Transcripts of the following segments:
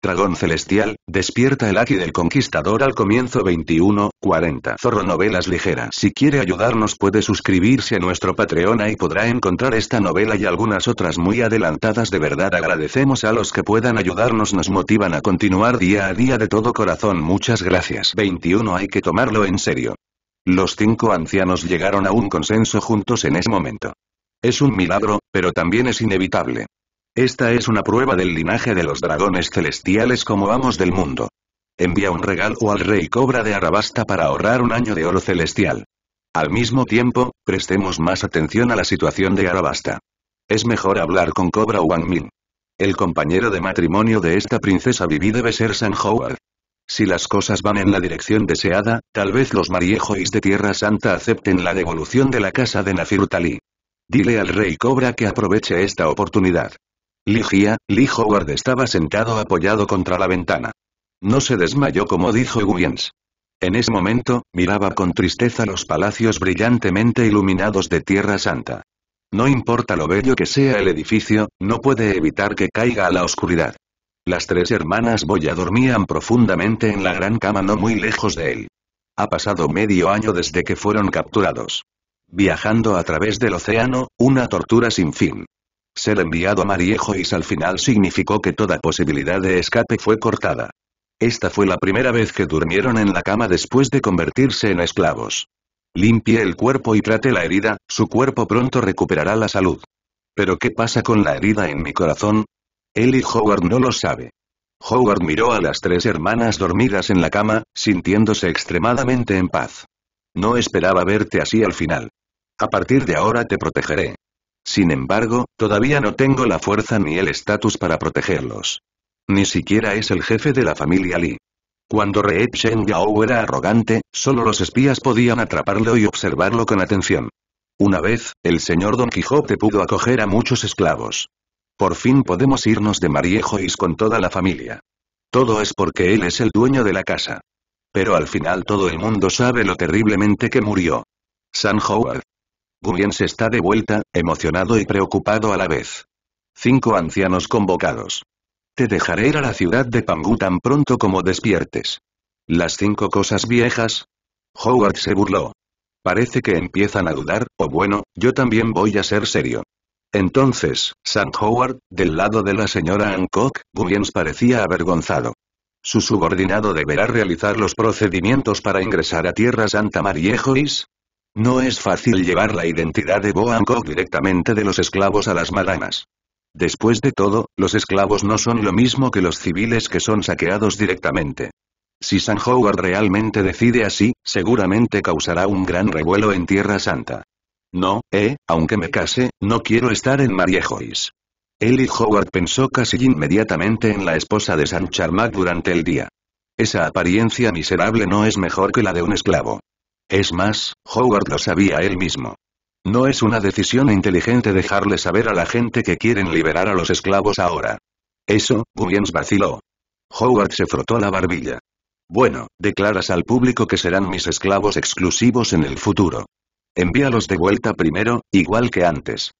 Dragón Celestial, despierta el Aki del Conquistador al comienzo 21, 40. Zorro Novelas Ligeras. Si quiere ayudarnos puede suscribirse a nuestro Patreon y podrá encontrar esta novela y algunas otras muy adelantadas de verdad agradecemos a los que puedan ayudarnos nos motivan a continuar día a día de todo corazón muchas gracias. 21 hay que tomarlo en serio. Los cinco ancianos llegaron a un consenso juntos en ese momento. Es un milagro, pero también es inevitable. Esta es una prueba del linaje de los dragones celestiales como amos del mundo. Envía un regalo al rey cobra de Arabasta para ahorrar un año de oro celestial. Al mismo tiempo, prestemos más atención a la situación de Arabasta. Es mejor hablar con Cobra Wang Min. El compañero de matrimonio de esta princesa Vivi debe ser San Howard. Si las cosas van en la dirección deseada, tal vez los mariejois de Tierra Santa acepten la devolución de la casa de Nafirutali. Dile al rey Cobra que aproveche esta oportunidad. Ligia, Lee Howard estaba sentado apoyado contra la ventana. No se desmayó como dijo Williams. En ese momento, miraba con tristeza los palacios brillantemente iluminados de Tierra Santa. No importa lo bello que sea el edificio, no puede evitar que caiga a la oscuridad. Las tres hermanas Boya dormían profundamente en la gran cama no muy lejos de él. Ha pasado medio año desde que fueron capturados. Viajando a través del océano, una tortura sin fin. Ser enviado a Mariejois al final significó que toda posibilidad de escape fue cortada. Esta fue la primera vez que durmieron en la cama después de convertirse en esclavos. Limpie el cuerpo y trate la herida, su cuerpo pronto recuperará la salud. ¿Pero qué pasa con la herida en mi corazón? Él y Howard no lo sabe. Howard miró a las tres hermanas dormidas en la cama, sintiéndose extremadamente en paz. No esperaba verte así al final. A partir de ahora te protegeré. Sin embargo, todavía no tengo la fuerza ni el estatus para protegerlos. Ni siquiera es el jefe de la familia Lee. Cuando Re Shen Yao era arrogante, solo los espías podían atraparlo y observarlo con atención. Una vez, el señor Don Quijote pudo acoger a muchos esclavos. Por fin podemos irnos de Mariejois con toda la familia. Todo es porque él es el dueño de la casa. Pero al final todo el mundo sabe lo terriblemente que murió. San Howard, Bulliens está de vuelta, emocionado y preocupado a la vez. Cinco ancianos convocados. Te dejaré ir a la ciudad de Pangu tan pronto como despiertes. Las cinco cosas viejas. Howard se burló. Parece que empiezan a dudar, o bueno, yo también voy a ser serio. Entonces, San Howard, del lado de la señora Hancock, Williams parecía avergonzado. Su subordinado deberá realizar los procedimientos para ingresar a Tierra Santa María Joyce, no es fácil llevar la identidad de Boan directamente de los esclavos a las madamas. Después de todo, los esclavos no son lo mismo que los civiles que son saqueados directamente. Si San Howard realmente decide así, seguramente causará un gran revuelo en Tierra Santa. No, eh, aunque me case, no quiero estar en Joyce. Ellie Howard pensó casi inmediatamente en la esposa de San Charmac durante el día. Esa apariencia miserable no es mejor que la de un esclavo. Es más, Howard lo sabía él mismo. No es una decisión inteligente dejarle saber a la gente que quieren liberar a los esclavos ahora. Eso, Williams vaciló. Howard se frotó la barbilla. Bueno, declaras al público que serán mis esclavos exclusivos en el futuro. Envíalos de vuelta primero, igual que antes.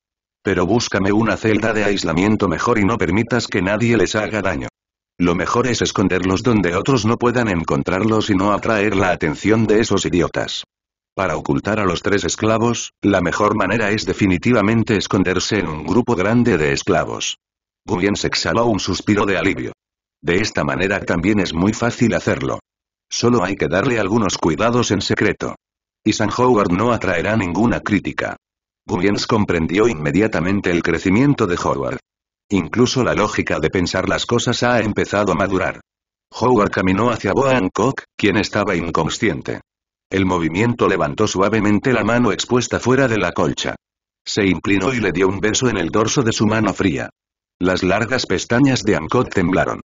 Pero búscame una celda de aislamiento mejor y no permitas que nadie les haga daño. Lo mejor es esconderlos donde otros no puedan encontrarlos y no atraer la atención de esos idiotas. Para ocultar a los tres esclavos, la mejor manera es definitivamente esconderse en un grupo grande de esclavos. Guyen exhaló un suspiro de alivio. De esta manera también es muy fácil hacerlo. Solo hay que darle algunos cuidados en secreto. Y San Howard no atraerá ninguna crítica. Guyens comprendió inmediatamente el crecimiento de Howard. Incluso la lógica de pensar las cosas ha empezado a madurar. Howard caminó hacia Boan Kok, quien estaba inconsciente. El movimiento levantó suavemente la mano expuesta fuera de la colcha. Se inclinó y le dio un beso en el dorso de su mano fría. Las largas pestañas de Ancot temblaron.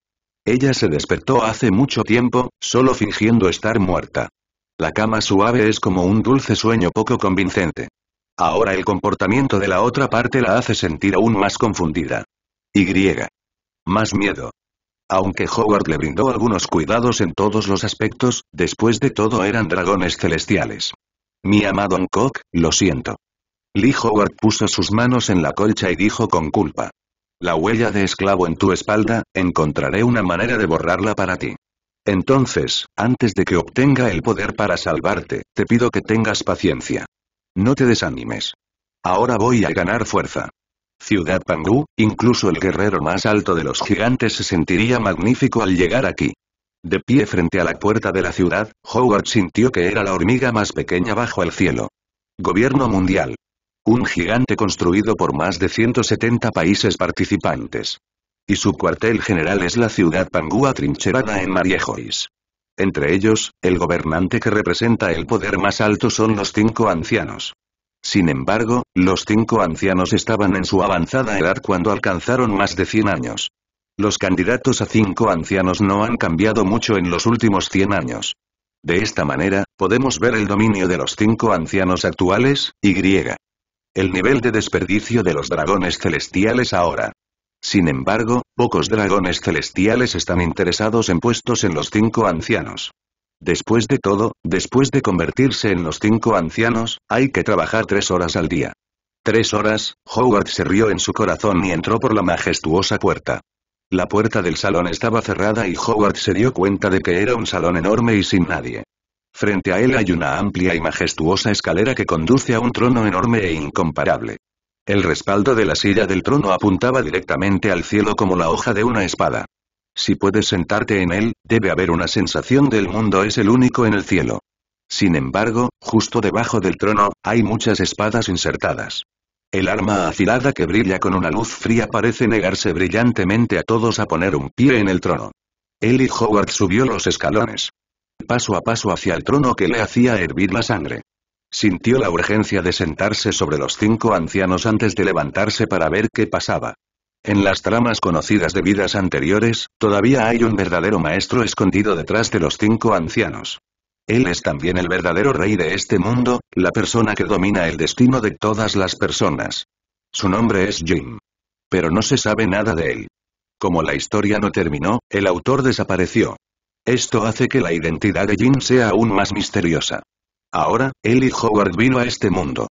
Ella se despertó hace mucho tiempo, solo fingiendo estar muerta. La cama suave es como un dulce sueño poco convincente. Ahora el comportamiento de la otra parte la hace sentir aún más confundida. Y. Más miedo. Aunque Howard le brindó algunos cuidados en todos los aspectos, después de todo eran dragones celestiales. Mi amado Hancock, lo siento. Lee Howard puso sus manos en la colcha y dijo con culpa. La huella de esclavo en tu espalda, encontraré una manera de borrarla para ti. Entonces, antes de que obtenga el poder para salvarte, te pido que tengas paciencia. No te desanimes. Ahora voy a ganar fuerza. Ciudad Pangu, incluso el guerrero más alto de los gigantes se sentiría magnífico al llegar aquí. De pie frente a la puerta de la ciudad, Howard sintió que era la hormiga más pequeña bajo el cielo. Gobierno Mundial. Un gigante construido por más de 170 países participantes. Y su cuartel general es la ciudad Pangu atrincherada en Mariejois. Entre ellos, el gobernante que representa el poder más alto son los cinco ancianos. Sin embargo, los cinco ancianos estaban en su avanzada edad cuando alcanzaron más de 100 años. Los candidatos a cinco ancianos no han cambiado mucho en los últimos 100 años. De esta manera, podemos ver el dominio de los cinco ancianos actuales, Y. El nivel de desperdicio de los dragones celestiales ahora. Sin embargo, pocos dragones celestiales están interesados en puestos en los cinco ancianos. Después de todo, después de convertirse en los cinco ancianos, hay que trabajar tres horas al día. Tres horas, Howard se rió en su corazón y entró por la majestuosa puerta. La puerta del salón estaba cerrada y Howard se dio cuenta de que era un salón enorme y sin nadie. Frente a él hay una amplia y majestuosa escalera que conduce a un trono enorme e incomparable. El respaldo de la silla del trono apuntaba directamente al cielo como la hoja de una espada. Si puedes sentarte en él, debe haber una sensación del mundo es el único en el cielo. Sin embargo, justo debajo del trono, hay muchas espadas insertadas. El arma afilada que brilla con una luz fría parece negarse brillantemente a todos a poner un pie en el trono. Él y Howard subió los escalones. Paso a paso hacia el trono que le hacía hervir la sangre. Sintió la urgencia de sentarse sobre los cinco ancianos antes de levantarse para ver qué pasaba. En las tramas conocidas de vidas anteriores, todavía hay un verdadero maestro escondido detrás de los cinco ancianos. Él es también el verdadero rey de este mundo, la persona que domina el destino de todas las personas. Su nombre es Jim. Pero no se sabe nada de él. Como la historia no terminó, el autor desapareció. Esto hace que la identidad de Jim sea aún más misteriosa. Ahora, él y Howard vino a este mundo.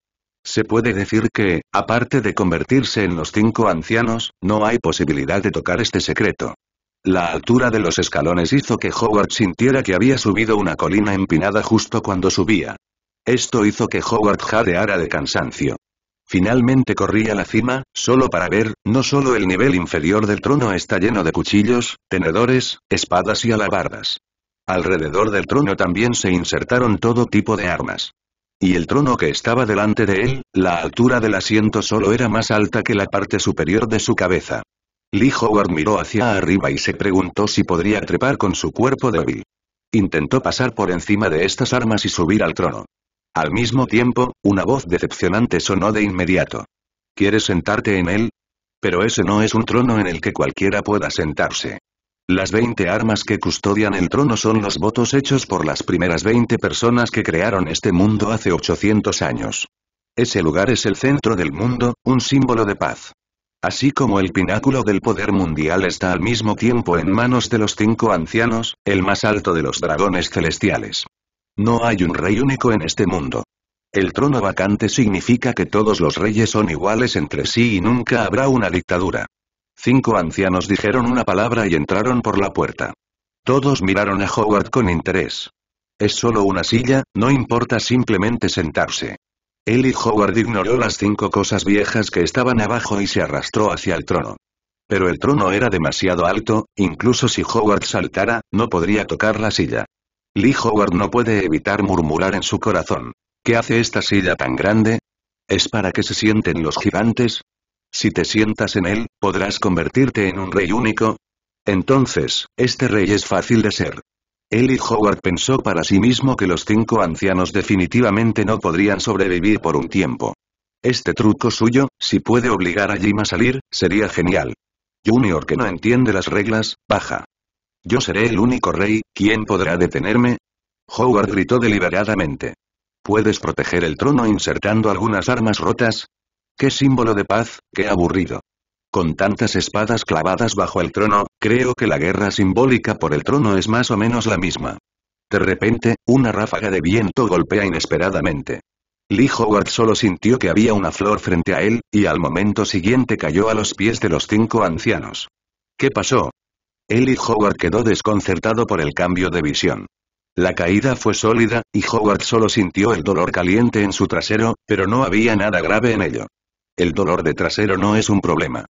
Se puede decir que, aparte de convertirse en los cinco ancianos, no hay posibilidad de tocar este secreto. La altura de los escalones hizo que Howard sintiera que había subido una colina empinada justo cuando subía. Esto hizo que Howard jadeara de cansancio. Finalmente corría la cima, solo para ver, no solo el nivel inferior del trono está lleno de cuchillos, tenedores, espadas y alabardas. Alrededor del trono también se insertaron todo tipo de armas. Y el trono que estaba delante de él, la altura del asiento solo era más alta que la parte superior de su cabeza. Lee Howard miró hacia arriba y se preguntó si podría trepar con su cuerpo débil. Intentó pasar por encima de estas armas y subir al trono. Al mismo tiempo, una voz decepcionante sonó de inmediato. ¿Quieres sentarte en él? Pero ese no es un trono en el que cualquiera pueda sentarse. Las 20 armas que custodian el trono son los votos hechos por las primeras 20 personas que crearon este mundo hace 800 años. Ese lugar es el centro del mundo, un símbolo de paz. Así como el pináculo del poder mundial está al mismo tiempo en manos de los cinco ancianos, el más alto de los dragones celestiales. No hay un rey único en este mundo. El trono vacante significa que todos los reyes son iguales entre sí y nunca habrá una dictadura. Cinco ancianos dijeron una palabra y entraron por la puerta. Todos miraron a Howard con interés. Es solo una silla, no importa simplemente sentarse. Él y Howard ignoró las cinco cosas viejas que estaban abajo y se arrastró hacia el trono. Pero el trono era demasiado alto, incluso si Howard saltara, no podría tocar la silla. Lee Howard no puede evitar murmurar en su corazón. ¿Qué hace esta silla tan grande? ¿Es para que se sienten los gigantes? Si te sientas en él, podrás convertirte en un rey único. Entonces, este rey es fácil de ser. Él y Howard pensó para sí mismo que los cinco ancianos definitivamente no podrían sobrevivir por un tiempo. Este truco suyo, si puede obligar a Jim a salir, sería genial. Junior que no entiende las reglas, baja. Yo seré el único rey, ¿quién podrá detenerme? Howard gritó deliberadamente. ¿Puedes proteger el trono insertando algunas armas rotas? ¡Qué símbolo de paz, qué aburrido! Con tantas espadas clavadas bajo el trono, creo que la guerra simbólica por el trono es más o menos la misma. De repente, una ráfaga de viento golpea inesperadamente. Lee Howard solo sintió que había una flor frente a él, y al momento siguiente cayó a los pies de los cinco ancianos. ¿Qué pasó? Él Howard quedó desconcertado por el cambio de visión. La caída fue sólida, y Howard solo sintió el dolor caliente en su trasero, pero no había nada grave en ello. El dolor de trasero no es un problema.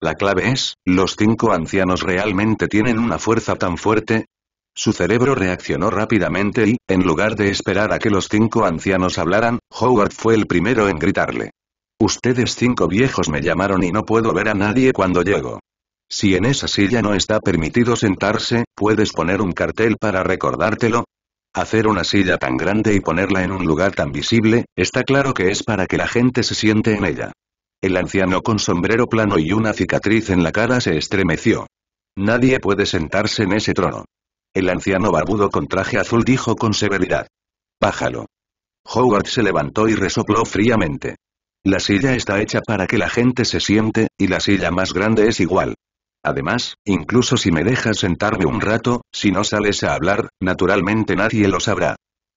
La clave es, ¿los cinco ancianos realmente tienen una fuerza tan fuerte? Su cerebro reaccionó rápidamente y, en lugar de esperar a que los cinco ancianos hablaran, Howard fue el primero en gritarle. Ustedes cinco viejos me llamaron y no puedo ver a nadie cuando llego. Si en esa silla no está permitido sentarse, ¿puedes poner un cartel para recordártelo? Hacer una silla tan grande y ponerla en un lugar tan visible, está claro que es para que la gente se siente en ella. El anciano con sombrero plano y una cicatriz en la cara se estremeció. Nadie puede sentarse en ese trono. El anciano barbudo con traje azul dijo con severidad. «Bájalo». Howard se levantó y resopló fríamente. La silla está hecha para que la gente se siente, y la silla más grande es igual. Además, incluso si me dejas sentarme un rato, si no sales a hablar, naturalmente nadie lo sabrá.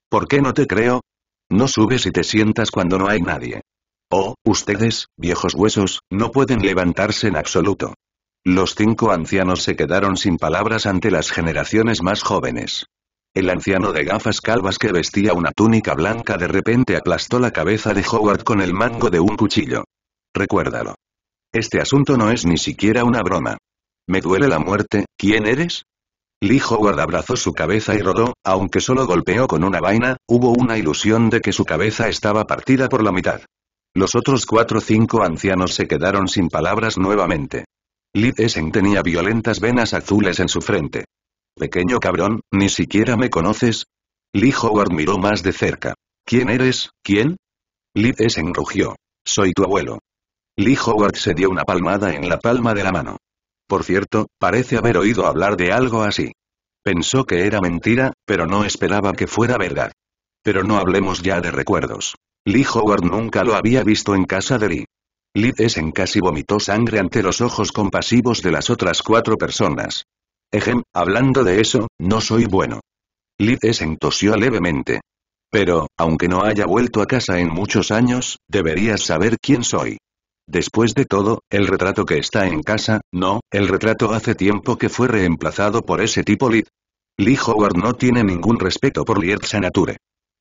¿Por qué no te creo? No subes y te sientas cuando no hay nadie. Oh, ustedes, viejos huesos, no pueden levantarse en absoluto. Los cinco ancianos se quedaron sin palabras ante las generaciones más jóvenes. El anciano de gafas calvas que vestía una túnica blanca de repente aplastó la cabeza de Howard con el mango de un cuchillo. Recuérdalo. Este asunto no es ni siquiera una broma. Me duele la muerte, ¿quién eres? Lee Howard abrazó su cabeza y rodó, aunque solo golpeó con una vaina, hubo una ilusión de que su cabeza estaba partida por la mitad. Los otros cuatro o cinco ancianos se quedaron sin palabras nuevamente. Lee tenía violentas venas azules en su frente. Pequeño cabrón, ni siquiera me conoces. Lee Howard miró más de cerca. ¿Quién eres, quién? Lee Essen rugió. Soy tu abuelo. Lee Howard se dio una palmada en la palma de la mano. Por cierto, parece haber oído hablar de algo así. Pensó que era mentira, pero no esperaba que fuera verdad. Pero no hablemos ya de recuerdos. Lee Howard nunca lo había visto en casa de Lee. Lee Essen casi vomitó sangre ante los ojos compasivos de las otras cuatro personas. Ejem, hablando de eso, no soy bueno. Lee Essen tosió levemente. Pero, aunque no haya vuelto a casa en muchos años, deberías saber quién soy. Después de todo, el retrato que está en casa, no, el retrato hace tiempo que fue reemplazado por ese tipo Lee. Lee Howard no tiene ningún respeto por li Sanature.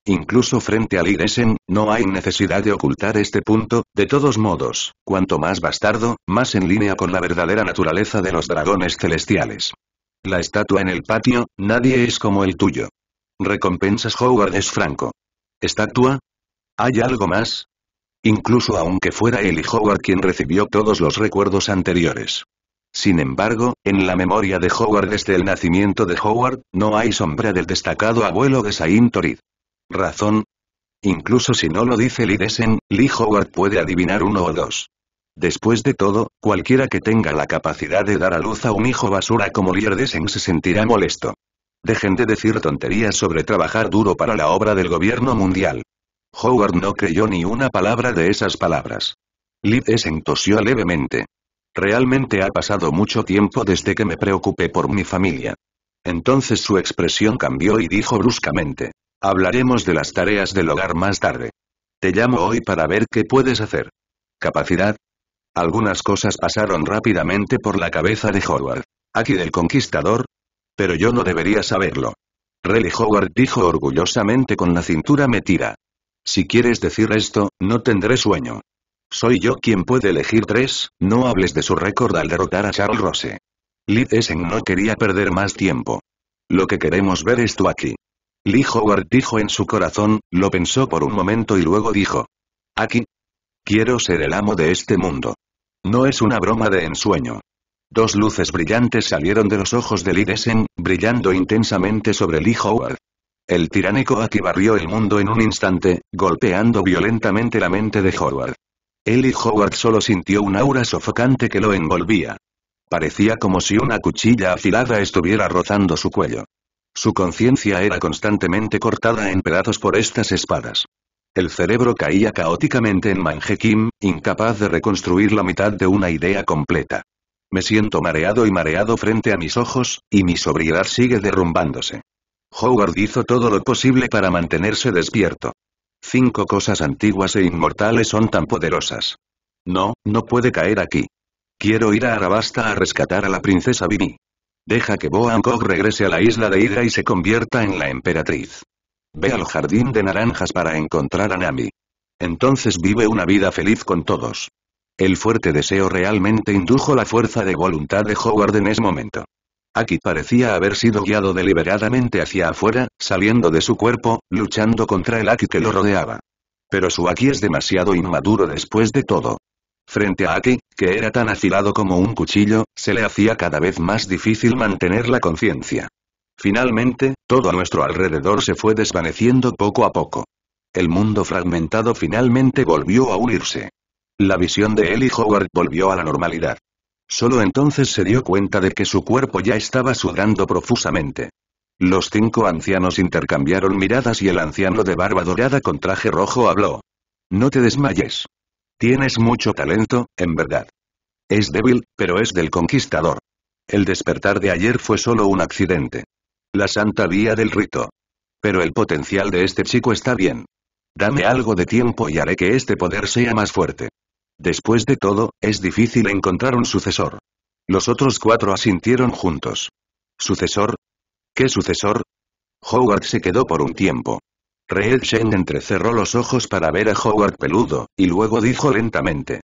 Incluso frente al Liresen, no hay necesidad de ocultar este punto, de todos modos, cuanto más bastardo, más en línea con la verdadera naturaleza de los dragones celestiales. La estatua en el patio, nadie es como el tuyo. Recompensas Howard es franco. ¿Estatua? ¿Hay algo más? Incluso aunque fuera Eli Howard quien recibió todos los recuerdos anteriores. Sin embargo, en la memoria de Howard desde el nacimiento de Howard, no hay sombra del destacado abuelo de Saint Torid razón. Incluso si no lo dice Lidesen, Lee Howard puede adivinar uno o dos. Después de todo, cualquiera que tenga la capacidad de dar a luz a un hijo basura como Lidesen se sentirá molesto. Dejen de decir tonterías sobre trabajar duro para la obra del gobierno mundial. Howard no creyó ni una palabra de esas palabras. Lidesen tosió levemente. Realmente ha pasado mucho tiempo desde que me preocupé por mi familia. Entonces su expresión cambió y dijo bruscamente. Hablaremos de las tareas del hogar más tarde. Te llamo hoy para ver qué puedes hacer. Capacidad. Algunas cosas pasaron rápidamente por la cabeza de Howard. Aquí del conquistador. Pero yo no debería saberlo. Rayleigh Howard dijo orgullosamente con la cintura metida. Si quieres decir esto, no tendré sueño. Soy yo quien puede elegir tres, no hables de su récord al derrotar a Charles Rose. Lee Essen no quería perder más tiempo. Lo que queremos ver es tú aquí. Lee Howard dijo en su corazón, lo pensó por un momento y luego dijo. Aquí. Quiero ser el amo de este mundo. No es una broma de ensueño. Dos luces brillantes salieron de los ojos de Lee brillando intensamente sobre Lee Howard. El tiránico aquí barrió el mundo en un instante, golpeando violentamente la mente de Howard. Lee Howard solo sintió un aura sofocante que lo envolvía. Parecía como si una cuchilla afilada estuviera rozando su cuello. Su conciencia era constantemente cortada en pedazos por estas espadas. El cerebro caía caóticamente en Manjekim, incapaz de reconstruir la mitad de una idea completa. Me siento mareado y mareado frente a mis ojos, y mi sobriedad sigue derrumbándose. Howard hizo todo lo posible para mantenerse despierto. Cinco cosas antiguas e inmortales son tan poderosas. No, no puede caer aquí. Quiero ir a Arabasta a rescatar a la princesa Vivi. Deja que Boan regrese a la isla de Ira y se convierta en la emperatriz. Ve al jardín de naranjas para encontrar a Nami. Entonces vive una vida feliz con todos. El fuerte deseo realmente indujo la fuerza de voluntad de Howard en ese momento. Aki parecía haber sido guiado deliberadamente hacia afuera, saliendo de su cuerpo, luchando contra el Aki que lo rodeaba. Pero su Aki es demasiado inmaduro después de todo. Frente a Aki, que era tan afilado como un cuchillo, se le hacía cada vez más difícil mantener la conciencia. Finalmente, todo a nuestro alrededor se fue desvaneciendo poco a poco. El mundo fragmentado finalmente volvió a unirse. La visión de él y Howard volvió a la normalidad. Solo entonces se dio cuenta de que su cuerpo ya estaba sudando profusamente. Los cinco ancianos intercambiaron miradas y el anciano de barba dorada con traje rojo habló. No te desmayes. Tienes mucho talento, en verdad. Es débil, pero es del conquistador. El despertar de ayer fue solo un accidente. La santa vía del rito. Pero el potencial de este chico está bien. Dame algo de tiempo y haré que este poder sea más fuerte. Después de todo, es difícil encontrar un sucesor. Los otros cuatro asintieron juntos. ¿Sucesor? ¿Qué sucesor? Howard se quedó por un tiempo reel Shen entrecerró los ojos para ver a Howard peludo, y luego dijo lentamente.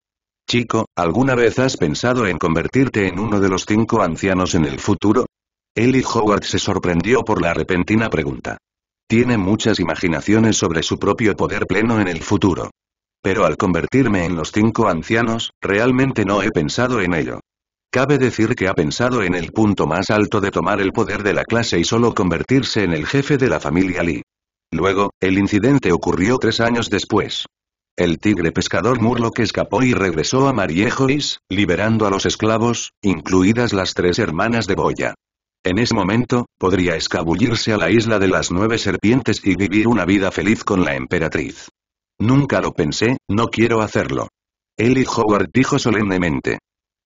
Chico, ¿alguna vez has pensado en convertirte en uno de los cinco ancianos en el futuro? Él Howard se sorprendió por la repentina pregunta. Tiene muchas imaginaciones sobre su propio poder pleno en el futuro. Pero al convertirme en los cinco ancianos, realmente no he pensado en ello. Cabe decir que ha pensado en el punto más alto de tomar el poder de la clase y solo convertirse en el jefe de la familia Lee. Luego, el incidente ocurrió tres años después. El tigre pescador Murloc escapó y regresó a Mariejois, liberando a los esclavos, incluidas las tres hermanas de Boya. En ese momento, podría escabullirse a la isla de las nueve serpientes y vivir una vida feliz con la emperatriz. Nunca lo pensé, no quiero hacerlo. Eli Howard dijo solemnemente.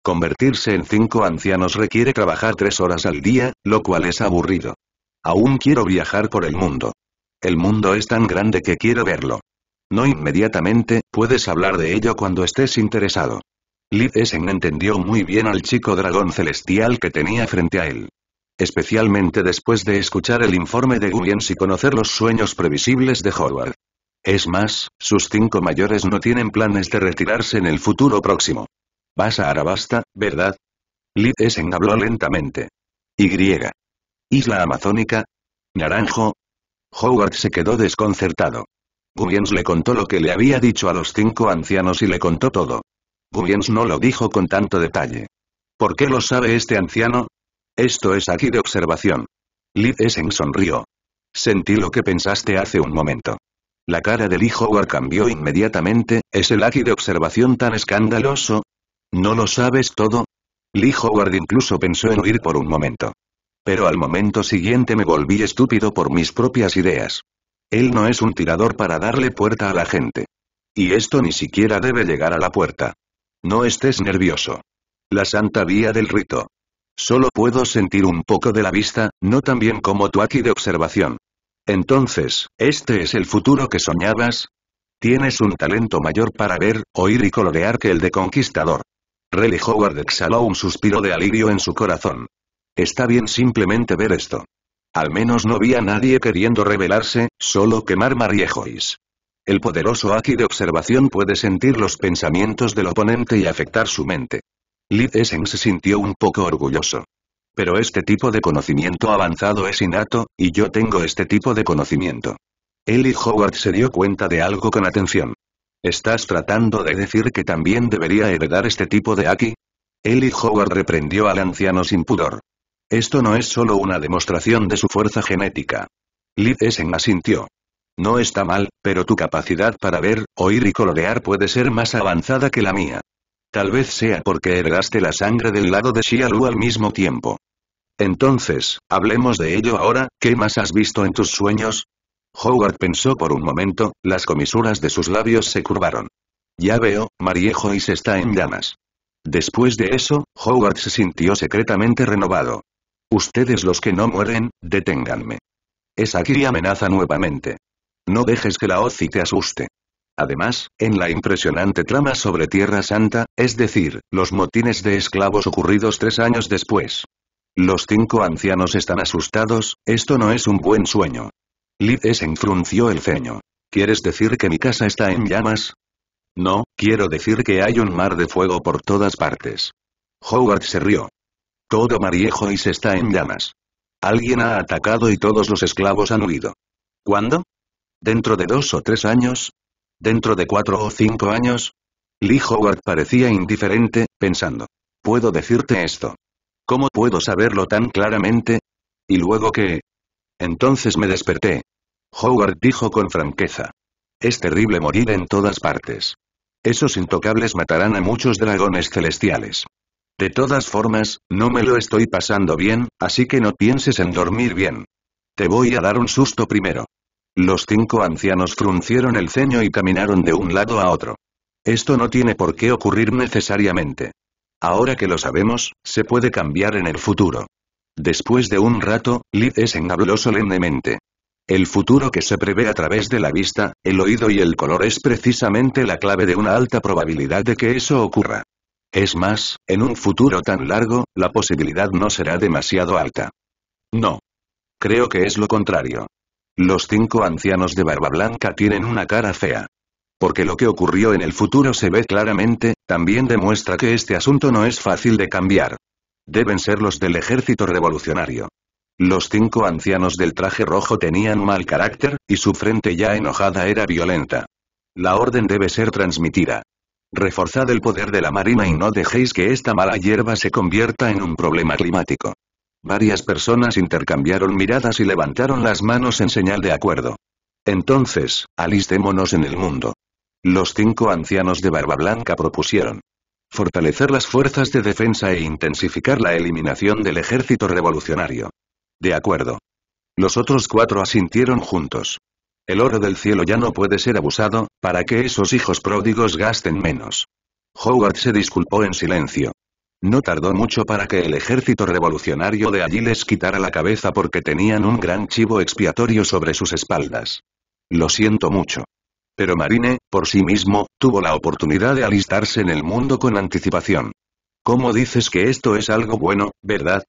Convertirse en cinco ancianos requiere trabajar tres horas al día, lo cual es aburrido. Aún quiero viajar por el mundo. El mundo es tan grande que quiero verlo. No inmediatamente, puedes hablar de ello cuando estés interesado. Lid Essen entendió muy bien al chico dragón celestial que tenía frente a él. Especialmente después de escuchar el informe de Guyens y conocer los sueños previsibles de Howard. Es más, sus cinco mayores no tienen planes de retirarse en el futuro próximo. Vas a Arabasta, ¿verdad? Lid Essen habló lentamente. Y. Isla Amazónica. Naranjo, Howard se quedó desconcertado. Williams le contó lo que le había dicho a los cinco ancianos y le contó todo. Williams no lo dijo con tanto detalle. ¿Por qué lo sabe este anciano? Esto es aquí de observación. Lee Essen sonrió. Sentí lo que pensaste hace un momento. La cara de Lee Howard cambió inmediatamente, ¿es el aquí de observación tan escandaloso? ¿No lo sabes todo? Lee Howard incluso pensó en huir por un momento. Pero al momento siguiente me volví estúpido por mis propias ideas. Él no es un tirador para darle puerta a la gente. Y esto ni siquiera debe llegar a la puerta. No estés nervioso. La santa vía del rito. Solo puedo sentir un poco de la vista, no tan bien como tú aquí de observación. Entonces, ¿este es el futuro que soñabas? Tienes un talento mayor para ver, oír y colorear que el de conquistador. Rayleigh Howard exhaló un suspiro de alivio en su corazón. Está bien simplemente ver esto. Al menos no vi a nadie queriendo revelarse, solo quemar mariejois. El poderoso Aki de observación puede sentir los pensamientos del oponente y afectar su mente. Lid Essen se sintió un poco orgulloso. Pero este tipo de conocimiento avanzado es innato, y yo tengo este tipo de conocimiento. Eli Howard se dio cuenta de algo con atención. ¿Estás tratando de decir que también debería heredar este tipo de Aki? Eli Howard reprendió al anciano sin pudor. Esto no es solo una demostración de su fuerza genética. Liv asintió. No está mal, pero tu capacidad para ver, oír y colorear puede ser más avanzada que la mía. Tal vez sea porque heredaste la sangre del lado de Shialu al mismo tiempo. Entonces, hablemos de ello ahora, ¿qué más has visto en tus sueños? Howard pensó por un momento, las comisuras de sus labios se curvaron. Ya veo, Mariejo y está en llamas. Después de eso, Howard se sintió secretamente renovado. Ustedes los que no mueren, deténganme. Es aquí amenaza nuevamente. No dejes que la Ozi te asuste. Además, en la impresionante trama sobre Tierra Santa, es decir, los motines de esclavos ocurridos tres años después. Los cinco ancianos están asustados, esto no es un buen sueño. Leeds enfrunció el ceño. ¿Quieres decir que mi casa está en llamas? No, quiero decir que hay un mar de fuego por todas partes. Howard se rió. Todo se está en llamas. Alguien ha atacado y todos los esclavos han huido. ¿Cuándo? ¿Dentro de dos o tres años? ¿Dentro de cuatro o cinco años? Lee Howard parecía indiferente, pensando. Puedo decirte esto. ¿Cómo puedo saberlo tan claramente? Y luego qué? Entonces me desperté. Howard dijo con franqueza. Es terrible morir en todas partes. Esos intocables matarán a muchos dragones celestiales. De todas formas, no me lo estoy pasando bien, así que no pienses en dormir bien. Te voy a dar un susto primero. Los cinco ancianos fruncieron el ceño y caminaron de un lado a otro. Esto no tiene por qué ocurrir necesariamente. Ahora que lo sabemos, se puede cambiar en el futuro. Después de un rato, Lid Essen habló solemnemente. El futuro que se prevé a través de la vista, el oído y el color es precisamente la clave de una alta probabilidad de que eso ocurra. Es más, en un futuro tan largo, la posibilidad no será demasiado alta. No. Creo que es lo contrario. Los cinco ancianos de barba blanca tienen una cara fea. Porque lo que ocurrió en el futuro se ve claramente, también demuestra que este asunto no es fácil de cambiar. Deben ser los del ejército revolucionario. Los cinco ancianos del traje rojo tenían mal carácter, y su frente ya enojada era violenta. La orden debe ser transmitida. Reforzad el poder de la marina y no dejéis que esta mala hierba se convierta en un problema climático. Varias personas intercambiaron miradas y levantaron las manos en señal de acuerdo. Entonces, alistémonos en el mundo. Los cinco ancianos de Barba Blanca propusieron fortalecer las fuerzas de defensa e intensificar la eliminación del ejército revolucionario. De acuerdo. Los otros cuatro asintieron juntos. El oro del cielo ya no puede ser abusado, para que esos hijos pródigos gasten menos. Howard se disculpó en silencio. No tardó mucho para que el ejército revolucionario de allí les quitara la cabeza porque tenían un gran chivo expiatorio sobre sus espaldas. Lo siento mucho. Pero Marine, por sí mismo, tuvo la oportunidad de alistarse en el mundo con anticipación. ¿Cómo dices que esto es algo bueno, verdad?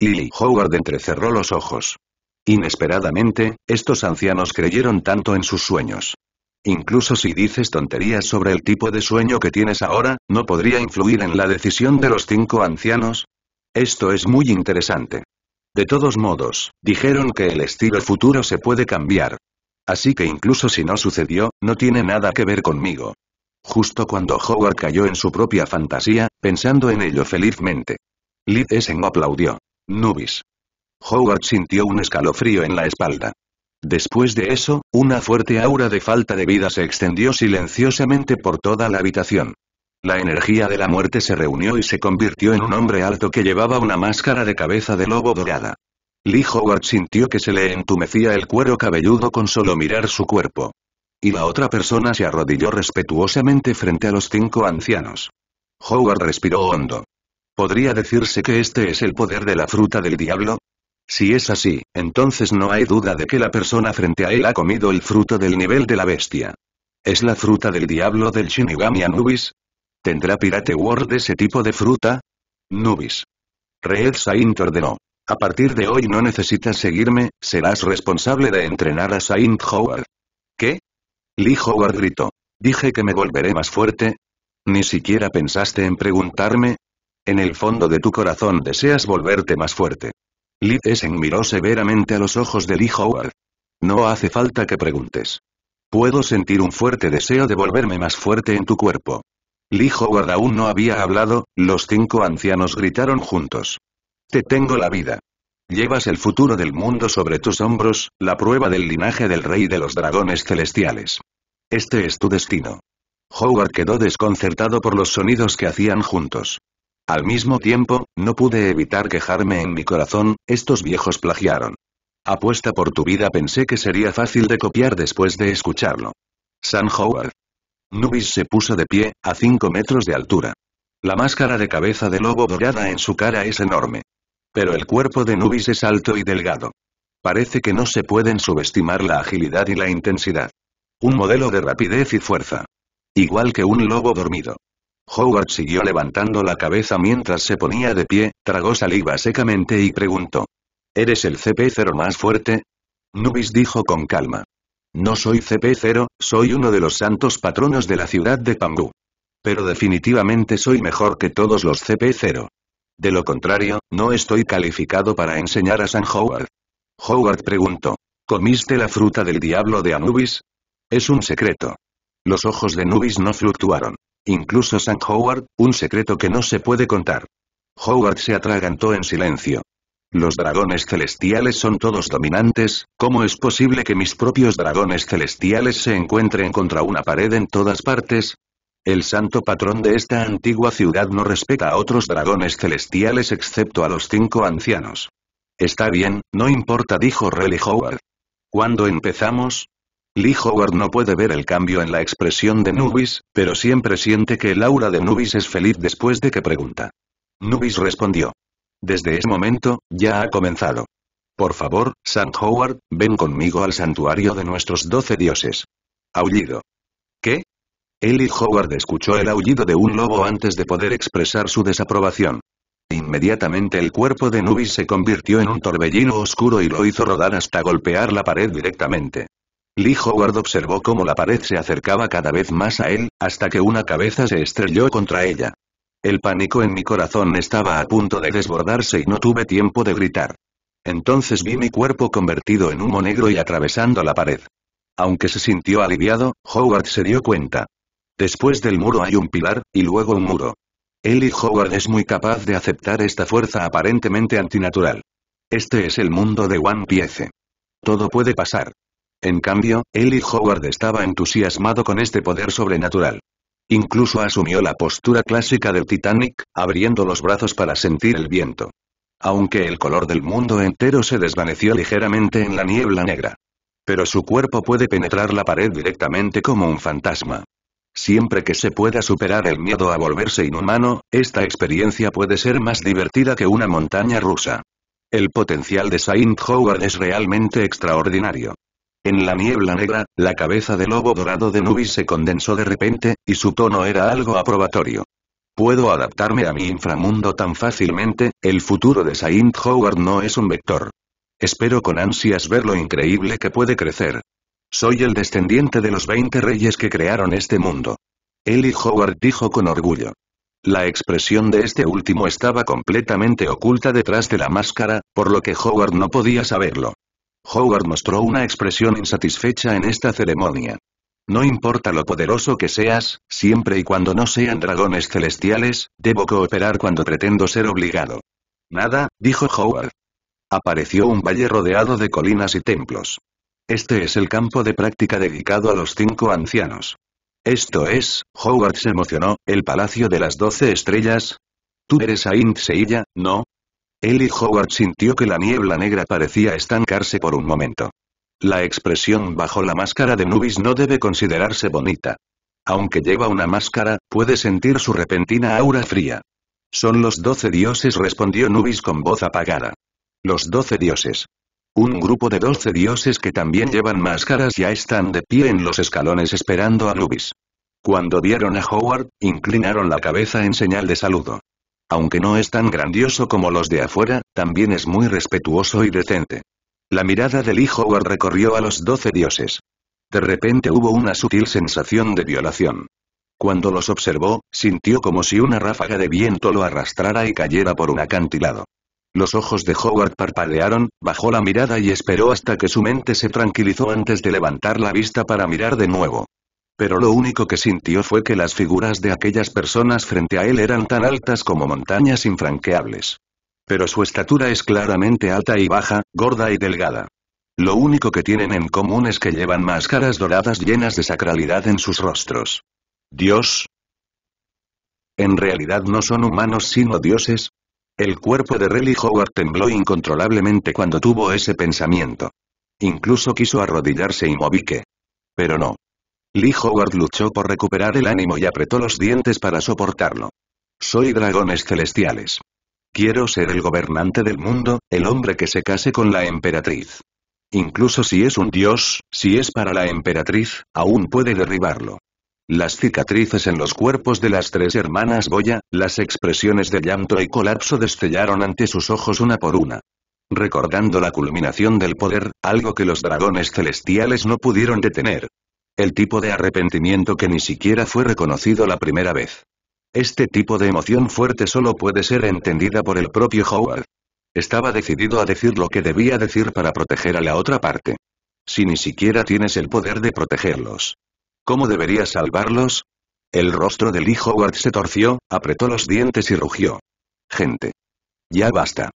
Lily Howard entrecerró los ojos. Inesperadamente, estos ancianos creyeron tanto en sus sueños. Incluso si dices tonterías sobre el tipo de sueño que tienes ahora, ¿no podría influir en la decisión de los cinco ancianos? Esto es muy interesante. De todos modos, dijeron que el estilo futuro se puede cambiar. Así que incluso si no sucedió, no tiene nada que ver conmigo. Justo cuando Howard cayó en su propia fantasía, pensando en ello felizmente. Lee Essen aplaudió. Nubis. Howard sintió un escalofrío en la espalda. Después de eso, una fuerte aura de falta de vida se extendió silenciosamente por toda la habitación. La energía de la muerte se reunió y se convirtió en un hombre alto que llevaba una máscara de cabeza de lobo dorada. Lee Howard sintió que se le entumecía el cuero cabelludo con solo mirar su cuerpo. Y la otra persona se arrodilló respetuosamente frente a los cinco ancianos. Howard respiró hondo. ¿Podría decirse que este es el poder de la fruta del diablo? Si es así, entonces no hay duda de que la persona frente a él ha comido el fruto del nivel de la bestia. ¿Es la fruta del diablo del Shinigami Anubis? ¿Tendrá Pirate Ward ese tipo de fruta? Nubis. Red Saint ordenó. A partir de hoy no necesitas seguirme, serás responsable de entrenar a Saint Howard. ¿Qué? Lee Howard gritó. Dije que me volveré más fuerte. Ni siquiera pensaste en preguntarme. En el fondo de tu corazón deseas volverte más fuerte. Lee miró severamente a los ojos de Lee Howard. No hace falta que preguntes. Puedo sentir un fuerte deseo de volverme más fuerte en tu cuerpo. Lee Howard aún no había hablado, los cinco ancianos gritaron juntos. Te tengo la vida. Llevas el futuro del mundo sobre tus hombros, la prueba del linaje del rey de los dragones celestiales. Este es tu destino. Howard quedó desconcertado por los sonidos que hacían juntos. Al mismo tiempo, no pude evitar quejarme en mi corazón, estos viejos plagiaron. Apuesta por tu vida pensé que sería fácil de copiar después de escucharlo. San Howard. Nubis se puso de pie, a 5 metros de altura. La máscara de cabeza de lobo dorada en su cara es enorme. Pero el cuerpo de Nubis es alto y delgado. Parece que no se pueden subestimar la agilidad y la intensidad. Un modelo de rapidez y fuerza. Igual que un lobo dormido. Howard siguió levantando la cabeza mientras se ponía de pie, tragó saliva secamente y preguntó. ¿Eres el CP0 más fuerte? Nubis dijo con calma. No soy CP0, soy uno de los santos patronos de la ciudad de Pambú. Pero definitivamente soy mejor que todos los CP0. De lo contrario, no estoy calificado para enseñar a San Howard. Howard preguntó. ¿Comiste la fruta del diablo de Anubis? Es un secreto. Los ojos de Nubis no fluctuaron incluso San Howard, un secreto que no se puede contar. Howard se atragantó en silencio. Los dragones celestiales son todos dominantes, ¿cómo es posible que mis propios dragones celestiales se encuentren contra una pared en todas partes? El santo patrón de esta antigua ciudad no respeta a otros dragones celestiales excepto a los cinco ancianos. Está bien, no importa dijo Relly Howard. ¿Cuándo empezamos? Lee Howard no puede ver el cambio en la expresión de Nubis, pero siempre siente que el aura de Nubis es feliz después de que pregunta. Nubis respondió. Desde ese momento, ya ha comenzado. Por favor, San Howard, ven conmigo al santuario de nuestros doce dioses. Aullido. ¿Qué? Eli Howard escuchó el aullido de un lobo antes de poder expresar su desaprobación. Inmediatamente el cuerpo de Nubis se convirtió en un torbellino oscuro y lo hizo rodar hasta golpear la pared directamente. Lee Howard observó cómo la pared se acercaba cada vez más a él, hasta que una cabeza se estrelló contra ella. El pánico en mi corazón estaba a punto de desbordarse y no tuve tiempo de gritar. Entonces vi mi cuerpo convertido en humo negro y atravesando la pared. Aunque se sintió aliviado, Howard se dio cuenta. Después del muro hay un pilar, y luego un muro. Lee Howard es muy capaz de aceptar esta fuerza aparentemente antinatural. Este es el mundo de One Piece. Todo puede pasar. En cambio, Eli Howard estaba entusiasmado con este poder sobrenatural. Incluso asumió la postura clásica del Titanic, abriendo los brazos para sentir el viento. Aunque el color del mundo entero se desvaneció ligeramente en la niebla negra. Pero su cuerpo puede penetrar la pared directamente como un fantasma. Siempre que se pueda superar el miedo a volverse inhumano, esta experiencia puede ser más divertida que una montaña rusa. El potencial de Saint Howard es realmente extraordinario. En la niebla negra, la cabeza del lobo dorado de Nubis se condensó de repente, y su tono era algo aprobatorio. Puedo adaptarme a mi inframundo tan fácilmente, el futuro de Saint Howard no es un vector. Espero con ansias ver lo increíble que puede crecer. Soy el descendiente de los 20 reyes que crearon este mundo. Eli Howard dijo con orgullo. La expresión de este último estaba completamente oculta detrás de la máscara, por lo que Howard no podía saberlo. Howard mostró una expresión insatisfecha en esta ceremonia. No importa lo poderoso que seas, siempre y cuando no sean dragones celestiales, debo cooperar cuando pretendo ser obligado. Nada, dijo Howard. Apareció un valle rodeado de colinas y templos. Este es el campo de práctica dedicado a los cinco ancianos. Esto es, Howard se emocionó, el Palacio de las Doce Estrellas. Tú eres Aint Seiya, ¿no? Él Howard sintió que la niebla negra parecía estancarse por un momento. La expresión bajo la máscara de Nubis no debe considerarse bonita. Aunque lleva una máscara, puede sentir su repentina aura fría. Son los doce dioses respondió Nubis con voz apagada. Los doce dioses. Un grupo de doce dioses que también llevan máscaras ya están de pie en los escalones esperando a Nubis. Cuando vieron a Howard, inclinaron la cabeza en señal de saludo. Aunque no es tan grandioso como los de afuera, también es muy respetuoso y decente. La mirada del hijo Howard recorrió a los doce dioses. De repente hubo una sutil sensación de violación. Cuando los observó, sintió como si una ráfaga de viento lo arrastrara y cayera por un acantilado. Los ojos de Howard parpadearon, bajó la mirada y esperó hasta que su mente se tranquilizó antes de levantar la vista para mirar de nuevo. Pero lo único que sintió fue que las figuras de aquellas personas frente a él eran tan altas como montañas infranqueables. Pero su estatura es claramente alta y baja, gorda y delgada. Lo único que tienen en común es que llevan máscaras doradas llenas de sacralidad en sus rostros. Dios. En realidad no son humanos sino dioses. El cuerpo de Relly Howard tembló incontrolablemente cuando tuvo ese pensamiento. Incluso quiso arrodillarse y movique. Pero no. Lee Howard luchó por recuperar el ánimo y apretó los dientes para soportarlo. Soy dragones celestiales. Quiero ser el gobernante del mundo, el hombre que se case con la emperatriz. Incluso si es un dios, si es para la emperatriz, aún puede derribarlo. Las cicatrices en los cuerpos de las tres hermanas Boya, las expresiones de llanto y colapso destellaron ante sus ojos una por una. Recordando la culminación del poder, algo que los dragones celestiales no pudieron detener, el tipo de arrepentimiento que ni siquiera fue reconocido la primera vez. Este tipo de emoción fuerte solo puede ser entendida por el propio Howard. Estaba decidido a decir lo que debía decir para proteger a la otra parte. Si ni siquiera tienes el poder de protegerlos. ¿Cómo deberías salvarlos? El rostro de Lee Howard se torció, apretó los dientes y rugió. Gente. Ya basta.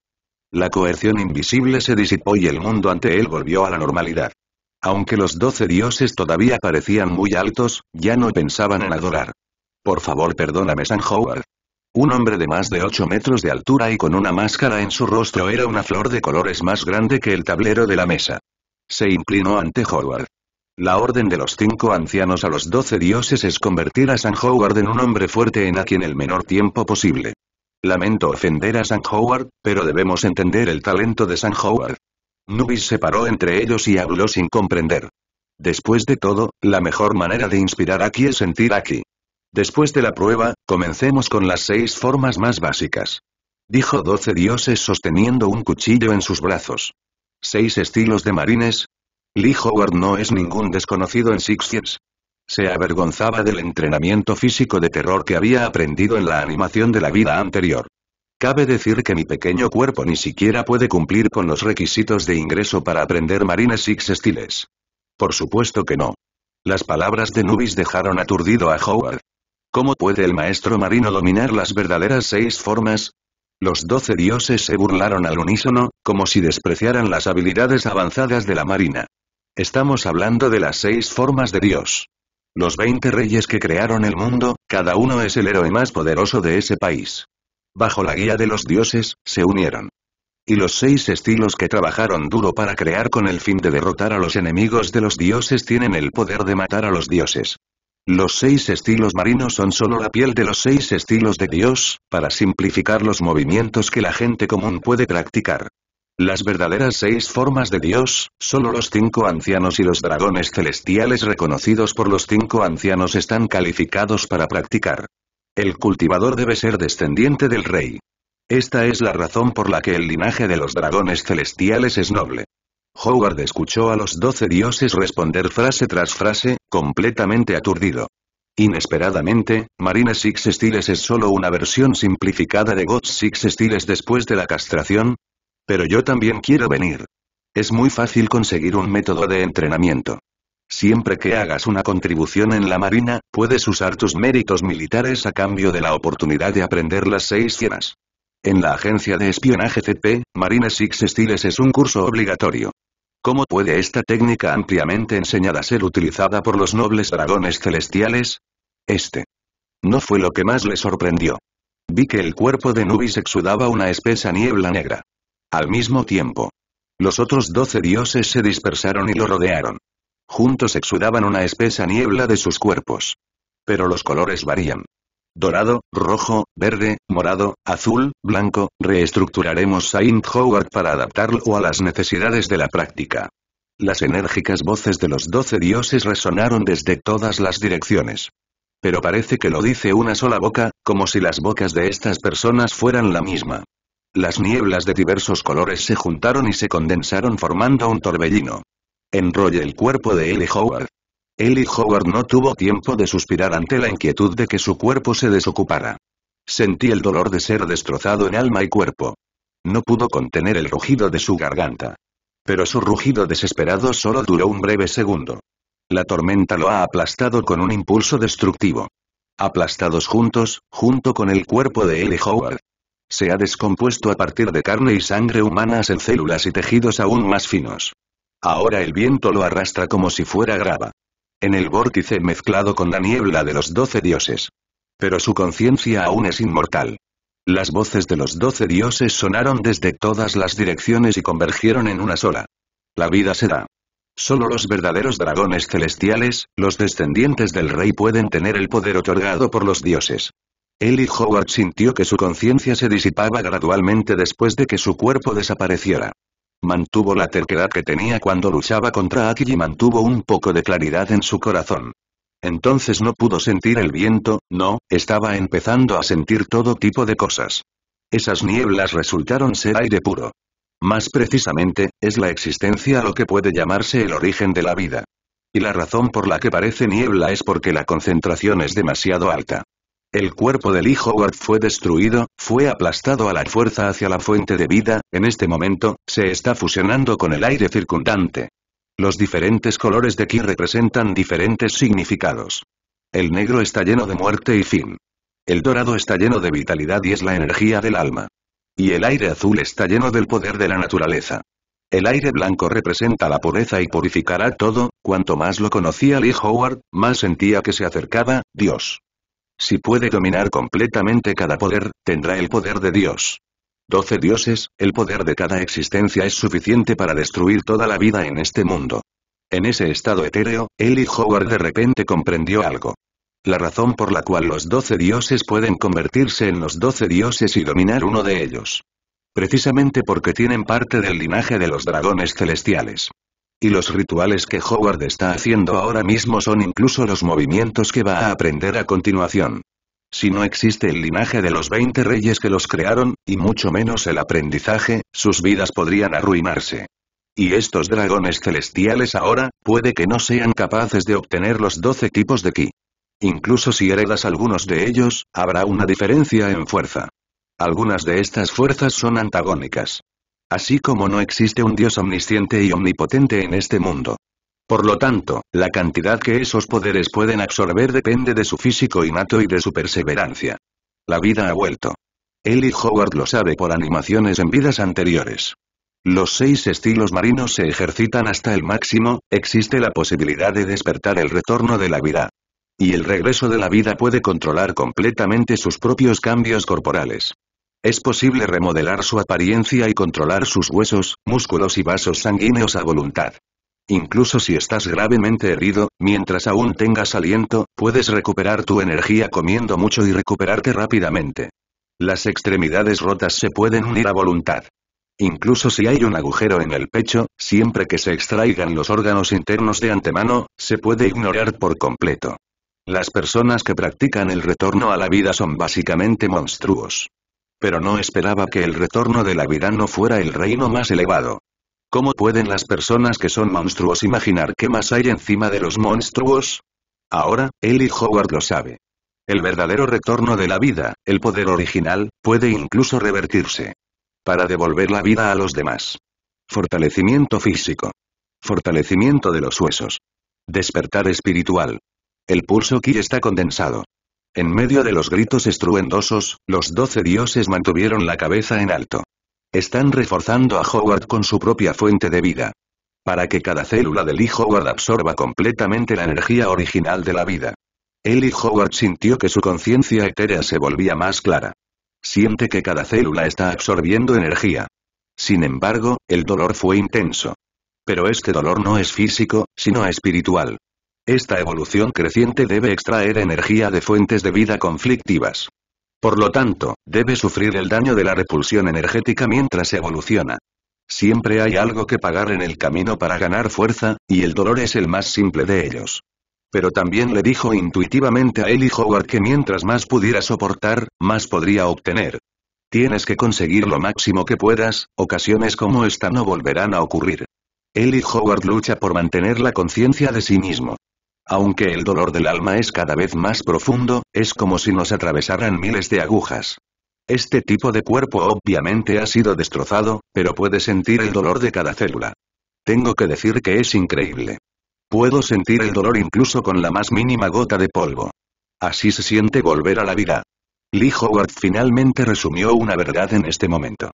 La coerción invisible se disipó y el mundo ante él volvió a la normalidad. Aunque los doce dioses todavía parecían muy altos, ya no pensaban en adorar. Por favor perdóname San Howard. Un hombre de más de 8 metros de altura y con una máscara en su rostro era una flor de colores más grande que el tablero de la mesa. Se inclinó ante Howard. La orden de los cinco ancianos a los doce dioses es convertir a San Howard en un hombre fuerte en aquí en el menor tiempo posible. Lamento ofender a San Howard, pero debemos entender el talento de San Howard. Nubis se paró entre ellos y habló sin comprender. Después de todo, la mejor manera de inspirar aquí es sentir aquí. Después de la prueba, comencemos con las seis formas más básicas. Dijo doce dioses sosteniendo un cuchillo en sus brazos. Seis estilos de marines. Lee Howard no es ningún desconocido en Six Years. Se avergonzaba del entrenamiento físico de terror que había aprendido en la animación de la vida anterior. Cabe decir que mi pequeño cuerpo ni siquiera puede cumplir con los requisitos de ingreso para aprender marinas Six Estiles. Por supuesto que no. Las palabras de Nubis dejaron aturdido a Howard. ¿Cómo puede el maestro marino dominar las verdaderas seis formas? Los doce dioses se burlaron al unísono, como si despreciaran las habilidades avanzadas de la marina. Estamos hablando de las seis formas de Dios. Los veinte reyes que crearon el mundo, cada uno es el héroe más poderoso de ese país bajo la guía de los dioses, se unieron. Y los seis estilos que trabajaron duro para crear con el fin de derrotar a los enemigos de los dioses tienen el poder de matar a los dioses. Los seis estilos marinos son solo la piel de los seis estilos de Dios, para simplificar los movimientos que la gente común puede practicar. Las verdaderas seis formas de Dios, solo los cinco ancianos y los dragones celestiales reconocidos por los cinco ancianos están calificados para practicar. El cultivador debe ser descendiente del rey. Esta es la razón por la que el linaje de los dragones celestiales es noble. Howard escuchó a los doce dioses responder frase tras frase, completamente aturdido. Inesperadamente, Marina Six Stiles es solo una versión simplificada de God Six Stiles después de la castración. Pero yo también quiero venir. Es muy fácil conseguir un método de entrenamiento. Siempre que hagas una contribución en la Marina, puedes usar tus méritos militares a cambio de la oportunidad de aprender las seis cienas. En la agencia de espionaje CP, Marines Six Styles es un curso obligatorio. ¿Cómo puede esta técnica ampliamente enseñada ser utilizada por los nobles dragones celestiales? Este. No fue lo que más le sorprendió. Vi que el cuerpo de Nubis exudaba una espesa niebla negra. Al mismo tiempo. Los otros doce dioses se dispersaron y lo rodearon. Juntos exudaban una espesa niebla de sus cuerpos. Pero los colores varían. Dorado, rojo, verde, morado, azul, blanco, reestructuraremos Saint Howard para adaptarlo a las necesidades de la práctica. Las enérgicas voces de los doce dioses resonaron desde todas las direcciones. Pero parece que lo dice una sola boca, como si las bocas de estas personas fueran la misma. Las nieblas de diversos colores se juntaron y se condensaron formando un torbellino. Enrolle el cuerpo de Ellie Howard. Ellie Howard no tuvo tiempo de suspirar ante la inquietud de que su cuerpo se desocupara. Sentí el dolor de ser destrozado en alma y cuerpo. No pudo contener el rugido de su garganta. Pero su rugido desesperado solo duró un breve segundo. La tormenta lo ha aplastado con un impulso destructivo. Aplastados juntos, junto con el cuerpo de Ellie Howard. Se ha descompuesto a partir de carne y sangre humanas en células y tejidos aún más finos. Ahora el viento lo arrastra como si fuera grava. En el vórtice mezclado con la niebla de los doce dioses. Pero su conciencia aún es inmortal. Las voces de los doce dioses sonaron desde todas las direcciones y convergieron en una sola. La vida se da. Solo los verdaderos dragones celestiales, los descendientes del rey pueden tener el poder otorgado por los dioses. Eli y Howard sintió que su conciencia se disipaba gradualmente después de que su cuerpo desapareciera. Mantuvo la terquedad que tenía cuando luchaba contra Aki y mantuvo un poco de claridad en su corazón. Entonces no pudo sentir el viento, no, estaba empezando a sentir todo tipo de cosas. Esas nieblas resultaron ser aire puro. Más precisamente, es la existencia lo que puede llamarse el origen de la vida. Y la razón por la que parece niebla es porque la concentración es demasiado alta. El cuerpo del hijo Howard fue destruido, fue aplastado a la fuerza hacia la fuente de vida, en este momento, se está fusionando con el aire circundante. Los diferentes colores de aquí representan diferentes significados. El negro está lleno de muerte y fin. El dorado está lleno de vitalidad y es la energía del alma. Y el aire azul está lleno del poder de la naturaleza. El aire blanco representa la pureza y purificará todo, cuanto más lo conocía Lee Howard, más sentía que se acercaba, Dios. Si puede dominar completamente cada poder, tendrá el poder de Dios. Doce dioses, el poder de cada existencia es suficiente para destruir toda la vida en este mundo. En ese estado etéreo, Eli Howard de repente comprendió algo. La razón por la cual los doce dioses pueden convertirse en los doce dioses y dominar uno de ellos. Precisamente porque tienen parte del linaje de los dragones celestiales. Y los rituales que Howard está haciendo ahora mismo son incluso los movimientos que va a aprender a continuación. Si no existe el linaje de los 20 reyes que los crearon, y mucho menos el aprendizaje, sus vidas podrían arruinarse. Y estos dragones celestiales ahora, puede que no sean capaces de obtener los 12 tipos de ki. Incluso si heredas algunos de ellos, habrá una diferencia en fuerza. Algunas de estas fuerzas son antagónicas. Así como no existe un Dios omnisciente y omnipotente en este mundo. Por lo tanto, la cantidad que esos poderes pueden absorber depende de su físico innato y de su perseverancia. La vida ha vuelto. Eli Howard lo sabe por animaciones en vidas anteriores. Los seis estilos marinos se ejercitan hasta el máximo, existe la posibilidad de despertar el retorno de la vida. Y el regreso de la vida puede controlar completamente sus propios cambios corporales. Es posible remodelar su apariencia y controlar sus huesos, músculos y vasos sanguíneos a voluntad. Incluso si estás gravemente herido, mientras aún tengas aliento, puedes recuperar tu energía comiendo mucho y recuperarte rápidamente. Las extremidades rotas se pueden unir a voluntad. Incluso si hay un agujero en el pecho, siempre que se extraigan los órganos internos de antemano, se puede ignorar por completo. Las personas que practican el retorno a la vida son básicamente monstruos. Pero no esperaba que el retorno de la vida no fuera el reino más elevado. ¿Cómo pueden las personas que son monstruos imaginar qué más hay encima de los monstruos? Ahora, él y Howard lo sabe. El verdadero retorno de la vida, el poder original, puede incluso revertirse. Para devolver la vida a los demás. Fortalecimiento físico. Fortalecimiento de los huesos. Despertar espiritual. El pulso ki está condensado. En medio de los gritos estruendosos, los doce dioses mantuvieron la cabeza en alto. Están reforzando a Howard con su propia fuente de vida. Para que cada célula del hijo Howard absorba completamente la energía original de la vida. y Howard sintió que su conciencia etérea se volvía más clara. Siente que cada célula está absorbiendo energía. Sin embargo, el dolor fue intenso. Pero este dolor no es físico, sino espiritual. Esta evolución creciente debe extraer energía de fuentes de vida conflictivas. Por lo tanto, debe sufrir el daño de la repulsión energética mientras evoluciona. Siempre hay algo que pagar en el camino para ganar fuerza, y el dolor es el más simple de ellos. Pero también le dijo intuitivamente a Eli Howard que mientras más pudiera soportar, más podría obtener. Tienes que conseguir lo máximo que puedas, ocasiones como esta no volverán a ocurrir. Ellie Howard lucha por mantener la conciencia de sí mismo. Aunque el dolor del alma es cada vez más profundo, es como si nos atravesaran miles de agujas. Este tipo de cuerpo obviamente ha sido destrozado, pero puede sentir el dolor de cada célula. Tengo que decir que es increíble. Puedo sentir el dolor incluso con la más mínima gota de polvo. Así se siente volver a la vida. Lee Howard finalmente resumió una verdad en este momento.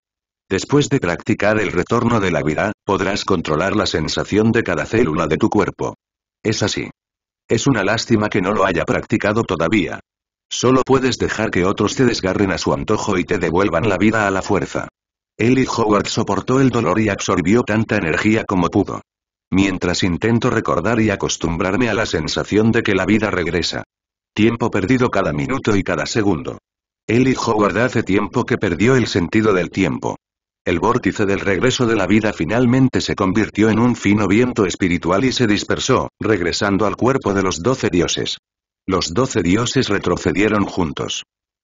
Después de practicar el retorno de la vida, podrás controlar la sensación de cada célula de tu cuerpo. Es así. Es una lástima que no lo haya practicado todavía. Solo puedes dejar que otros te desgarren a su antojo y te devuelvan la vida a la fuerza. Ellie Howard soportó el dolor y absorbió tanta energía como pudo. Mientras intento recordar y acostumbrarme a la sensación de que la vida regresa. Tiempo perdido cada minuto y cada segundo. Ellie Howard hace tiempo que perdió el sentido del tiempo. El vórtice del regreso de la vida finalmente se convirtió en un fino viento espiritual y se dispersó, regresando al cuerpo de los doce dioses. Los doce dioses retrocedieron juntos.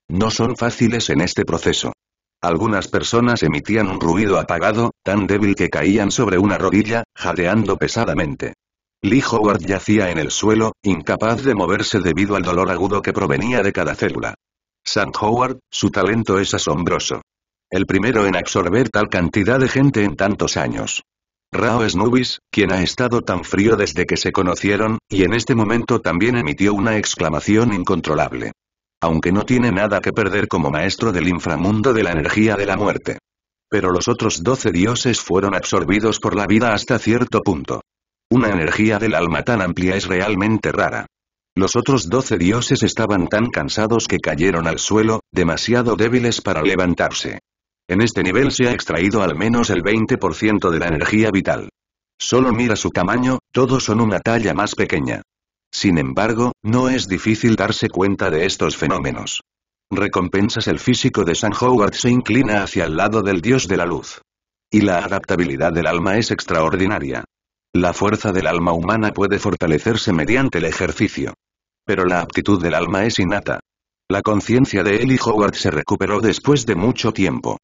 No son fáciles en este proceso. Algunas personas emitían un ruido apagado, tan débil que caían sobre una rodilla, jadeando pesadamente. Lee Howard yacía en el suelo, incapaz de moverse debido al dolor agudo que provenía de cada célula. Sam Howard, su talento es asombroso el primero en absorber tal cantidad de gente en tantos años. Rao Snubis, quien ha estado tan frío desde que se conocieron, y en este momento también emitió una exclamación incontrolable. Aunque no tiene nada que perder como maestro del inframundo de la energía de la muerte. Pero los otros doce dioses fueron absorbidos por la vida hasta cierto punto. Una energía del alma tan amplia es realmente rara. Los otros doce dioses estaban tan cansados que cayeron al suelo, demasiado débiles para levantarse. En este nivel se ha extraído al menos el 20% de la energía vital. Solo mira su tamaño, todos son una talla más pequeña. Sin embargo, no es difícil darse cuenta de estos fenómenos. Recompensas el físico de San Howard se inclina hacia el lado del dios de la luz. Y la adaptabilidad del alma es extraordinaria. La fuerza del alma humana puede fortalecerse mediante el ejercicio. Pero la aptitud del alma es innata. La conciencia de Eli Howard se recuperó después de mucho tiempo.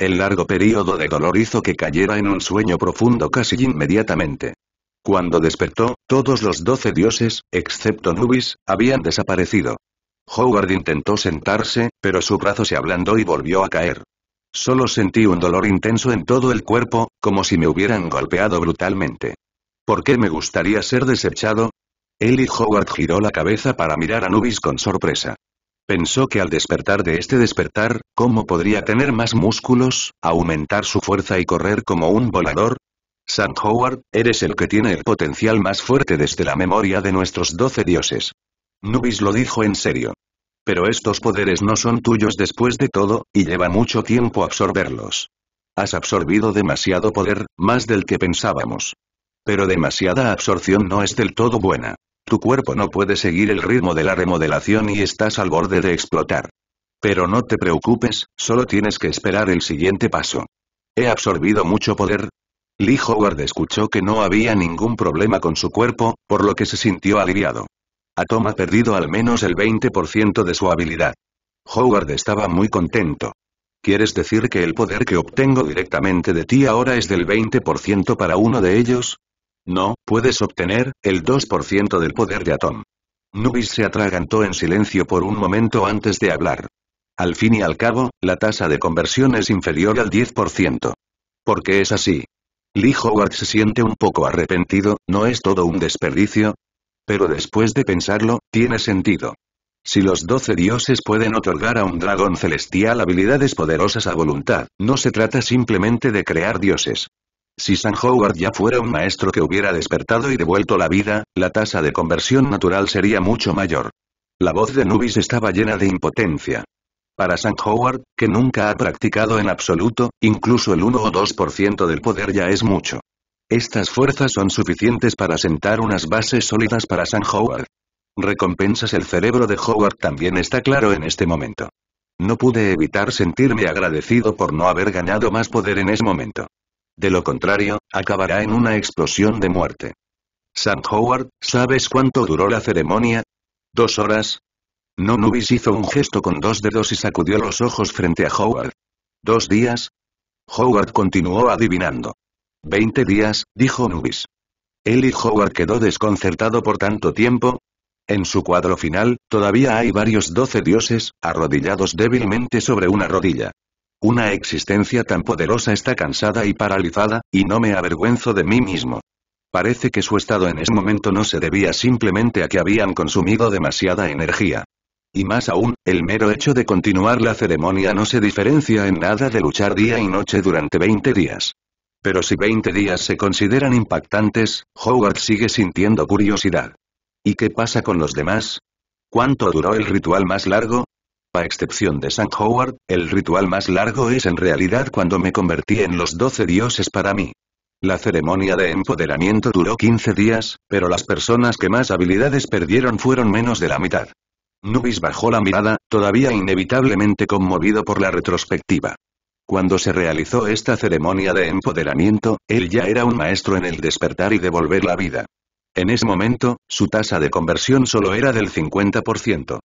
El largo período de dolor hizo que cayera en un sueño profundo casi inmediatamente. Cuando despertó, todos los doce dioses, excepto Nubis, habían desaparecido. Howard intentó sentarse, pero su brazo se ablandó y volvió a caer. Solo sentí un dolor intenso en todo el cuerpo, como si me hubieran golpeado brutalmente. ¿Por qué me gustaría ser desechado? Él y Howard giró la cabeza para mirar a Nubis con sorpresa. Pensó que al despertar de este despertar, ¿cómo podría tener más músculos, aumentar su fuerza y correr como un volador? San Howard, eres el que tiene el potencial más fuerte desde la memoria de nuestros doce dioses. Nubis lo dijo en serio. Pero estos poderes no son tuyos después de todo, y lleva mucho tiempo absorberlos. Has absorbido demasiado poder, más del que pensábamos. Pero demasiada absorción no es del todo buena. Tu cuerpo no puede seguir el ritmo de la remodelación y estás al borde de explotar. Pero no te preocupes, solo tienes que esperar el siguiente paso. ¿He absorbido mucho poder? Lee Howard escuchó que no había ningún problema con su cuerpo, por lo que se sintió aliviado. Atom ha perdido al menos el 20% de su habilidad. Howard estaba muy contento. ¿Quieres decir que el poder que obtengo directamente de ti ahora es del 20% para uno de ellos? No, puedes obtener, el 2% del poder de Atom. Nubis se atragantó en silencio por un momento antes de hablar. Al fin y al cabo, la tasa de conversión es inferior al 10%. ¿Por qué es así? Lee Howard se siente un poco arrepentido, ¿no es todo un desperdicio? Pero después de pensarlo, tiene sentido. Si los doce dioses pueden otorgar a un dragón celestial habilidades poderosas a voluntad, no se trata simplemente de crear dioses. Si San Howard ya fuera un maestro que hubiera despertado y devuelto la vida, la tasa de conversión natural sería mucho mayor. La voz de Nubis estaba llena de impotencia. Para San Howard, que nunca ha practicado en absoluto, incluso el 1 o 2% del poder ya es mucho. Estas fuerzas son suficientes para sentar unas bases sólidas para San Howard. Recompensas el cerebro de Howard también está claro en este momento. No pude evitar sentirme agradecido por no haber ganado más poder en ese momento. De lo contrario, acabará en una explosión de muerte. —San Howard, ¿sabes cuánto duró la ceremonia? ¿Dos horas? No Nubis hizo un gesto con dos dedos y sacudió los ojos frente a Howard. ¿Dos días? Howard continuó adivinando. Veinte días, dijo Nubis. Él y Howard quedó desconcertado por tanto tiempo. En su cuadro final, todavía hay varios doce dioses, arrodillados débilmente sobre una rodilla. Una existencia tan poderosa está cansada y paralizada, y no me avergüenzo de mí mismo. Parece que su estado en ese momento no se debía simplemente a que habían consumido demasiada energía. Y más aún, el mero hecho de continuar la ceremonia no se diferencia en nada de luchar día y noche durante 20 días. Pero si 20 días se consideran impactantes, Howard sigue sintiendo curiosidad. ¿Y qué pasa con los demás? ¿Cuánto duró el ritual más largo? A excepción de San Howard, el ritual más largo es en realidad cuando me convertí en los doce dioses para mí. La ceremonia de empoderamiento duró 15 días, pero las personas que más habilidades perdieron fueron menos de la mitad. Nubis bajó la mirada, todavía inevitablemente conmovido por la retrospectiva. Cuando se realizó esta ceremonia de empoderamiento, él ya era un maestro en el despertar y devolver la vida. En ese momento, su tasa de conversión solo era del 50%.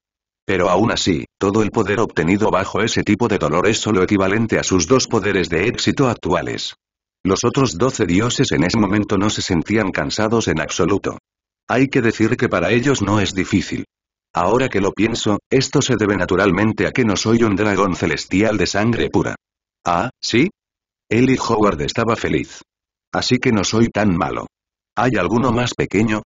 Pero aún así, todo el poder obtenido bajo ese tipo de dolor es solo equivalente a sus dos poderes de éxito actuales. Los otros doce dioses en ese momento no se sentían cansados en absoluto. Hay que decir que para ellos no es difícil. Ahora que lo pienso, esto se debe naturalmente a que no soy un dragón celestial de sangre pura. Ah, ¿sí? Eli Howard estaba feliz. Así que no soy tan malo. ¿Hay alguno más pequeño?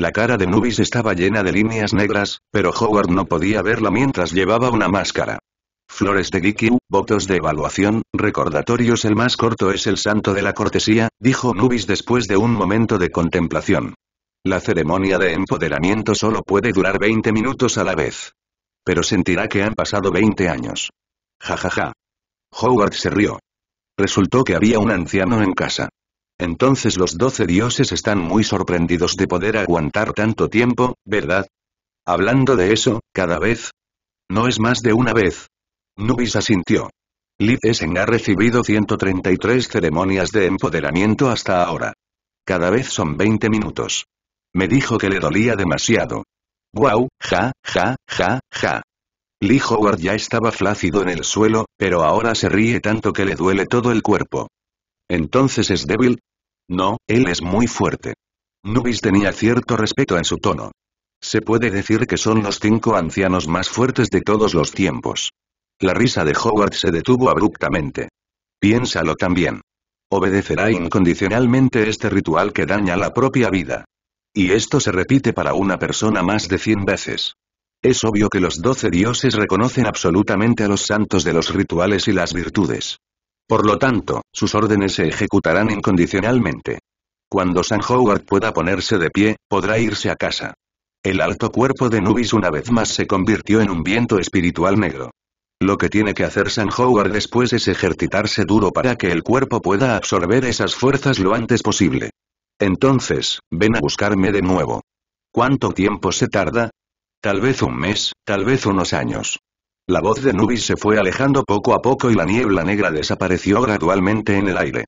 La cara de Nubis estaba llena de líneas negras, pero Howard no podía verla mientras llevaba una máscara. Flores de DQ, votos de evaluación, recordatorios el más corto es el santo de la cortesía, dijo Nubis después de un momento de contemplación. La ceremonia de empoderamiento solo puede durar 20 minutos a la vez. Pero sentirá que han pasado 20 años. Jajaja. ja Howard se rió. Resultó que había un anciano en casa. Entonces los doce dioses están muy sorprendidos de poder aguantar tanto tiempo, ¿verdad? Hablando de eso, cada vez. No es más de una vez. Nubis asintió. Lee Essen ha recibido 133 ceremonias de empoderamiento hasta ahora. Cada vez son 20 minutos. Me dijo que le dolía demasiado. Wow, ja, ja, ja, ja. Lee Howard ya estaba flácido en el suelo, pero ahora se ríe tanto que le duele todo el cuerpo. Entonces es débil, no, él es muy fuerte. Nubis tenía cierto respeto en su tono. Se puede decir que son los cinco ancianos más fuertes de todos los tiempos. La risa de Howard se detuvo abruptamente. Piénsalo también. Obedecerá incondicionalmente este ritual que daña la propia vida. Y esto se repite para una persona más de cien veces. Es obvio que los doce dioses reconocen absolutamente a los santos de los rituales y las virtudes. Por lo tanto, sus órdenes se ejecutarán incondicionalmente. Cuando San Howard pueda ponerse de pie, podrá irse a casa. El alto cuerpo de Nubis una vez más se convirtió en un viento espiritual negro. Lo que tiene que hacer San Howard después es ejercitarse duro para que el cuerpo pueda absorber esas fuerzas lo antes posible. Entonces, ven a buscarme de nuevo. ¿Cuánto tiempo se tarda? Tal vez un mes, tal vez unos años. La voz de Nubis se fue alejando poco a poco y la niebla negra desapareció gradualmente en el aire.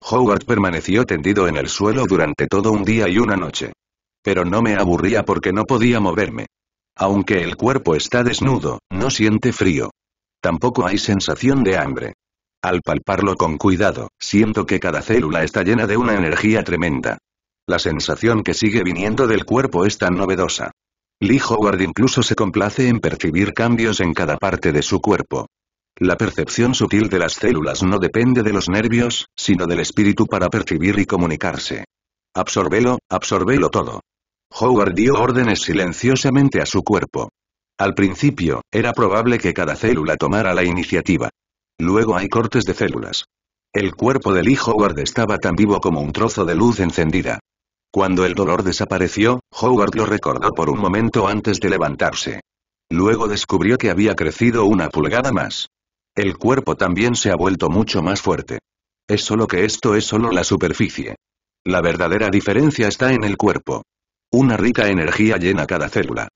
Howard permaneció tendido en el suelo durante todo un día y una noche. Pero no me aburría porque no podía moverme. Aunque el cuerpo está desnudo, no siente frío. Tampoco hay sensación de hambre. Al palparlo con cuidado, siento que cada célula está llena de una energía tremenda. La sensación que sigue viniendo del cuerpo es tan novedosa. Lee Howard incluso se complace en percibir cambios en cada parte de su cuerpo. La percepción sutil de las células no depende de los nervios, sino del espíritu para percibir y comunicarse. Absorbelo, absorbelo todo. Howard dio órdenes silenciosamente a su cuerpo. Al principio, era probable que cada célula tomara la iniciativa. Luego hay cortes de células. El cuerpo de Lee Howard estaba tan vivo como un trozo de luz encendida. Cuando el dolor desapareció, Howard lo recordó por un momento antes de levantarse. Luego descubrió que había crecido una pulgada más. El cuerpo también se ha vuelto mucho más fuerte. Es solo que esto es solo la superficie. La verdadera diferencia está en el cuerpo. Una rica energía llena cada célula.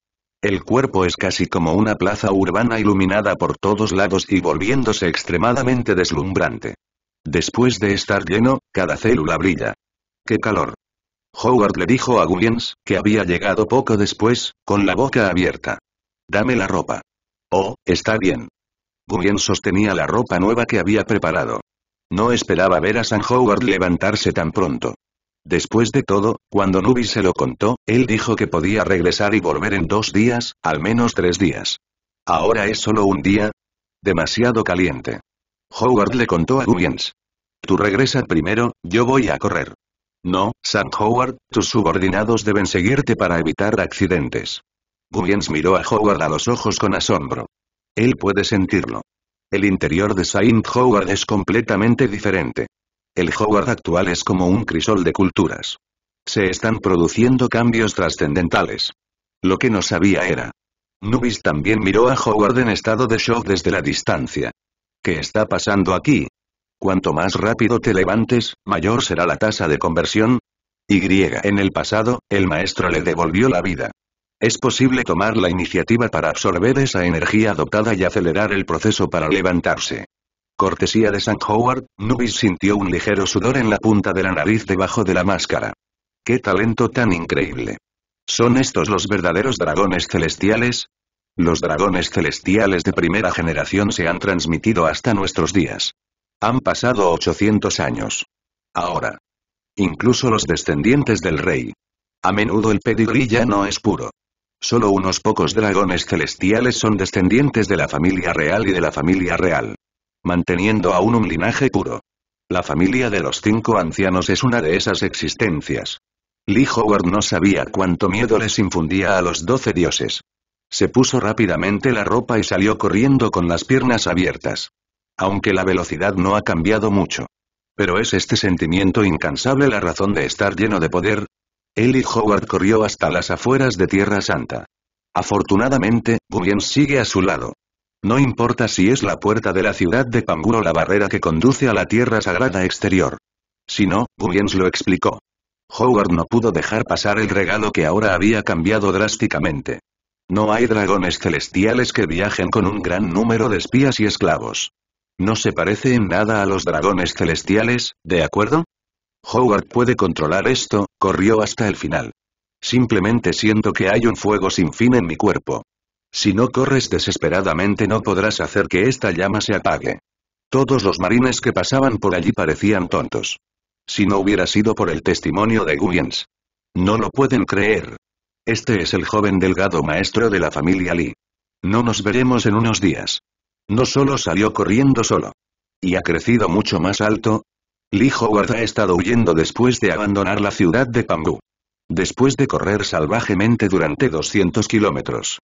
El cuerpo es casi como una plaza urbana iluminada por todos lados y volviéndose extremadamente deslumbrante. Después de estar lleno, cada célula brilla. ¡Qué calor! Howard le dijo a Williams, que había llegado poco después, con la boca abierta. Dame la ropa. Oh, está bien. Guggens sostenía la ropa nueva que había preparado. No esperaba ver a San Howard levantarse tan pronto. Después de todo, cuando Nubi se lo contó, él dijo que podía regresar y volver en dos días, al menos tres días. ¿Ahora es solo un día? Demasiado caliente. Howard le contó a Williams. Tú regresa primero, yo voy a correr. No, Saint Howard, tus subordinados deben seguirte para evitar accidentes. Guyens miró a Howard a los ojos con asombro. Él puede sentirlo. El interior de Saint Howard es completamente diferente. El Howard actual es como un crisol de culturas. Se están produciendo cambios trascendentales. Lo que no sabía era. Nubis también miró a Howard en estado de shock desde la distancia. ¿Qué está pasando aquí? Cuanto más rápido te levantes, mayor será la tasa de conversión. Y. En el pasado, el maestro le devolvió la vida. Es posible tomar la iniciativa para absorber esa energía adoptada y acelerar el proceso para levantarse. Cortesía de St. Howard, Nubis sintió un ligero sudor en la punta de la nariz debajo de la máscara. ¡Qué talento tan increíble! ¿Son estos los verdaderos dragones celestiales? Los dragones celestiales de primera generación se han transmitido hasta nuestros días. Han pasado 800 años. Ahora. Incluso los descendientes del rey. A menudo el pedigrí ya no es puro. Solo unos pocos dragones celestiales son descendientes de la familia real y de la familia real. Manteniendo aún un linaje puro. La familia de los cinco ancianos es una de esas existencias. Lee Howard no sabía cuánto miedo les infundía a los doce dioses. Se puso rápidamente la ropa y salió corriendo con las piernas abiertas aunque la velocidad no ha cambiado mucho. Pero es este sentimiento incansable la razón de estar lleno de poder. Él y Howard corrió hasta las afueras de Tierra Santa. Afortunadamente, Guyens sigue a su lado. No importa si es la puerta de la ciudad de Panguro la barrera que conduce a la Tierra Sagrada exterior. Si no, Guyens lo explicó. Howard no pudo dejar pasar el regalo que ahora había cambiado drásticamente. No hay dragones celestiales que viajen con un gran número de espías y esclavos. No se parece en nada a los dragones celestiales, ¿de acuerdo? Howard puede controlar esto, corrió hasta el final. Simplemente siento que hay un fuego sin fin en mi cuerpo. Si no corres desesperadamente no podrás hacer que esta llama se apague. Todos los marines que pasaban por allí parecían tontos. Si no hubiera sido por el testimonio de Guyens. No lo pueden creer. Este es el joven delgado maestro de la familia Lee. No nos veremos en unos días. No solo salió corriendo solo. Y ha crecido mucho más alto. Lee Howard ha estado huyendo después de abandonar la ciudad de Pangu. Después de correr salvajemente durante 200 kilómetros.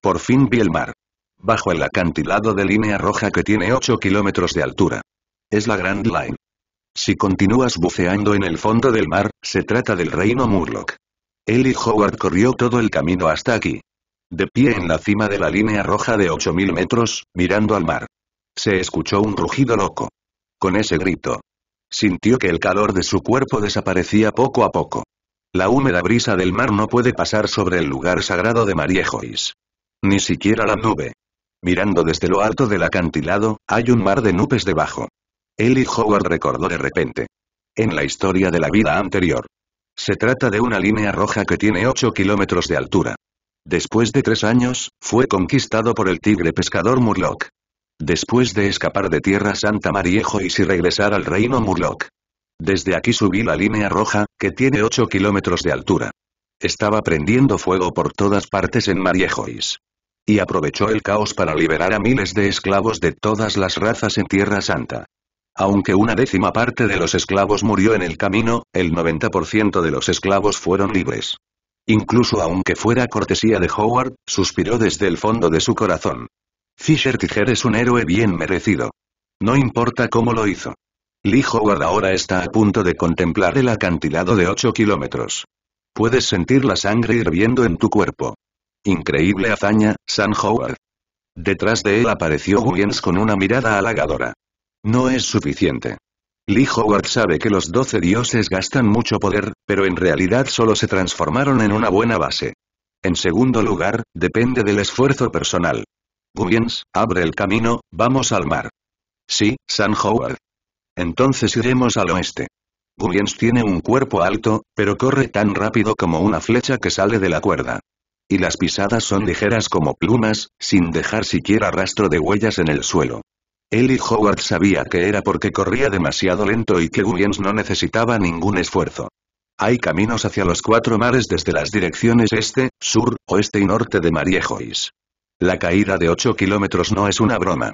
Por fin vi el mar. Bajo el acantilado de línea roja que tiene 8 kilómetros de altura. Es la Grand Line. Si continúas buceando en el fondo del mar, se trata del reino Murloc. Eli y Howard corrió todo el camino hasta aquí de pie en la cima de la línea roja de 8.000 metros, mirando al mar. Se escuchó un rugido loco. Con ese grito. Sintió que el calor de su cuerpo desaparecía poco a poco. La húmeda brisa del mar no puede pasar sobre el lugar sagrado de Mariejois. Ni siquiera la nube. Mirando desde lo alto del acantilado, hay un mar de nubes debajo. Ellie Howard recordó de repente. En la historia de la vida anterior. Se trata de una línea roja que tiene 8 kilómetros de altura. Después de tres años, fue conquistado por el tigre pescador Murloc. Después de escapar de Tierra Santa Mariejois y regresar al reino Murloc. Desde aquí subí la línea roja, que tiene 8 kilómetros de altura. Estaba prendiendo fuego por todas partes en Mariejois. Y aprovechó el caos para liberar a miles de esclavos de todas las razas en Tierra Santa. Aunque una décima parte de los esclavos murió en el camino, el 90% de los esclavos fueron libres. Incluso aunque fuera cortesía de Howard, suspiró desde el fondo de su corazón. Fisher Tiger es un héroe bien merecido. No importa cómo lo hizo. Lee Howard ahora está a punto de contemplar el acantilado de 8 kilómetros. Puedes sentir la sangre hirviendo en tu cuerpo. Increíble hazaña, San Howard. Detrás de él apareció Williams con una mirada halagadora. No es suficiente. Lee Howard sabe que los doce dioses gastan mucho poder, pero en realidad solo se transformaron en una buena base. En segundo lugar, depende del esfuerzo personal. Guyens, abre el camino, vamos al mar. Sí, San Howard. Entonces iremos al oeste. Guyens tiene un cuerpo alto, pero corre tan rápido como una flecha que sale de la cuerda. Y las pisadas son ligeras como plumas, sin dejar siquiera rastro de huellas en el suelo. Él Howard sabía que era porque corría demasiado lento y que Williams no necesitaba ningún esfuerzo. Hay caminos hacia los cuatro mares desde las direcciones este, sur, oeste y norte de Mariejois. La caída de 8 kilómetros no es una broma.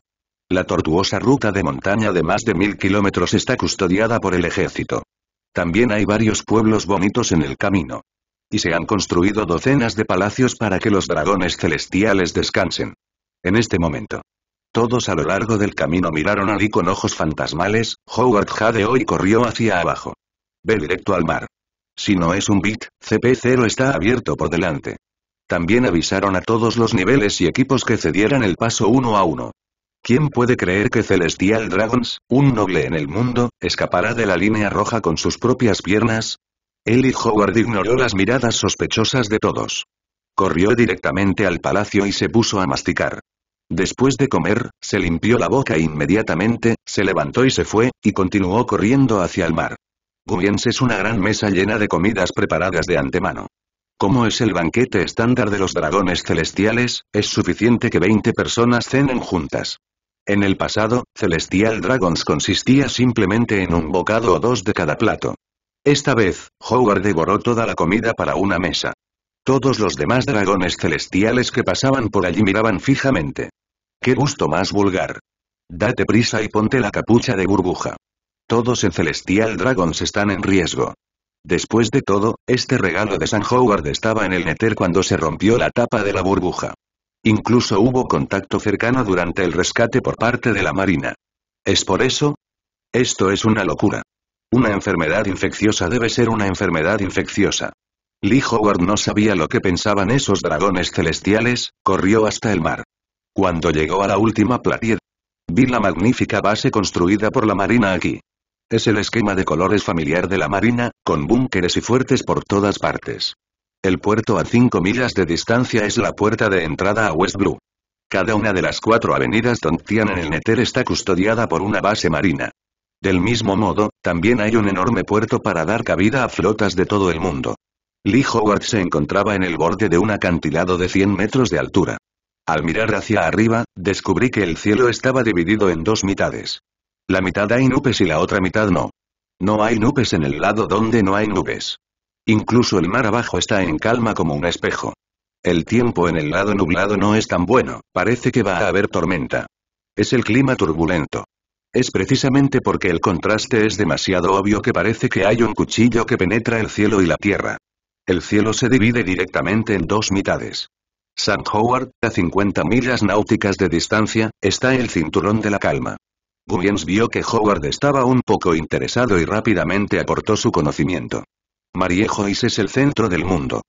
La tortuosa ruta de montaña de más de mil kilómetros está custodiada por el ejército. También hay varios pueblos bonitos en el camino. Y se han construido docenas de palacios para que los dragones celestiales descansen. En este momento, todos a lo largo del camino miraron a con ojos fantasmales, Howard jadeó y corrió hacia abajo. Ve directo al mar. Si no es un bit, CP0 está abierto por delante. También avisaron a todos los niveles y equipos que cedieran el paso uno a uno. ¿Quién puede creer que Celestial Dragons, un noble en el mundo, escapará de la línea roja con sus propias piernas? el y Howard ignoró las miradas sospechosas de todos. Corrió directamente al palacio y se puso a masticar. Después de comer, se limpió la boca inmediatamente, se levantó y se fue, y continuó corriendo hacia el mar. Guyens es una gran mesa llena de comidas preparadas de antemano. Como es el banquete estándar de los dragones celestiales, es suficiente que 20 personas cenen juntas. En el pasado, Celestial Dragons consistía simplemente en un bocado o dos de cada plato. Esta vez, Howard devoró toda la comida para una mesa. Todos los demás dragones celestiales que pasaban por allí miraban fijamente. ¡Qué gusto más vulgar! Date prisa y ponte la capucha de burbuja. Todos en Celestial Dragons están en riesgo. Después de todo, este regalo de San Howard estaba en el Nether cuando se rompió la tapa de la burbuja. Incluso hubo contacto cercano durante el rescate por parte de la Marina. ¿Es por eso? Esto es una locura. Una enfermedad infecciosa debe ser una enfermedad infecciosa. Lee Howard no sabía lo que pensaban esos dragones celestiales, corrió hasta el mar. Cuando llegó a la última platita, vi la magnífica base construida por la Marina aquí. Es el esquema de colores familiar de la Marina, con búnkeres y fuertes por todas partes. El puerto a 5 millas de distancia es la puerta de entrada a West Blue. Cada una de las cuatro avenidas donde en el Neter está custodiada por una base marina. Del mismo modo, también hay un enorme puerto para dar cabida a flotas de todo el mundo. Lee Howard se encontraba en el borde de un acantilado de 100 metros de altura. Al mirar hacia arriba, descubrí que el cielo estaba dividido en dos mitades. La mitad hay nubes y la otra mitad no. No hay nubes en el lado donde no hay nubes. Incluso el mar abajo está en calma como un espejo. El tiempo en el lado nublado no es tan bueno, parece que va a haber tormenta. Es el clima turbulento. Es precisamente porque el contraste es demasiado obvio que parece que hay un cuchillo que penetra el cielo y la tierra. El cielo se divide directamente en dos mitades. San Howard, a 50 millas náuticas de distancia, está el Cinturón de la Calma. Williams vio que Howard estaba un poco interesado y rápidamente aportó su conocimiento. Mariejois es el centro del mundo.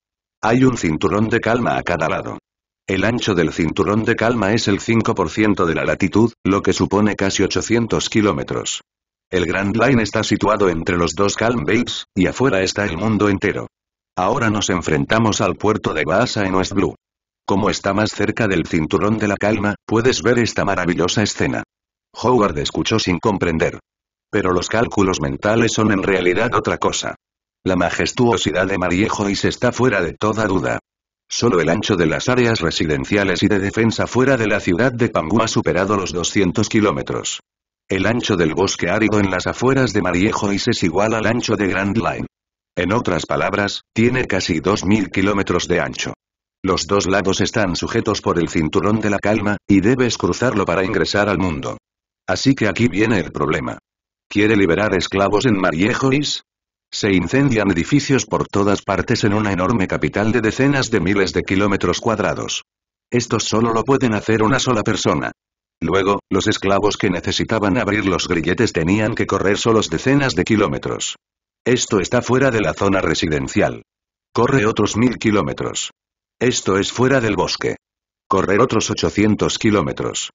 Hay un cinturón de calma a cada lado. El ancho del cinturón de calma es el 5% de la latitud, lo que supone casi 800 kilómetros. El Grand Line está situado entre los dos Calm Bates, y afuera está el mundo entero. Ahora nos enfrentamos al puerto de Baasa en West Blue. Como está más cerca del cinturón de la calma, puedes ver esta maravillosa escena. Howard escuchó sin comprender. Pero los cálculos mentales son en realidad otra cosa. La majestuosidad de Mariejois está fuera de toda duda. Solo el ancho de las áreas residenciales y de defensa fuera de la ciudad de Pangú ha superado los 200 kilómetros. El ancho del bosque árido en las afueras de Mariejois es igual al ancho de Grand Line. En otras palabras, tiene casi 2.000 kilómetros de ancho. Los dos lados están sujetos por el cinturón de la calma, y debes cruzarlo para ingresar al mundo. Así que aquí viene el problema. ¿Quiere liberar esclavos en Mariejois? Se incendian edificios por todas partes en una enorme capital de decenas de miles de kilómetros cuadrados. Esto solo lo pueden hacer una sola persona. Luego, los esclavos que necesitaban abrir los grilletes tenían que correr solos decenas de kilómetros. Esto está fuera de la zona residencial. Corre otros mil kilómetros. Esto es fuera del bosque. Correr otros 800 kilómetros.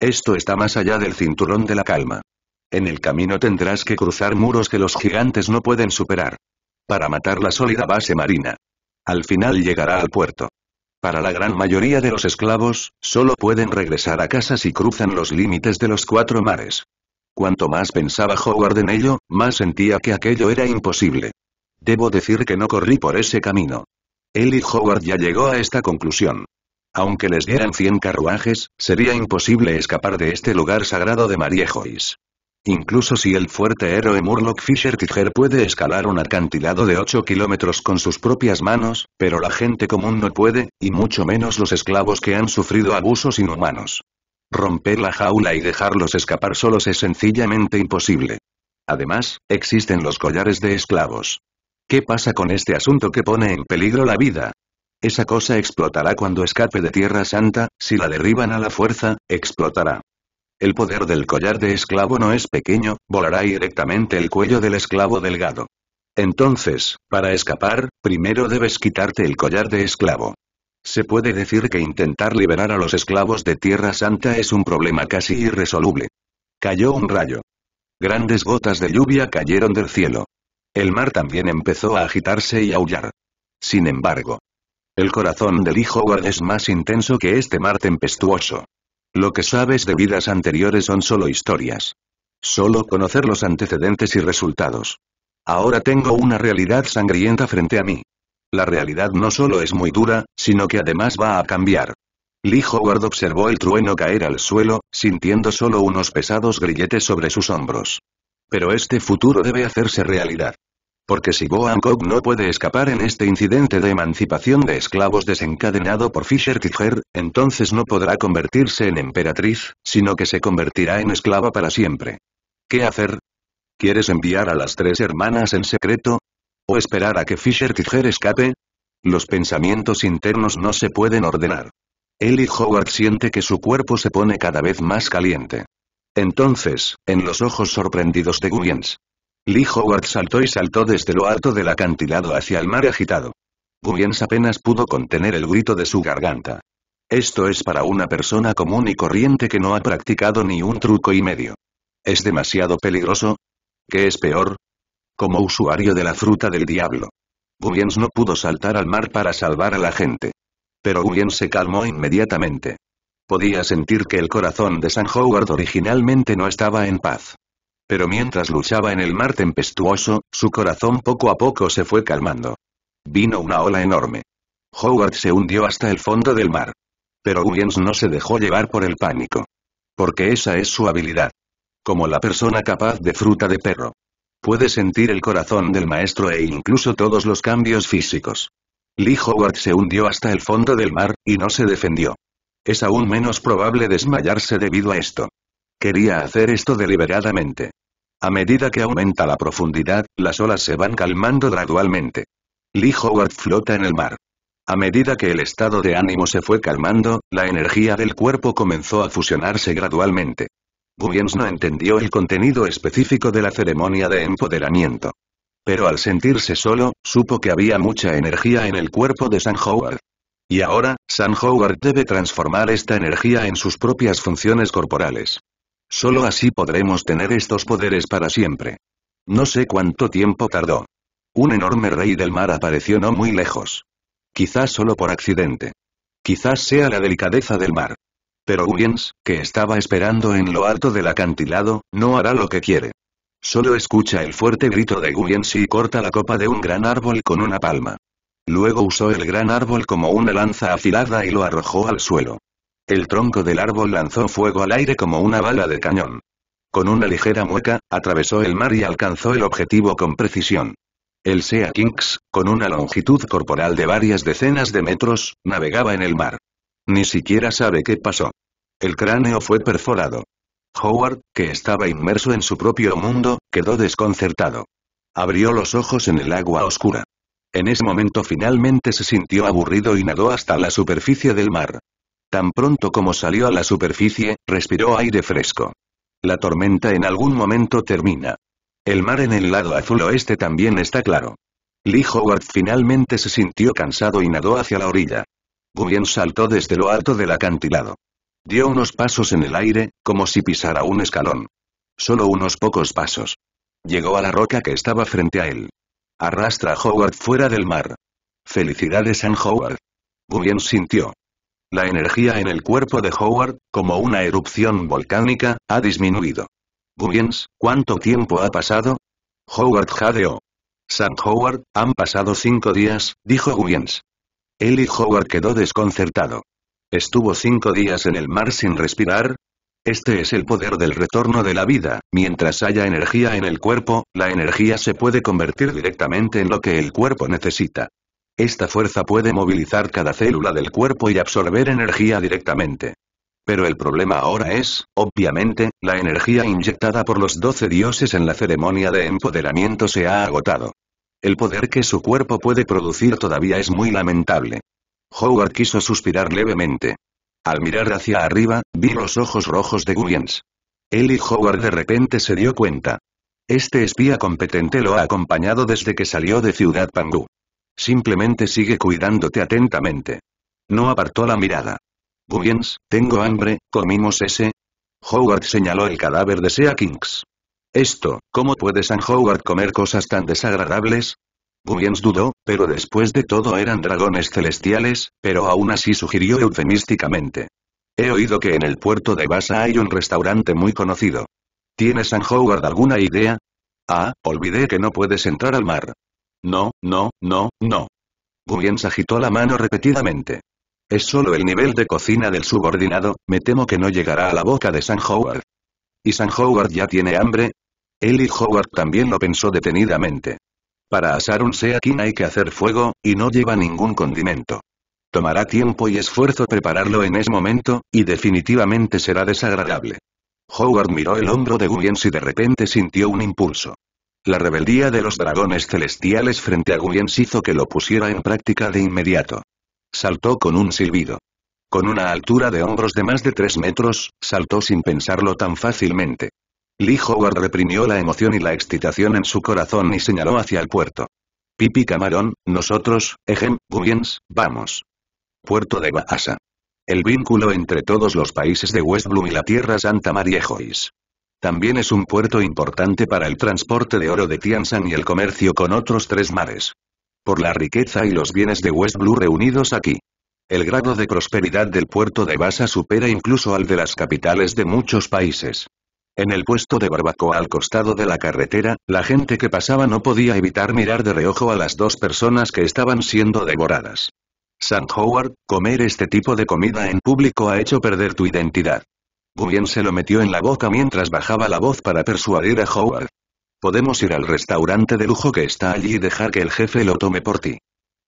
Esto está más allá del cinturón de la calma. En el camino tendrás que cruzar muros que los gigantes no pueden superar. Para matar la sólida base marina. Al final llegará al puerto. Para la gran mayoría de los esclavos, solo pueden regresar a casa si cruzan los límites de los cuatro mares. Cuanto más pensaba Howard en ello, más sentía que aquello era imposible. Debo decir que no corrí por ese camino. Él Howard ya llegó a esta conclusión. Aunque les dieran 100 carruajes, sería imposible escapar de este lugar sagrado de Marie Joyce. Incluso si el fuerte héroe Murlock Fisher Tiger puede escalar un acantilado de 8 kilómetros con sus propias manos, pero la gente común no puede, y mucho menos los esclavos que han sufrido abusos inhumanos. Romper la jaula y dejarlos escapar solos es sencillamente imposible. Además, existen los collares de esclavos. ¿Qué pasa con este asunto que pone en peligro la vida? Esa cosa explotará cuando escape de Tierra Santa, si la derriban a la fuerza, explotará. El poder del collar de esclavo no es pequeño, volará directamente el cuello del esclavo delgado. Entonces, para escapar, primero debes quitarte el collar de esclavo. Se puede decir que intentar liberar a los esclavos de Tierra Santa es un problema casi irresoluble. Cayó un rayo. Grandes gotas de lluvia cayeron del cielo. El mar también empezó a agitarse y aullar. Sin embargo, el corazón de Lee Howard es más intenso que este mar tempestuoso. Lo que sabes de vidas anteriores son solo historias. Solo conocer los antecedentes y resultados. Ahora tengo una realidad sangrienta frente a mí. La realidad no solo es muy dura, sino que además va a cambiar. Lee Howard observó el trueno caer al suelo, sintiendo solo unos pesados grilletes sobre sus hombros. Pero este futuro debe hacerse realidad. Porque si Boan Kok no puede escapar en este incidente de emancipación de esclavos desencadenado por Fisher Tiger, entonces no podrá convertirse en emperatriz, sino que se convertirá en esclava para siempre. ¿Qué hacer? ¿Quieres enviar a las tres hermanas en secreto? ¿O esperar a que Fisher Tiger escape? Los pensamientos internos no se pueden ordenar. Él y Howard siente que su cuerpo se pone cada vez más caliente. Entonces, en los ojos sorprendidos de Guyens, Lee Howard saltó y saltó desde lo alto del acantilado hacia el mar agitado. Guyens apenas pudo contener el grito de su garganta. Esto es para una persona común y corriente que no ha practicado ni un truco y medio. ¿Es demasiado peligroso? ¿Qué es peor? Como usuario de la fruta del diablo. Williams no pudo saltar al mar para salvar a la gente. Pero Guyens se calmó inmediatamente. Podía sentir que el corazón de San Howard originalmente no estaba en paz. Pero mientras luchaba en el mar tempestuoso, su corazón poco a poco se fue calmando. Vino una ola enorme. Howard se hundió hasta el fondo del mar. Pero Williams no se dejó llevar por el pánico. Porque esa es su habilidad. Como la persona capaz de fruta de perro. Puede sentir el corazón del maestro e incluso todos los cambios físicos. Lee Howard se hundió hasta el fondo del mar, y no se defendió. Es aún menos probable desmayarse debido a esto. Quería hacer esto deliberadamente. A medida que aumenta la profundidad, las olas se van calmando gradualmente. Lee Howard flota en el mar. A medida que el estado de ánimo se fue calmando, la energía del cuerpo comenzó a fusionarse gradualmente. Williams no entendió el contenido específico de la ceremonia de empoderamiento. Pero al sentirse solo, supo que había mucha energía en el cuerpo de San Howard. Y ahora, San Howard debe transformar esta energía en sus propias funciones corporales. Solo así podremos tener estos poderes para siempre. No sé cuánto tiempo tardó. Un enorme rey del mar apareció no muy lejos. Quizás solo por accidente. Quizás sea la delicadeza del mar. Pero Williams, que estaba esperando en lo alto del acantilado, no hará lo que quiere. Solo escucha el fuerte grito de Williams y corta la copa de un gran árbol con una palma. Luego usó el gran árbol como una lanza afilada y lo arrojó al suelo. El tronco del árbol lanzó fuego al aire como una bala de cañón. Con una ligera mueca, atravesó el mar y alcanzó el objetivo con precisión. El Sea Kings, con una longitud corporal de varias decenas de metros, navegaba en el mar. Ni siquiera sabe qué pasó. El cráneo fue perforado. Howard, que estaba inmerso en su propio mundo, quedó desconcertado. Abrió los ojos en el agua oscura. En ese momento finalmente se sintió aburrido y nadó hasta la superficie del mar. Tan pronto como salió a la superficie, respiró aire fresco. La tormenta en algún momento termina. El mar en el lado azul oeste también está claro. Lee Howard finalmente se sintió cansado y nadó hacia la orilla. Guyen saltó desde lo alto del acantilado. Dio unos pasos en el aire, como si pisara un escalón. Solo unos pocos pasos. Llegó a la roca que estaba frente a él. Arrastra a Howard fuera del mar. Felicidades San Howard. Guyens sintió. La energía en el cuerpo de Howard, como una erupción volcánica, ha disminuido. Guyens, ¿cuánto tiempo ha pasado? Howard jadeó. San Howard, han pasado cinco días, dijo Guyens. Él y Howard quedó desconcertado. Estuvo cinco días en el mar sin respirar, este es el poder del retorno de la vida, mientras haya energía en el cuerpo, la energía se puede convertir directamente en lo que el cuerpo necesita. Esta fuerza puede movilizar cada célula del cuerpo y absorber energía directamente. Pero el problema ahora es, obviamente, la energía inyectada por los doce dioses en la ceremonia de empoderamiento se ha agotado. El poder que su cuerpo puede producir todavía es muy lamentable. Howard quiso suspirar levemente. Al mirar hacia arriba, vi los ojos rojos de Williams. Él y Howard de repente se dio cuenta. Este espía competente lo ha acompañado desde que salió de Ciudad Pangu. Simplemente sigue cuidándote atentamente. No apartó la mirada. Williams, tengo hambre, comimos ese. Howard señaló el cadáver de Sea Kings. Esto, ¿cómo puede San Howard comer cosas tan desagradables? Gumiens dudó, pero después de todo eran dragones celestiales, pero aún así sugirió eufemísticamente. He oído que en el puerto de Basa hay un restaurante muy conocido. ¿Tiene San Howard alguna idea? Ah, olvidé que no puedes entrar al mar. No, no, no, no. Williams agitó la mano repetidamente. Es solo el nivel de cocina del subordinado, me temo que no llegará a la boca de San Howard. ¿Y San Howard ya tiene hambre? Él y Howard también lo pensó detenidamente. Para asar un seakin hay que hacer fuego, y no lleva ningún condimento. Tomará tiempo y esfuerzo prepararlo en ese momento, y definitivamente será desagradable. Howard miró el hombro de Guyens y de repente sintió un impulso. La rebeldía de los dragones celestiales frente a Guyens hizo que lo pusiera en práctica de inmediato. Saltó con un silbido. Con una altura de hombros de más de tres metros, saltó sin pensarlo tan fácilmente. Li Howard reprimió la emoción y la excitación en su corazón y señaló hacia el puerto. Pipi Camarón, nosotros, Ejem, Guyens, vamos. Puerto de Bahasa. El vínculo entre todos los países de West y la Tierra Santa María También es un puerto importante para el transporte de oro de Tianshan y el comercio con otros tres mares. Por la riqueza y los bienes de West Blue reunidos aquí. El grado de prosperidad del puerto de Basa supera incluso al de las capitales de muchos países. En el puesto de barbacoa al costado de la carretera, la gente que pasaba no podía evitar mirar de reojo a las dos personas que estaban siendo devoradas. San Howard, comer este tipo de comida en público ha hecho perder tu identidad. Guyen se lo metió en la boca mientras bajaba la voz para persuadir a Howard. Podemos ir al restaurante de lujo que está allí y dejar que el jefe lo tome por ti.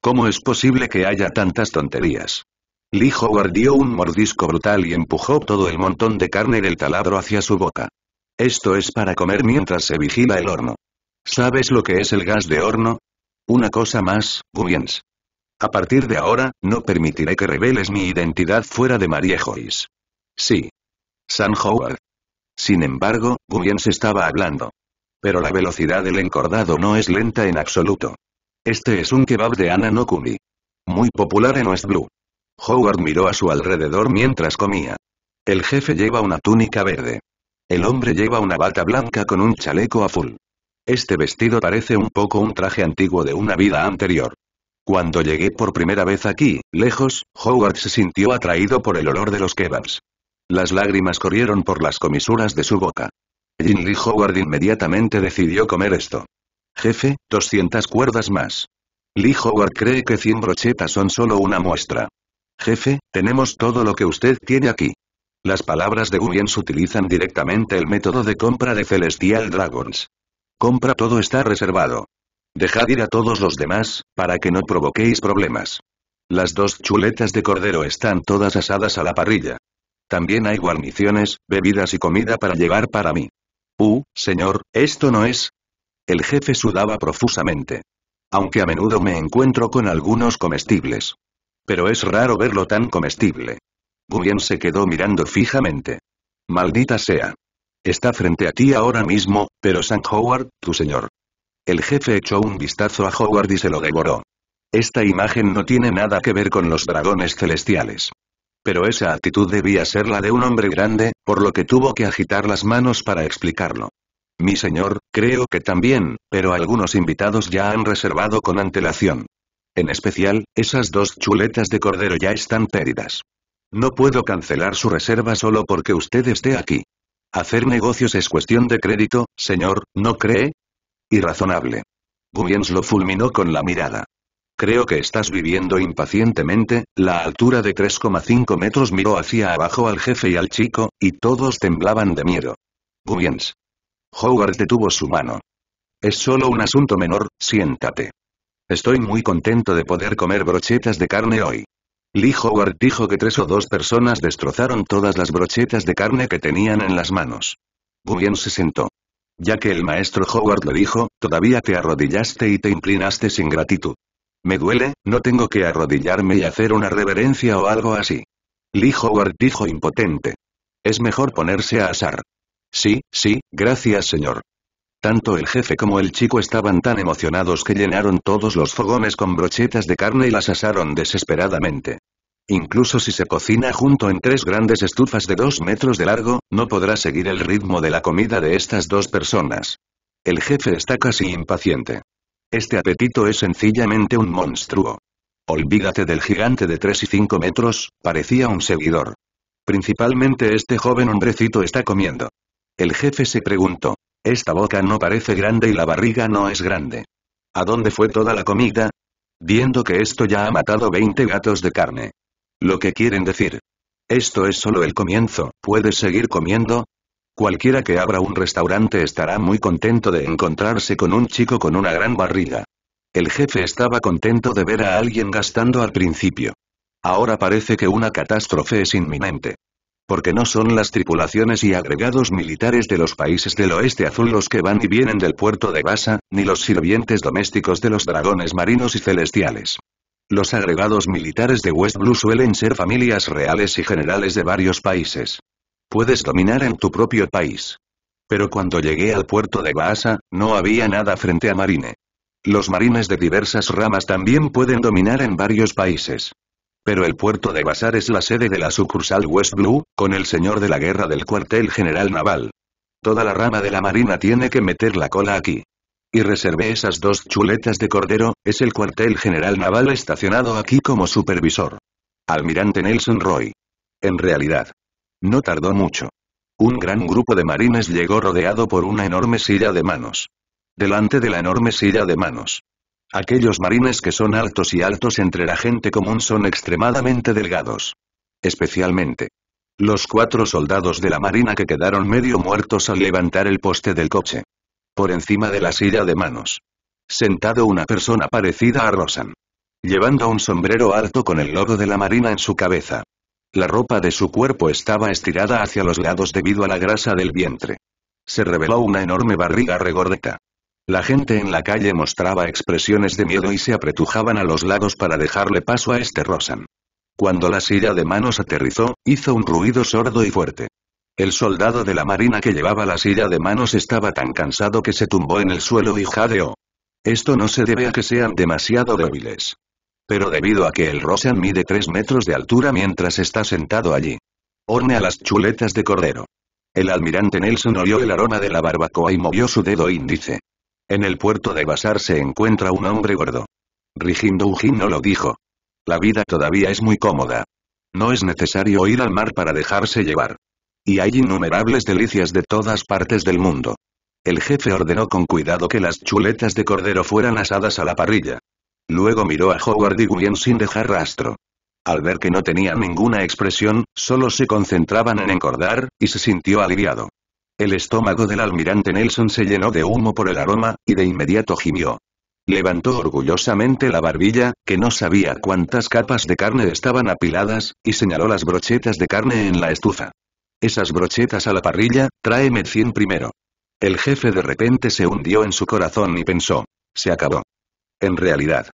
¿Cómo es posible que haya tantas tonterías? Lee Howard dio un mordisco brutal y empujó todo el montón de carne del taladro hacia su boca. Esto es para comer mientras se vigila el horno. ¿Sabes lo que es el gas de horno? Una cosa más, Guyens. A partir de ahora, no permitiré que reveles mi identidad fuera de Marie Joyce. Sí. San Howard. Sin embargo, Guyens estaba hablando. Pero la velocidad del encordado no es lenta en absoluto. Este es un kebab de Anna Muy popular en West Blue. Howard miró a su alrededor mientras comía. El jefe lleva una túnica verde. El hombre lleva una bata blanca con un chaleco azul. Este vestido parece un poco un traje antiguo de una vida anterior. Cuando llegué por primera vez aquí, lejos, Howard se sintió atraído por el olor de los kebabs. Las lágrimas corrieron por las comisuras de su boca. Jin Lee Howard inmediatamente decidió comer esto. Jefe, 200 cuerdas más. Lee Howard cree que 100 brochetas son solo una muestra. Jefe, tenemos todo lo que usted tiene aquí. Las palabras de Guyens utilizan directamente el método de compra de Celestial Dragons. Compra todo está reservado. Dejad ir a todos los demás, para que no provoquéis problemas. Las dos chuletas de cordero están todas asadas a la parrilla. También hay guarniciones, bebidas y comida para llevar para mí. Uh, señor, esto no es... El jefe sudaba profusamente. Aunque a menudo me encuentro con algunos comestibles. Pero es raro verlo tan comestible. Bien se quedó mirando fijamente. Maldita sea. Está frente a ti ahora mismo, pero San Howard, tu señor. El jefe echó un vistazo a Howard y se lo devoró. Esta imagen no tiene nada que ver con los dragones celestiales. Pero esa actitud debía ser la de un hombre grande, por lo que tuvo que agitar las manos para explicarlo. Mi señor, creo que también, pero algunos invitados ya han reservado con antelación. En especial, esas dos chuletas de cordero ya están pérdidas. No puedo cancelar su reserva solo porque usted esté aquí. Hacer negocios es cuestión de crédito, señor, ¿no cree? Irrazonable. Guyens lo fulminó con la mirada. Creo que estás viviendo impacientemente, la altura de 3,5 metros miró hacia abajo al jefe y al chico, y todos temblaban de miedo. Guyens. Howard detuvo su mano. Es solo un asunto menor, siéntate. Estoy muy contento de poder comer brochetas de carne hoy. Lee Howard dijo que tres o dos personas destrozaron todas las brochetas de carne que tenían en las manos. William se sentó. Ya que el maestro Howard lo dijo, todavía te arrodillaste y te inclinaste sin gratitud. Me duele, no tengo que arrodillarme y hacer una reverencia o algo así. Lee Howard dijo impotente. Es mejor ponerse a asar. Sí, sí, gracias señor. Tanto el jefe como el chico estaban tan emocionados que llenaron todos los fogones con brochetas de carne y las asaron desesperadamente. Incluso si se cocina junto en tres grandes estufas de dos metros de largo, no podrá seguir el ritmo de la comida de estas dos personas. El jefe está casi impaciente. Este apetito es sencillamente un monstruo. Olvídate del gigante de tres y 5 metros, parecía un seguidor. Principalmente este joven hombrecito está comiendo. El jefe se preguntó, esta boca no parece grande y la barriga no es grande. ¿A dónde fue toda la comida? Viendo que esto ya ha matado 20 gatos de carne. Lo que quieren decir. Esto es solo el comienzo, ¿puedes seguir comiendo? Cualquiera que abra un restaurante estará muy contento de encontrarse con un chico con una gran barriga. El jefe estaba contento de ver a alguien gastando al principio. Ahora parece que una catástrofe es inminente porque no son las tripulaciones y agregados militares de los países del oeste azul los que van y vienen del puerto de Basa, ni los sirvientes domésticos de los dragones marinos y celestiales. Los agregados militares de West Blue suelen ser familias reales y generales de varios países. Puedes dominar en tu propio país. Pero cuando llegué al puerto de Baasa, no había nada frente a Marine. Los marines de diversas ramas también pueden dominar en varios países. Pero el puerto de Basar es la sede de la sucursal West Blue, con el señor de la guerra del cuartel general naval. Toda la rama de la marina tiene que meter la cola aquí. Y reservé esas dos chuletas de cordero, es el cuartel general naval estacionado aquí como supervisor. Almirante Nelson Roy. En realidad. No tardó mucho. Un gran grupo de marines llegó rodeado por una enorme silla de manos. Delante de la enorme silla de manos. Aquellos marines que son altos y altos entre la gente común son extremadamente delgados. Especialmente. Los cuatro soldados de la marina que quedaron medio muertos al levantar el poste del coche. Por encima de la silla de manos. Sentado una persona parecida a Rosan. Llevando un sombrero alto con el logo de la marina en su cabeza. La ropa de su cuerpo estaba estirada hacia los lados debido a la grasa del vientre. Se reveló una enorme barriga regordeta. La gente en la calle mostraba expresiones de miedo y se apretujaban a los lados para dejarle paso a este Rosan. Cuando la silla de manos aterrizó, hizo un ruido sordo y fuerte. El soldado de la marina que llevaba la silla de manos estaba tan cansado que se tumbó en el suelo y jadeó. Esto no se debe a que sean demasiado débiles. Pero debido a que el Rosan mide 3 metros de altura mientras está sentado allí. a las chuletas de cordero. El almirante Nelson olió el aroma de la barbacoa y movió su dedo índice. En el puerto de Basar se encuentra un hombre gordo. Rijin Doujin no lo dijo. La vida todavía es muy cómoda. No es necesario ir al mar para dejarse llevar. Y hay innumerables delicias de todas partes del mundo. El jefe ordenó con cuidado que las chuletas de cordero fueran asadas a la parrilla. Luego miró a Howard y sin dejar rastro. Al ver que no tenía ninguna expresión, solo se concentraban en encordar, y se sintió aliviado. El estómago del almirante Nelson se llenó de humo por el aroma, y de inmediato gimió. Levantó orgullosamente la barbilla, que no sabía cuántas capas de carne estaban apiladas, y señaló las brochetas de carne en la estufa. Esas brochetas a la parrilla, tráeme 100 primero. El jefe de repente se hundió en su corazón y pensó. Se acabó. En realidad.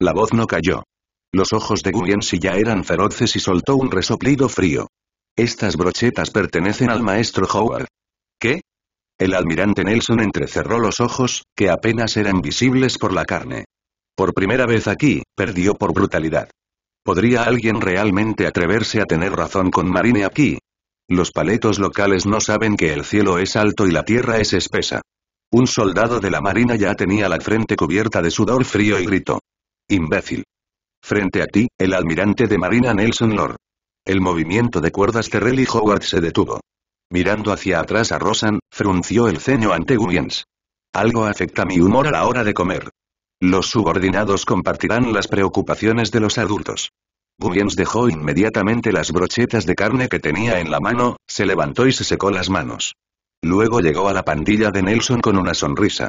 La voz no cayó. Los ojos de si ya eran feroces y soltó un resoplido frío. Estas brochetas pertenecen al maestro Howard. ¿Qué? El almirante Nelson entrecerró los ojos, que apenas eran visibles por la carne. Por primera vez aquí, perdió por brutalidad. ¿Podría alguien realmente atreverse a tener razón con Marine aquí? Los paletos locales no saben que el cielo es alto y la tierra es espesa. Un soldado de la marina ya tenía la frente cubierta de sudor frío y gritó. Imbécil. Frente a ti, el almirante de marina Nelson Lord. El movimiento de cuerdas de Rally Howard se detuvo. Mirando hacia atrás a Rosan, frunció el ceño ante Williams. Algo afecta mi humor a la hora de comer. Los subordinados compartirán las preocupaciones de los adultos. Williams dejó inmediatamente las brochetas de carne que tenía en la mano, se levantó y se secó las manos. Luego llegó a la pandilla de Nelson con una sonrisa.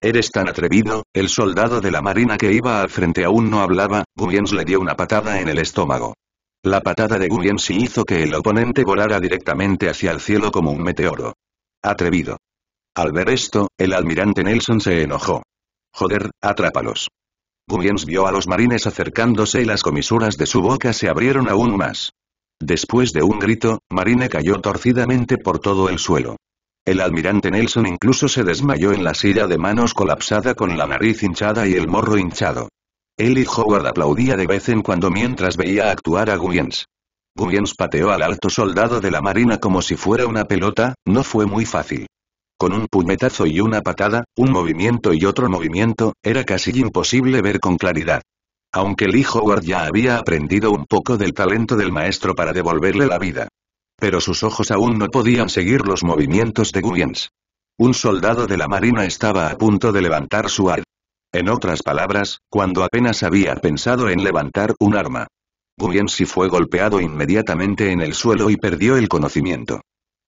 Eres tan atrevido, el soldado de la marina que iba al frente aún no hablaba, Williams le dio una patada en el estómago. La patada de Williams hizo que el oponente volara directamente hacia el cielo como un meteoro. Atrevido. Al ver esto, el almirante Nelson se enojó. Joder, atrápalos. Williams vio a los marines acercándose y las comisuras de su boca se abrieron aún más. Después de un grito, Marine cayó torcidamente por todo el suelo. El almirante Nelson incluso se desmayó en la silla de manos colapsada con la nariz hinchada y el morro hinchado hijo Howard aplaudía de vez en cuando mientras veía actuar a Guyens. Guyens pateó al alto soldado de la marina como si fuera una pelota, no fue muy fácil. Con un puñetazo y una patada, un movimiento y otro movimiento, era casi imposible ver con claridad. Aunque Lee Howard ya había aprendido un poco del talento del maestro para devolverle la vida. Pero sus ojos aún no podían seguir los movimientos de Guyens. Un soldado de la marina estaba a punto de levantar su arma. En otras palabras, cuando apenas había pensado en levantar un arma. si fue golpeado inmediatamente en el suelo y perdió el conocimiento.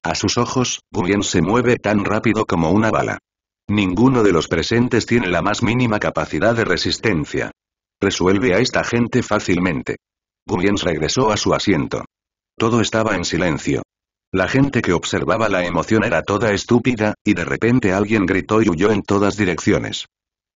A sus ojos, Guyen se mueve tan rápido como una bala. Ninguno de los presentes tiene la más mínima capacidad de resistencia. Resuelve a esta gente fácilmente. Guyens regresó a su asiento. Todo estaba en silencio. La gente que observaba la emoción era toda estúpida, y de repente alguien gritó y huyó en todas direcciones.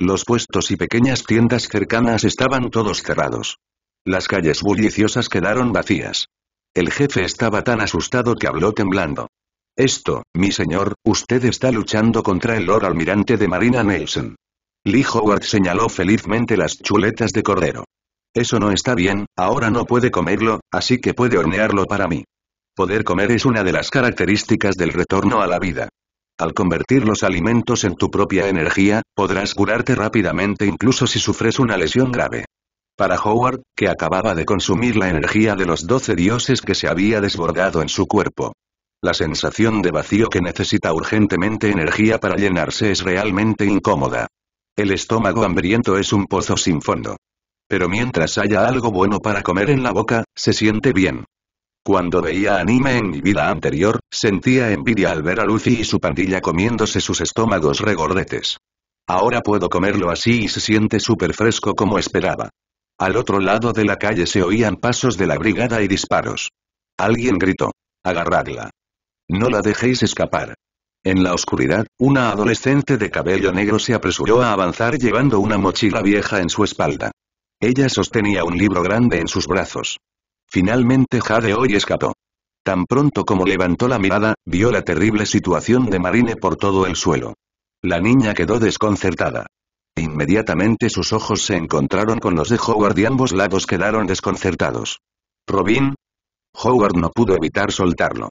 Los puestos y pequeñas tiendas cercanas estaban todos cerrados. Las calles bulliciosas quedaron vacías. El jefe estaba tan asustado que habló temblando. Esto, mi señor, usted está luchando contra el Lord Almirante de Marina Nelson. Lee Howard señaló felizmente las chuletas de cordero. Eso no está bien, ahora no puede comerlo, así que puede hornearlo para mí. Poder comer es una de las características del retorno a la vida. Al convertir los alimentos en tu propia energía, podrás curarte rápidamente incluso si sufres una lesión grave. Para Howard, que acababa de consumir la energía de los doce dioses que se había desbordado en su cuerpo. La sensación de vacío que necesita urgentemente energía para llenarse es realmente incómoda. El estómago hambriento es un pozo sin fondo. Pero mientras haya algo bueno para comer en la boca, se siente bien. Cuando veía anime en mi vida anterior, sentía envidia al ver a Lucy y su pandilla comiéndose sus estómagos regordetes. Ahora puedo comerlo así y se siente súper fresco como esperaba. Al otro lado de la calle se oían pasos de la brigada y disparos. Alguien gritó. Agarradla. No la dejéis escapar. En la oscuridad, una adolescente de cabello negro se apresuró a avanzar llevando una mochila vieja en su espalda. Ella sostenía un libro grande en sus brazos. Finalmente Jade hoy escapó. Tan pronto como levantó la mirada, vio la terrible situación de Marine por todo el suelo. La niña quedó desconcertada. Inmediatamente sus ojos se encontraron con los de Howard y ambos lados quedaron desconcertados. ¿Robin? Howard no pudo evitar soltarlo.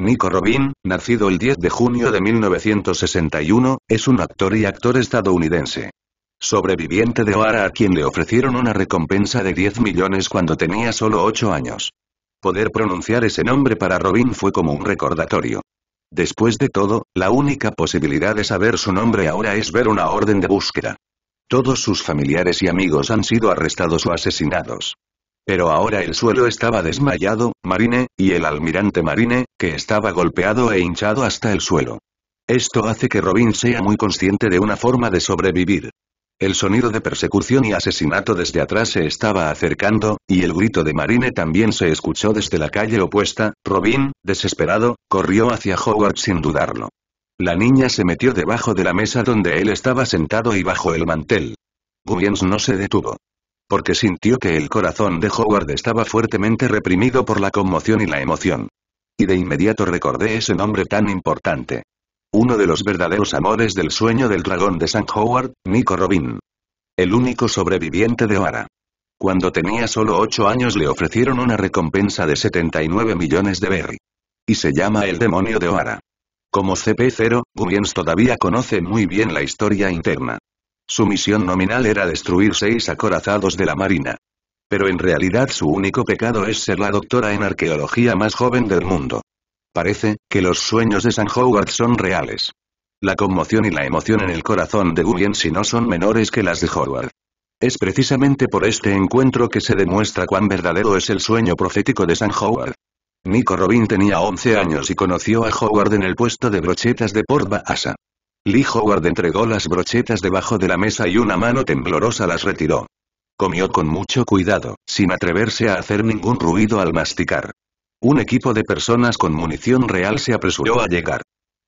Nico Robin, nacido el 10 de junio de 1961, es un actor y actor estadounidense sobreviviente de Oara a quien le ofrecieron una recompensa de 10 millones cuando tenía solo 8 años. Poder pronunciar ese nombre para Robin fue como un recordatorio. Después de todo, la única posibilidad de saber su nombre ahora es ver una orden de búsqueda. Todos sus familiares y amigos han sido arrestados o asesinados. Pero ahora el suelo estaba desmayado, Marine, y el almirante Marine, que estaba golpeado e hinchado hasta el suelo. Esto hace que Robin sea muy consciente de una forma de sobrevivir. El sonido de persecución y asesinato desde atrás se estaba acercando, y el grito de Marine también se escuchó desde la calle opuesta. Robin, desesperado, corrió hacia Howard sin dudarlo. La niña se metió debajo de la mesa donde él estaba sentado y bajo el mantel. Williams no se detuvo. Porque sintió que el corazón de Howard estaba fuertemente reprimido por la conmoción y la emoción. Y de inmediato recordé ese nombre tan importante uno de los verdaderos amores del sueño del dragón de San Howard, Nico Robin. El único sobreviviente de Oara. Cuando tenía solo 8 años le ofrecieron una recompensa de 79 millones de berry. Y se llama El demonio de Oara. Como CP0, Guiens todavía conoce muy bien la historia interna. Su misión nominal era destruir seis acorazados de la marina. Pero en realidad su único pecado es ser la doctora en arqueología más joven del mundo. Parece, que los sueños de San Howard son reales. La conmoción y la emoción en el corazón de Guggen si no son menores que las de Howard. Es precisamente por este encuentro que se demuestra cuán verdadero es el sueño profético de San Howard. Nico Robin tenía 11 años y conoció a Howard en el puesto de brochetas de Port Baasa. Lee Howard entregó las brochetas debajo de la mesa y una mano temblorosa las retiró. Comió con mucho cuidado, sin atreverse a hacer ningún ruido al masticar. Un equipo de personas con munición real se apresuró a llegar.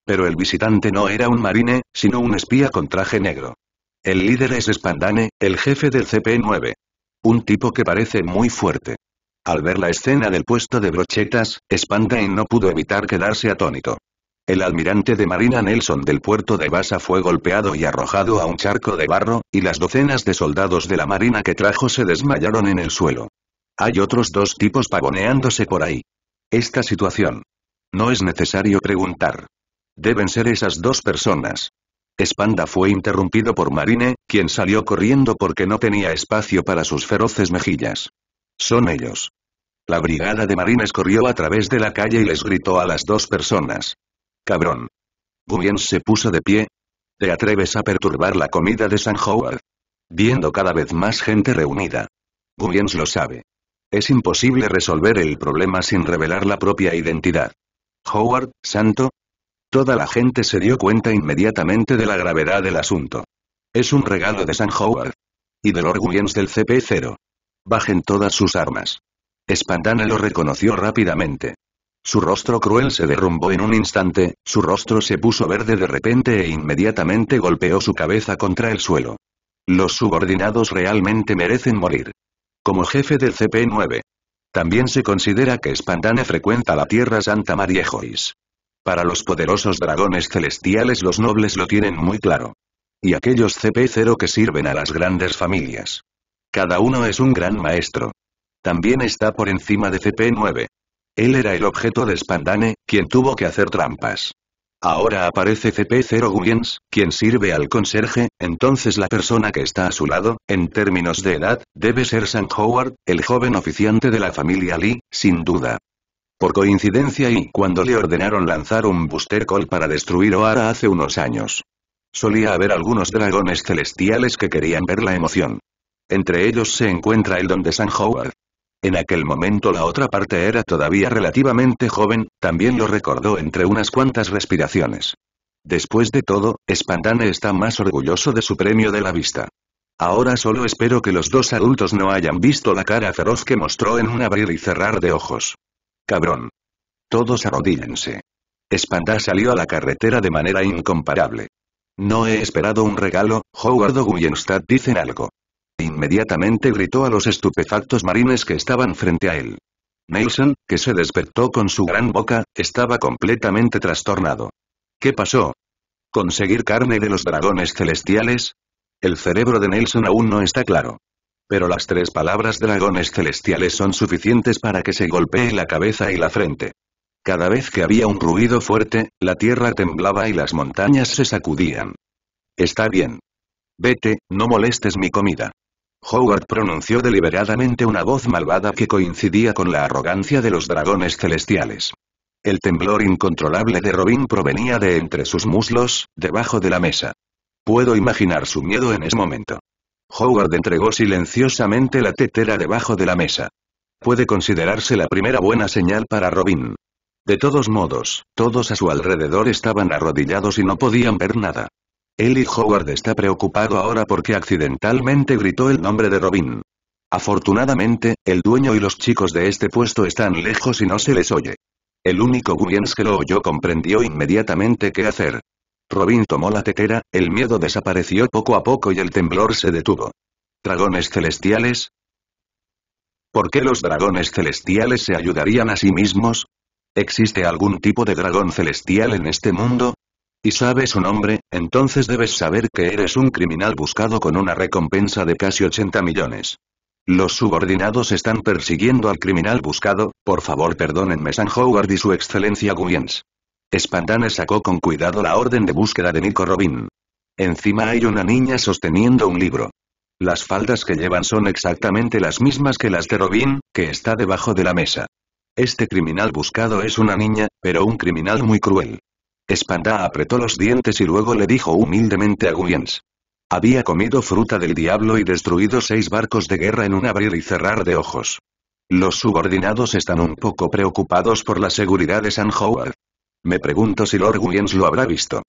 Pero el visitante no era un marine, sino un espía con traje negro. El líder es Spandane, el jefe del CP-9. Un tipo que parece muy fuerte. Al ver la escena del puesto de brochetas, Spandane no pudo evitar quedarse atónito. El almirante de Marina Nelson del puerto de Basa fue golpeado y arrojado a un charco de barro, y las docenas de soldados de la Marina que trajo se desmayaron en el suelo. Hay otros dos tipos pavoneándose por ahí esta situación. No es necesario preguntar. Deben ser esas dos personas. Espanda fue interrumpido por Marine, quien salió corriendo porque no tenía espacio para sus feroces mejillas. Son ellos. La brigada de marines corrió a través de la calle y les gritó a las dos personas. Cabrón. Gumiens se puso de pie. ¿Te atreves a perturbar la comida de San Howard? Viendo cada vez más gente reunida. Gumiens lo sabe. Es imposible resolver el problema sin revelar la propia identidad. Howard, santo. Toda la gente se dio cuenta inmediatamente de la gravedad del asunto. Es un regalo de San Howard. Y del Lord del CP0. Bajen todas sus armas. Espandana lo reconoció rápidamente. Su rostro cruel se derrumbó en un instante, su rostro se puso verde de repente e inmediatamente golpeó su cabeza contra el suelo. Los subordinados realmente merecen morir como jefe del CP9. También se considera que Spandane frecuenta la Tierra Santa María Para los poderosos dragones celestiales los nobles lo tienen muy claro. Y aquellos CP0 que sirven a las grandes familias. Cada uno es un gran maestro. También está por encima de CP9. Él era el objeto de Spandane, quien tuvo que hacer trampas. Ahora aparece CP0 Guggens, quien sirve al conserje, entonces la persona que está a su lado, en términos de edad, debe ser Sam Howard, el joven oficiante de la familia Lee, sin duda. Por coincidencia y cuando le ordenaron lanzar un booster call para destruir Oara hace unos años. Solía haber algunos dragones celestiales que querían ver la emoción. Entre ellos se encuentra el don de San Howard. En aquel momento la otra parte era todavía relativamente joven, también lo recordó entre unas cuantas respiraciones. Después de todo, Spandane está más orgulloso de su premio de la vista. Ahora solo espero que los dos adultos no hayan visto la cara feroz que mostró en un abrir y cerrar de ojos. Cabrón. Todos arrodíllense. Spandá salió a la carretera de manera incomparable. No he esperado un regalo, Howard o Guyenstad dicen algo. Inmediatamente gritó a los estupefactos marines que estaban frente a él. Nelson, que se despertó con su gran boca, estaba completamente trastornado. ¿Qué pasó? ¿Conseguir carne de los dragones celestiales? El cerebro de Nelson aún no está claro. Pero las tres palabras dragones celestiales son suficientes para que se golpee la cabeza y la frente. Cada vez que había un ruido fuerte, la tierra temblaba y las montañas se sacudían. Está bien. Vete, no molestes mi comida. Howard pronunció deliberadamente una voz malvada que coincidía con la arrogancia de los dragones celestiales. El temblor incontrolable de Robin provenía de entre sus muslos, debajo de la mesa. Puedo imaginar su miedo en ese momento. Howard entregó silenciosamente la tetera debajo de la mesa. Puede considerarse la primera buena señal para Robin. De todos modos, todos a su alrededor estaban arrodillados y no podían ver nada. Ellie Howard está preocupado ahora porque accidentalmente gritó el nombre de Robin. Afortunadamente, el dueño y los chicos de este puesto están lejos y no se les oye. El único Williams que lo oyó comprendió inmediatamente qué hacer. Robin tomó la tetera, el miedo desapareció poco a poco y el temblor se detuvo. ¿Dragones celestiales? ¿Por qué los dragones celestiales se ayudarían a sí mismos? ¿Existe algún tipo de dragón celestial en este mundo? y sabe su nombre, entonces debes saber que eres un criminal buscado con una recompensa de casi 80 millones. Los subordinados están persiguiendo al criminal buscado, por favor perdónenme San Howard y su excelencia Guyens. Spandane sacó con cuidado la orden de búsqueda de Nico Robin. Encima hay una niña sosteniendo un libro. Las faldas que llevan son exactamente las mismas que las de Robin, que está debajo de la mesa. Este criminal buscado es una niña, pero un criminal muy cruel. Espanda apretó los dientes y luego le dijo humildemente a Williams. Había comido fruta del diablo y destruido seis barcos de guerra en un abrir y cerrar de ojos. Los subordinados están un poco preocupados por la seguridad de San Howard. Me pregunto si Lord Williams lo habrá visto.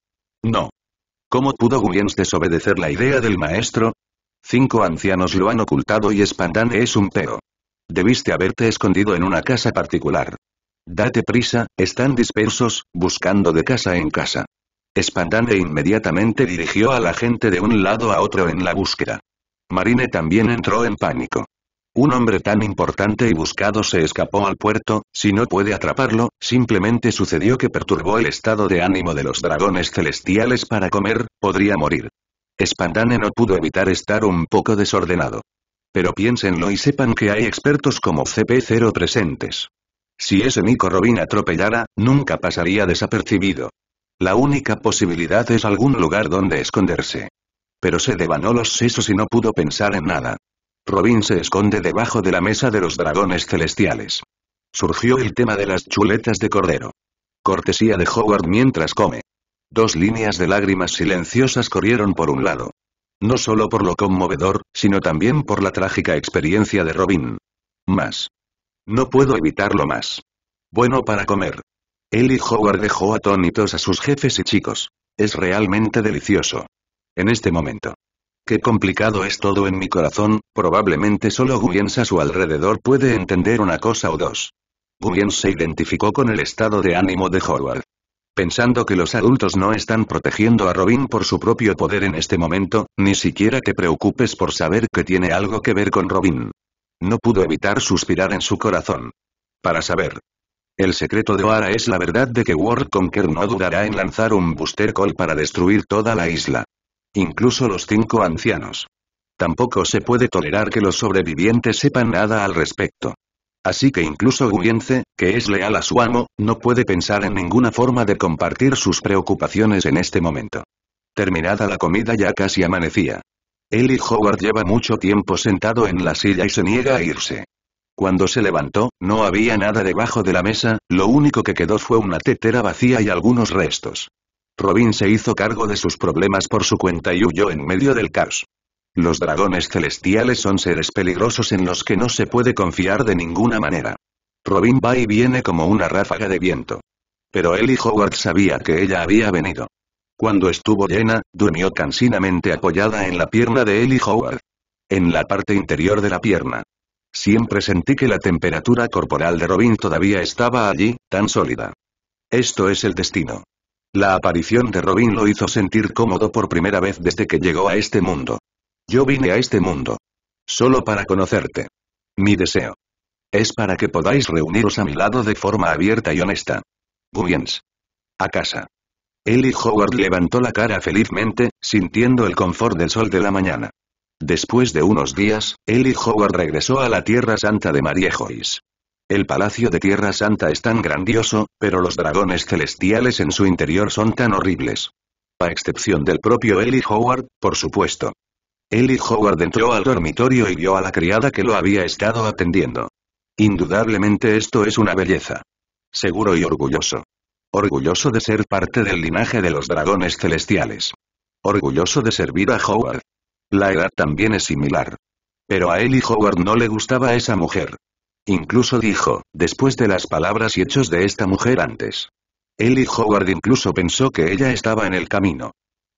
No. ¿Cómo pudo Williams desobedecer la idea del maestro? Cinco ancianos lo han ocultado y Spandane es un peo. Debiste haberte escondido en una casa particular. Date prisa, están dispersos, buscando de casa en casa. Spandane inmediatamente dirigió a la gente de un lado a otro en la búsqueda. Marine también entró en pánico. Un hombre tan importante y buscado se escapó al puerto, si no puede atraparlo, simplemente sucedió que perturbó el estado de ánimo de los dragones celestiales para comer, podría morir. Spandane no pudo evitar estar un poco desordenado. Pero piénsenlo y sepan que hay expertos como CP0 presentes. Si ese Nico Robin atropellara, nunca pasaría desapercibido. La única posibilidad es algún lugar donde esconderse. Pero se devanó los sesos y no pudo pensar en nada. Robin se esconde debajo de la mesa de los dragones celestiales. Surgió el tema de las chuletas de cordero. Cortesía de Howard mientras come. Dos líneas de lágrimas silenciosas corrieron por un lado. No solo por lo conmovedor, sino también por la trágica experiencia de Robin. Más. No puedo evitarlo más. Bueno para comer. Él y Howard dejó atónitos a sus jefes y chicos. Es realmente delicioso. En este momento. Qué complicado es todo en mi corazón, probablemente solo Williams a su alrededor puede entender una cosa o dos. Williams se identificó con el estado de ánimo de Howard. Pensando que los adultos no están protegiendo a Robin por su propio poder en este momento, ni siquiera te preocupes por saber que tiene algo que ver con Robin. No pudo evitar suspirar en su corazón. Para saber. El secreto de Oara es la verdad de que World Conquer no dudará en lanzar un booster call para destruir toda la isla. Incluso los cinco ancianos. Tampoco se puede tolerar que los sobrevivientes sepan nada al respecto. Así que incluso Guyenze, que es leal a su amo, no puede pensar en ninguna forma de compartir sus preocupaciones en este momento. Terminada la comida ya casi amanecía. Eli Howard lleva mucho tiempo sentado en la silla y se niega a irse. Cuando se levantó, no había nada debajo de la mesa, lo único que quedó fue una tetera vacía y algunos restos. Robin se hizo cargo de sus problemas por su cuenta y huyó en medio del caos. Los dragones celestiales son seres peligrosos en los que no se puede confiar de ninguna manera. Robin va y viene como una ráfaga de viento. Pero él Howard sabía que ella había venido. Cuando estuvo llena, durmió cansinamente apoyada en la pierna de Eli Howard. En la parte interior de la pierna. Siempre sentí que la temperatura corporal de Robin todavía estaba allí, tan sólida. Esto es el destino. La aparición de Robin lo hizo sentir cómodo por primera vez desde que llegó a este mundo. Yo vine a este mundo. Solo para conocerte. Mi deseo. Es para que podáis reuniros a mi lado de forma abierta y honesta. Guyens. A casa. Ellie Howard levantó la cara felizmente, sintiendo el confort del sol de la mañana. Después de unos días, Ellie Howard regresó a la Tierra Santa de María Joyce. El Palacio de Tierra Santa es tan grandioso, pero los dragones celestiales en su interior son tan horribles. A excepción del propio Eli Howard, por supuesto. Eli Howard entró al dormitorio y vio a la criada que lo había estado atendiendo. Indudablemente esto es una belleza. Seguro y orgulloso. Orgulloso de ser parte del linaje de los dragones celestiales. Orgulloso de servir a Howard. La edad también es similar. Pero a él y Howard no le gustaba esa mujer. Incluso dijo, después de las palabras y hechos de esta mujer antes. Él y Howard incluso pensó que ella estaba en el camino.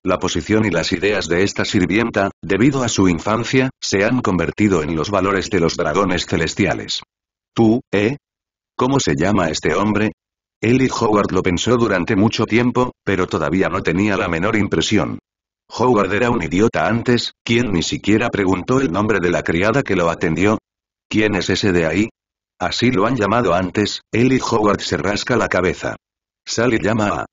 La posición y las ideas de esta sirvienta, debido a su infancia, se han convertido en los valores de los dragones celestiales. ¿Tú, eh? ¿Cómo se llama este hombre? Ellie Howard lo pensó durante mucho tiempo, pero todavía no tenía la menor impresión. Howard era un idiota antes, quien ni siquiera preguntó el nombre de la criada que lo atendió. ¿Quién es ese de ahí? Así lo han llamado antes, Ellie Howard se rasca la cabeza. Sally llama a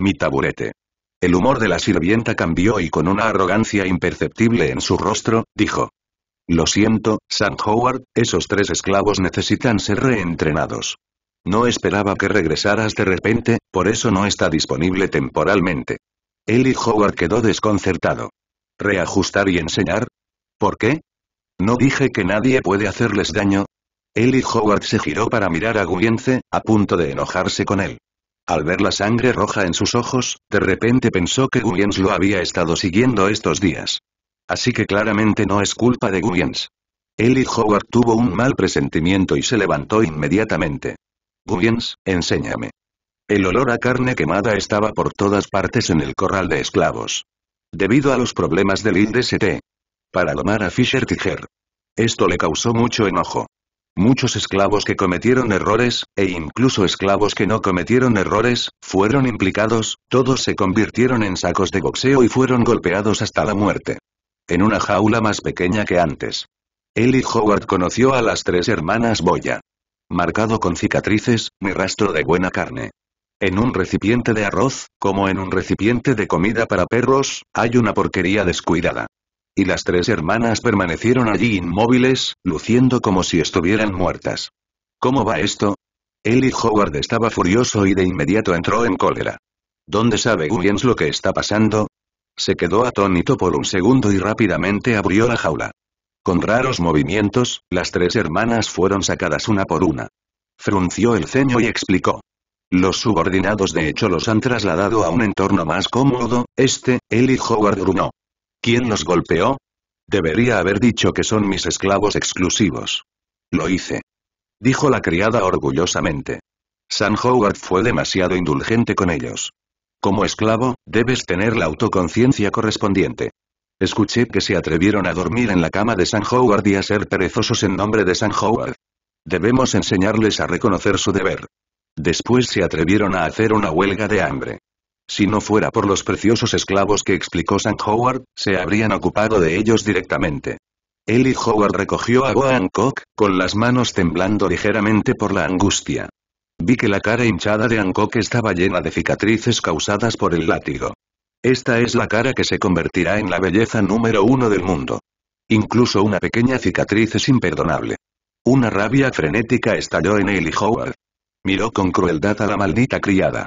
mi taburete. El humor de la sirvienta cambió y con una arrogancia imperceptible en su rostro, dijo. Lo siento, Sam Howard, esos tres esclavos necesitan ser reentrenados. No esperaba que regresaras de repente, por eso no está disponible temporalmente. Eli Howard quedó desconcertado. ¿Reajustar y enseñar? ¿Por qué? ¿No dije que nadie puede hacerles daño? Eli Howard se giró para mirar a Guyense, a punto de enojarse con él. Al ver la sangre roja en sus ojos, de repente pensó que Guyens lo había estado siguiendo estos días. Así que claramente no es culpa de Guyens. Eli Howard tuvo un mal presentimiento y se levantó inmediatamente. Guggens, enséñame. El olor a carne quemada estaba por todas partes en el corral de esclavos. Debido a los problemas del IDST. Para a Fisher Tiger. Esto le causó mucho enojo. Muchos esclavos que cometieron errores, e incluso esclavos que no cometieron errores, fueron implicados, todos se convirtieron en sacos de boxeo y fueron golpeados hasta la muerte. En una jaula más pequeña que antes. Eli Howard conoció a las tres hermanas Boya marcado con cicatrices, mi rastro de buena carne. En un recipiente de arroz, como en un recipiente de comida para perros, hay una porquería descuidada. Y las tres hermanas permanecieron allí inmóviles, luciendo como si estuvieran muertas. ¿Cómo va esto? Eli Howard estaba furioso y de inmediato entró en cólera. ¿Dónde sabe Williams lo que está pasando? Se quedó atónito por un segundo y rápidamente abrió la jaula. Con raros movimientos, las tres hermanas fueron sacadas una por una. Frunció el ceño y explicó. Los subordinados de hecho los han trasladado a un entorno más cómodo, este, él y Howard Bruno. ¿Quién los golpeó? Debería haber dicho que son mis esclavos exclusivos. Lo hice. Dijo la criada orgullosamente. San Howard fue demasiado indulgente con ellos. Como esclavo, debes tener la autoconciencia correspondiente. Escuché que se atrevieron a dormir en la cama de San Howard y a ser perezosos en nombre de San Howard. Debemos enseñarles a reconocer su deber. Después se atrevieron a hacer una huelga de hambre. Si no fuera por los preciosos esclavos que explicó San Howard, se habrían ocupado de ellos directamente. y Howard recogió a Boa con las manos temblando ligeramente por la angustia. Vi que la cara hinchada de Hancock estaba llena de cicatrices causadas por el látigo. Esta es la cara que se convertirá en la belleza número uno del mundo. Incluso una pequeña cicatriz es imperdonable. Una rabia frenética estalló en Ellie Howard. Miró con crueldad a la maldita criada.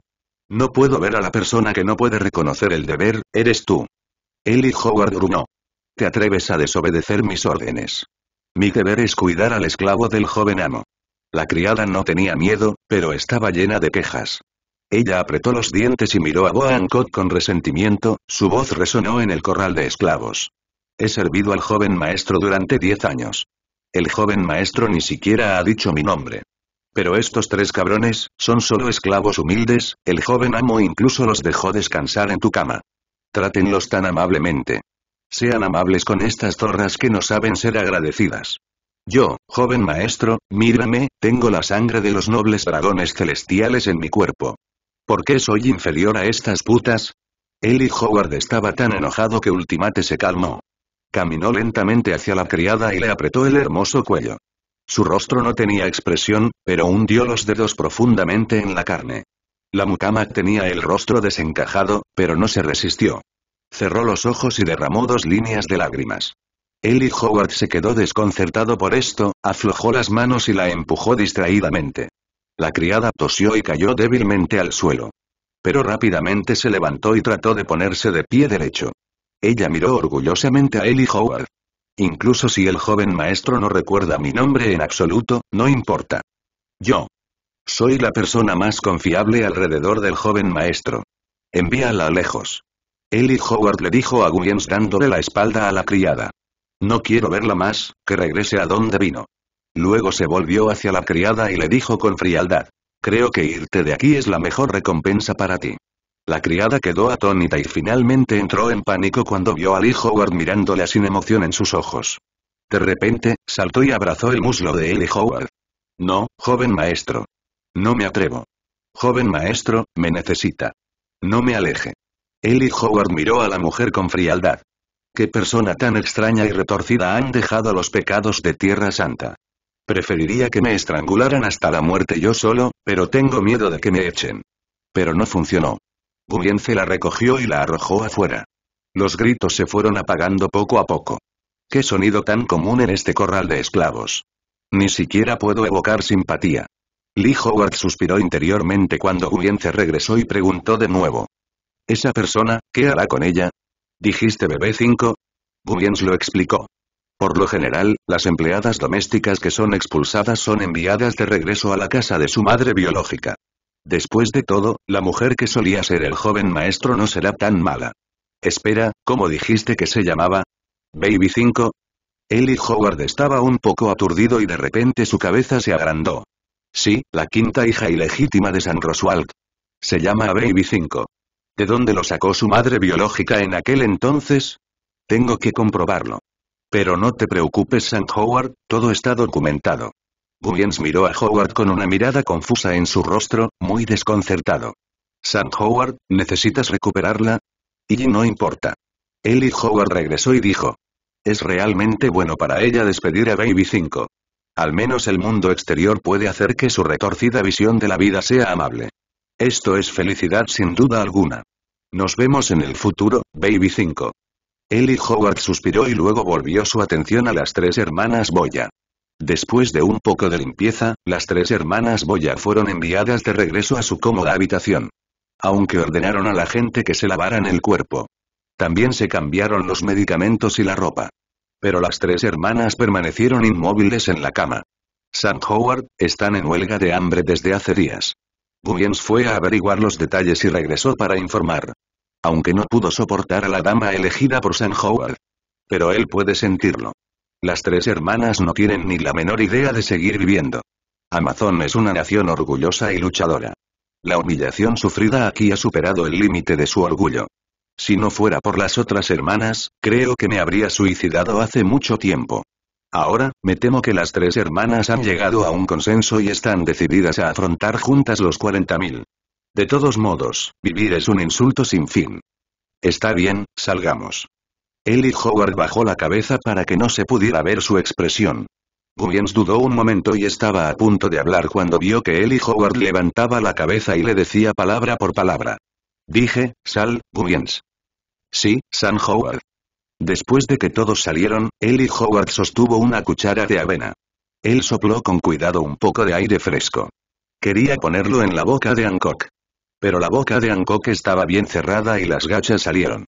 No puedo ver a la persona que no puede reconocer el deber, eres tú. Ellie Howard gruñó. Te atreves a desobedecer mis órdenes. Mi deber es cuidar al esclavo del joven amo. La criada no tenía miedo, pero estaba llena de quejas. Ella apretó los dientes y miró a Boancot con resentimiento, su voz resonó en el corral de esclavos. He servido al joven maestro durante diez años. El joven maestro ni siquiera ha dicho mi nombre. Pero estos tres cabrones, son solo esclavos humildes, el joven amo incluso los dejó descansar en tu cama. Trátenlos tan amablemente. Sean amables con estas zorras que no saben ser agradecidas. Yo, joven maestro, mírame, tengo la sangre de los nobles dragones celestiales en mi cuerpo. ¿Por qué soy inferior a estas putas? Eli Howard estaba tan enojado que Ultimate se calmó. Caminó lentamente hacia la criada y le apretó el hermoso cuello. Su rostro no tenía expresión, pero hundió los dedos profundamente en la carne. La mucama tenía el rostro desencajado, pero no se resistió. Cerró los ojos y derramó dos líneas de lágrimas. Ellie Howard se quedó desconcertado por esto, aflojó las manos y la empujó distraídamente. La criada tosió y cayó débilmente al suelo. Pero rápidamente se levantó y trató de ponerse de pie derecho. Ella miró orgullosamente a Eli Howard. Incluso si el joven maestro no recuerda mi nombre en absoluto, no importa. Yo. Soy la persona más confiable alrededor del joven maestro. Envíala lejos. Ellie Howard le dijo a Williams dándole la espalda a la criada. No quiero verla más, que regrese a donde vino. Luego se volvió hacia la criada y le dijo con frialdad. Creo que irte de aquí es la mejor recompensa para ti. La criada quedó atónita y finalmente entró en pánico cuando vio a Lee Howard mirándola sin emoción en sus ojos. De repente, saltó y abrazó el muslo de Lee Howard. No, joven maestro. No me atrevo. Joven maestro, me necesita. No me aleje. Lee Howard miró a la mujer con frialdad. Qué persona tan extraña y retorcida han dejado los pecados de Tierra Santa. Preferiría que me estrangularan hasta la muerte yo solo, pero tengo miedo de que me echen. Pero no funcionó. se la recogió y la arrojó afuera. Los gritos se fueron apagando poco a poco. Qué sonido tan común en este corral de esclavos. Ni siquiera puedo evocar simpatía. Lee Howard suspiró interiormente cuando se regresó y preguntó de nuevo. ¿Esa persona, qué hará con ella? ¿Dijiste bebé 5? Guyens lo explicó. Por lo general, las empleadas domésticas que son expulsadas son enviadas de regreso a la casa de su madre biológica. Después de todo, la mujer que solía ser el joven maestro no será tan mala. Espera, ¿cómo dijiste que se llamaba? Baby 5. y Howard estaba un poco aturdido y de repente su cabeza se agrandó. Sí, la quinta hija ilegítima de San Roswald. Se llama Baby 5. ¿De dónde lo sacó su madre biológica en aquel entonces? Tengo que comprobarlo. Pero no te preocupes, San Howard, todo está documentado. Williams miró a Howard con una mirada confusa en su rostro, muy desconcertado. San Howard, ¿necesitas recuperarla? Y no importa. Ellie Howard regresó y dijo. Es realmente bueno para ella despedir a Baby 5. Al menos el mundo exterior puede hacer que su retorcida visión de la vida sea amable. Esto es felicidad sin duda alguna. Nos vemos en el futuro, Baby 5. Ellie Howard suspiró y luego volvió su atención a las tres hermanas Boya. Después de un poco de limpieza, las tres hermanas Boya fueron enviadas de regreso a su cómoda habitación. Aunque ordenaron a la gente que se lavaran el cuerpo. También se cambiaron los medicamentos y la ropa. Pero las tres hermanas permanecieron inmóviles en la cama. Sam Howard, están en huelga de hambre desde hace días. Williams fue a averiguar los detalles y regresó para informar aunque no pudo soportar a la dama elegida por San Howard. Pero él puede sentirlo. Las tres hermanas no tienen ni la menor idea de seguir viviendo. Amazon es una nación orgullosa y luchadora. La humillación sufrida aquí ha superado el límite de su orgullo. Si no fuera por las otras hermanas, creo que me habría suicidado hace mucho tiempo. Ahora, me temo que las tres hermanas han llegado a un consenso y están decididas a afrontar juntas los 40.000. De todos modos, vivir es un insulto sin fin. Está bien, salgamos. eli Howard bajó la cabeza para que no se pudiera ver su expresión. Williams dudó un momento y estaba a punto de hablar cuando vio que eli Howard levantaba la cabeza y le decía palabra por palabra. Dije, sal, Williams. Sí, San Howard. Después de que todos salieron, Eli Howard sostuvo una cuchara de avena. Él sopló con cuidado un poco de aire fresco. Quería ponerlo en la boca de Hancock pero la boca de Hancock estaba bien cerrada y las gachas salieron.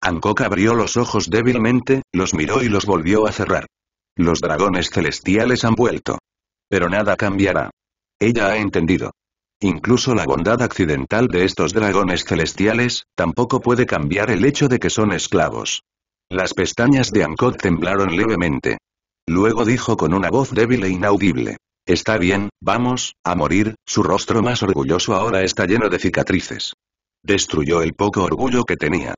Hancock abrió los ojos débilmente, los miró y los volvió a cerrar. Los dragones celestiales han vuelto. Pero nada cambiará. Ella ha entendido. Incluso la bondad accidental de estos dragones celestiales, tampoco puede cambiar el hecho de que son esclavos. Las pestañas de Ancod temblaron levemente. Luego dijo con una voz débil e inaudible. Está bien, vamos, a morir, su rostro más orgulloso ahora está lleno de cicatrices. Destruyó el poco orgullo que tenía.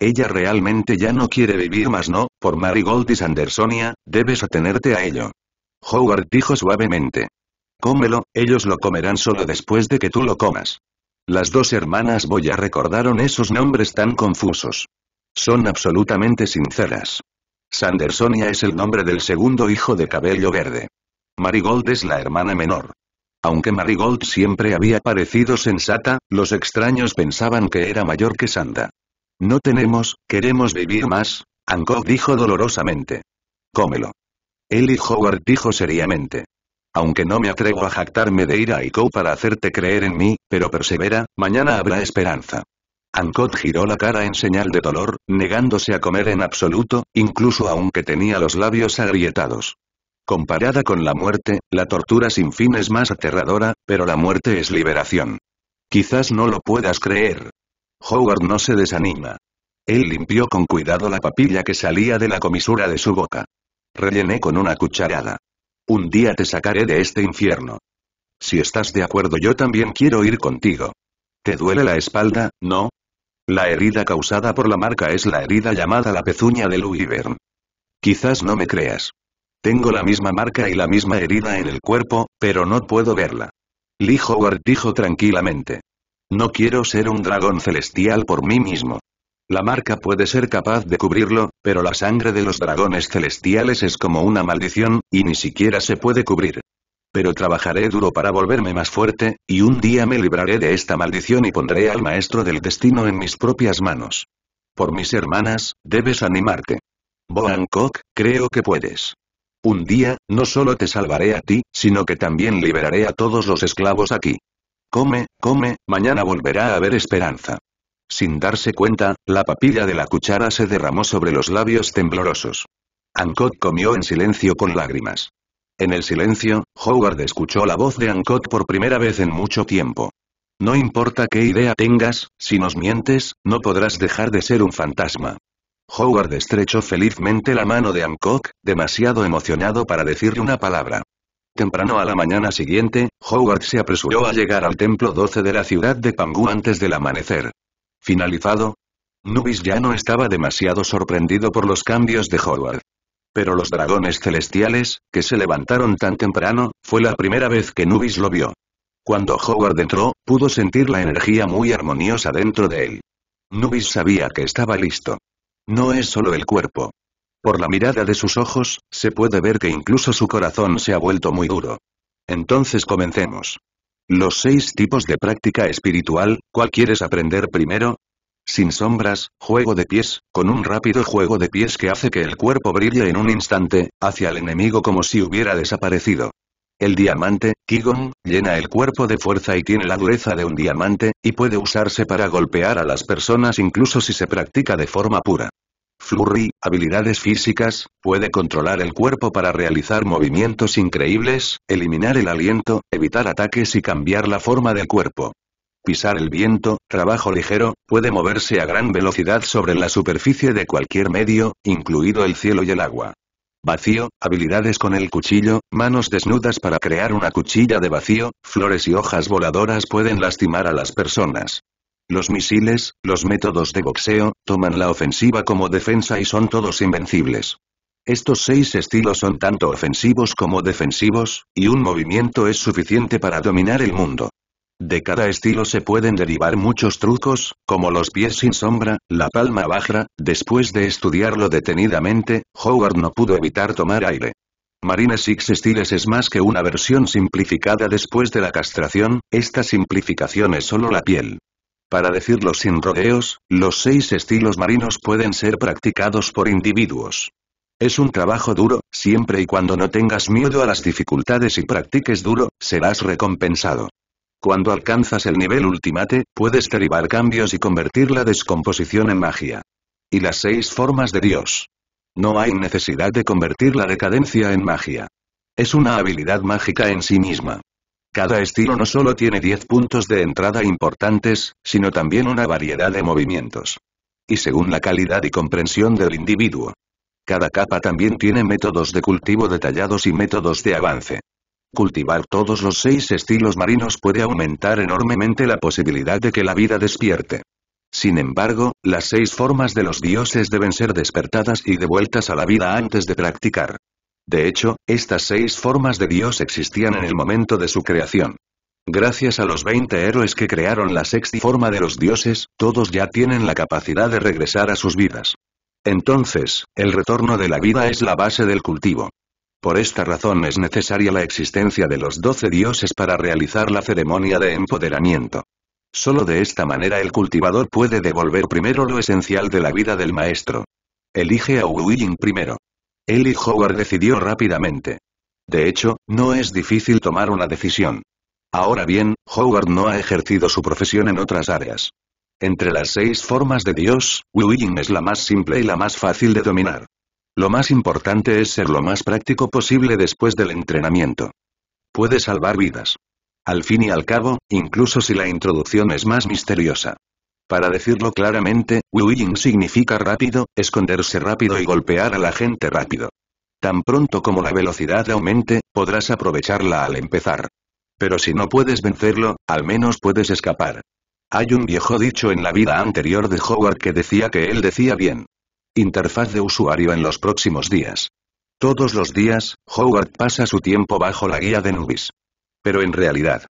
Ella realmente ya no quiere vivir más no, por Marigold y Sandersonia, debes atenerte a ello. Howard dijo suavemente. Cómelo, ellos lo comerán solo después de que tú lo comas. Las dos hermanas Boya recordaron esos nombres tan confusos. Son absolutamente sinceras. Sandersonia es el nombre del segundo hijo de cabello verde. Marigold es la hermana menor. Aunque Marigold siempre había parecido sensata, los extraños pensaban que era mayor que Sanda. No tenemos, queremos vivir más, Ancot dijo dolorosamente. Cómelo. Eli Howard dijo seriamente. Aunque no me atrevo a jactarme de ir a Ico para hacerte creer en mí, pero persevera, mañana habrá esperanza. Ancot giró la cara en señal de dolor, negándose a comer en absoluto, incluso aunque tenía los labios agrietados. Comparada con la muerte, la tortura sin fin es más aterradora, pero la muerte es liberación. Quizás no lo puedas creer. Howard no se desanima. Él limpió con cuidado la papilla que salía de la comisura de su boca. Rellené con una cucharada. Un día te sacaré de este infierno. Si estás de acuerdo yo también quiero ir contigo. ¿Te duele la espalda, no? La herida causada por la marca es la herida llamada la pezuña de Louis Quizás no me creas. Tengo la misma marca y la misma herida en el cuerpo, pero no puedo verla. Lee Howard dijo tranquilamente. No quiero ser un dragón celestial por mí mismo. La marca puede ser capaz de cubrirlo, pero la sangre de los dragones celestiales es como una maldición, y ni siquiera se puede cubrir. Pero trabajaré duro para volverme más fuerte, y un día me libraré de esta maldición y pondré al maestro del destino en mis propias manos. Por mis hermanas, debes animarte. Kok, creo que puedes. Un día, no solo te salvaré a ti, sino que también liberaré a todos los esclavos aquí. Come, come, mañana volverá a haber esperanza. Sin darse cuenta, la papilla de la cuchara se derramó sobre los labios temblorosos. Ancot comió en silencio con lágrimas. En el silencio, Howard escuchó la voz de Ancot por primera vez en mucho tiempo. No importa qué idea tengas, si nos mientes, no podrás dejar de ser un fantasma. Howard estrechó felizmente la mano de Hancock, demasiado emocionado para decirle una palabra. Temprano a la mañana siguiente, Howard se apresuró a llegar al templo 12 de la ciudad de Pangu antes del amanecer. Finalizado, Nubis ya no estaba demasiado sorprendido por los cambios de Howard. Pero los dragones celestiales, que se levantaron tan temprano, fue la primera vez que Nubis lo vio. Cuando Howard entró, pudo sentir la energía muy armoniosa dentro de él. Nubis sabía que estaba listo. No es solo el cuerpo. Por la mirada de sus ojos, se puede ver que incluso su corazón se ha vuelto muy duro. Entonces comencemos. Los seis tipos de práctica espiritual, ¿cuál quieres aprender primero? Sin sombras, juego de pies, con un rápido juego de pies que hace que el cuerpo brille en un instante, hacia el enemigo como si hubiera desaparecido. El diamante, Kigong, llena el cuerpo de fuerza y tiene la dureza de un diamante, y puede usarse para golpear a las personas incluso si se practica de forma pura. Flurry, habilidades físicas, puede controlar el cuerpo para realizar movimientos increíbles, eliminar el aliento, evitar ataques y cambiar la forma del cuerpo. Pisar el viento, trabajo ligero, puede moverse a gran velocidad sobre la superficie de cualquier medio, incluido el cielo y el agua. Vacío, habilidades con el cuchillo, manos desnudas para crear una cuchilla de vacío, flores y hojas voladoras pueden lastimar a las personas. Los misiles, los métodos de boxeo, toman la ofensiva como defensa y son todos invencibles. Estos seis estilos son tanto ofensivos como defensivos, y un movimiento es suficiente para dominar el mundo. De cada estilo se pueden derivar muchos trucos, como los pies sin sombra, la palma baja, después de estudiarlo detenidamente, Howard no pudo evitar tomar aire. Marines Six Styles es más que una versión simplificada después de la castración, esta simplificación es solo la piel. Para decirlo sin rodeos, los seis estilos marinos pueden ser practicados por individuos. Es un trabajo duro, siempre y cuando no tengas miedo a las dificultades y practiques duro, serás recompensado. Cuando alcanzas el nivel Ultimate, puedes derivar cambios y convertir la descomposición en magia. Y las seis formas de Dios. No hay necesidad de convertir la decadencia en magia. Es una habilidad mágica en sí misma. Cada estilo no solo tiene 10 puntos de entrada importantes, sino también una variedad de movimientos. Y según la calidad y comprensión del individuo. Cada capa también tiene métodos de cultivo detallados y métodos de avance. Cultivar todos los seis estilos marinos puede aumentar enormemente la posibilidad de que la vida despierte. Sin embargo, las seis formas de los dioses deben ser despertadas y devueltas a la vida antes de practicar. De hecho, estas seis formas de dios existían en el momento de su creación. Gracias a los 20 héroes que crearon la sexta forma de los dioses, todos ya tienen la capacidad de regresar a sus vidas. Entonces, el retorno de la vida es la base del cultivo. Por esta razón es necesaria la existencia de los doce dioses para realizar la ceremonia de empoderamiento. Solo de esta manera el cultivador puede devolver primero lo esencial de la vida del maestro. Elige a Wu Ying primero. Él y Howard decidió rápidamente. De hecho, no es difícil tomar una decisión. Ahora bien, Howard no ha ejercido su profesión en otras áreas. Entre las seis formas de Dios, Wu es la más simple y la más fácil de dominar. Lo más importante es ser lo más práctico posible después del entrenamiento. Puede salvar vidas. Al fin y al cabo, incluso si la introducción es más misteriosa. Para decirlo claramente, Wuying significa rápido, esconderse rápido y golpear a la gente rápido. Tan pronto como la velocidad aumente, podrás aprovecharla al empezar. Pero si no puedes vencerlo, al menos puedes escapar. Hay un viejo dicho en la vida anterior de Howard que decía que él decía bien interfaz de usuario en los próximos días. Todos los días, Howard pasa su tiempo bajo la guía de Nubis. Pero en realidad,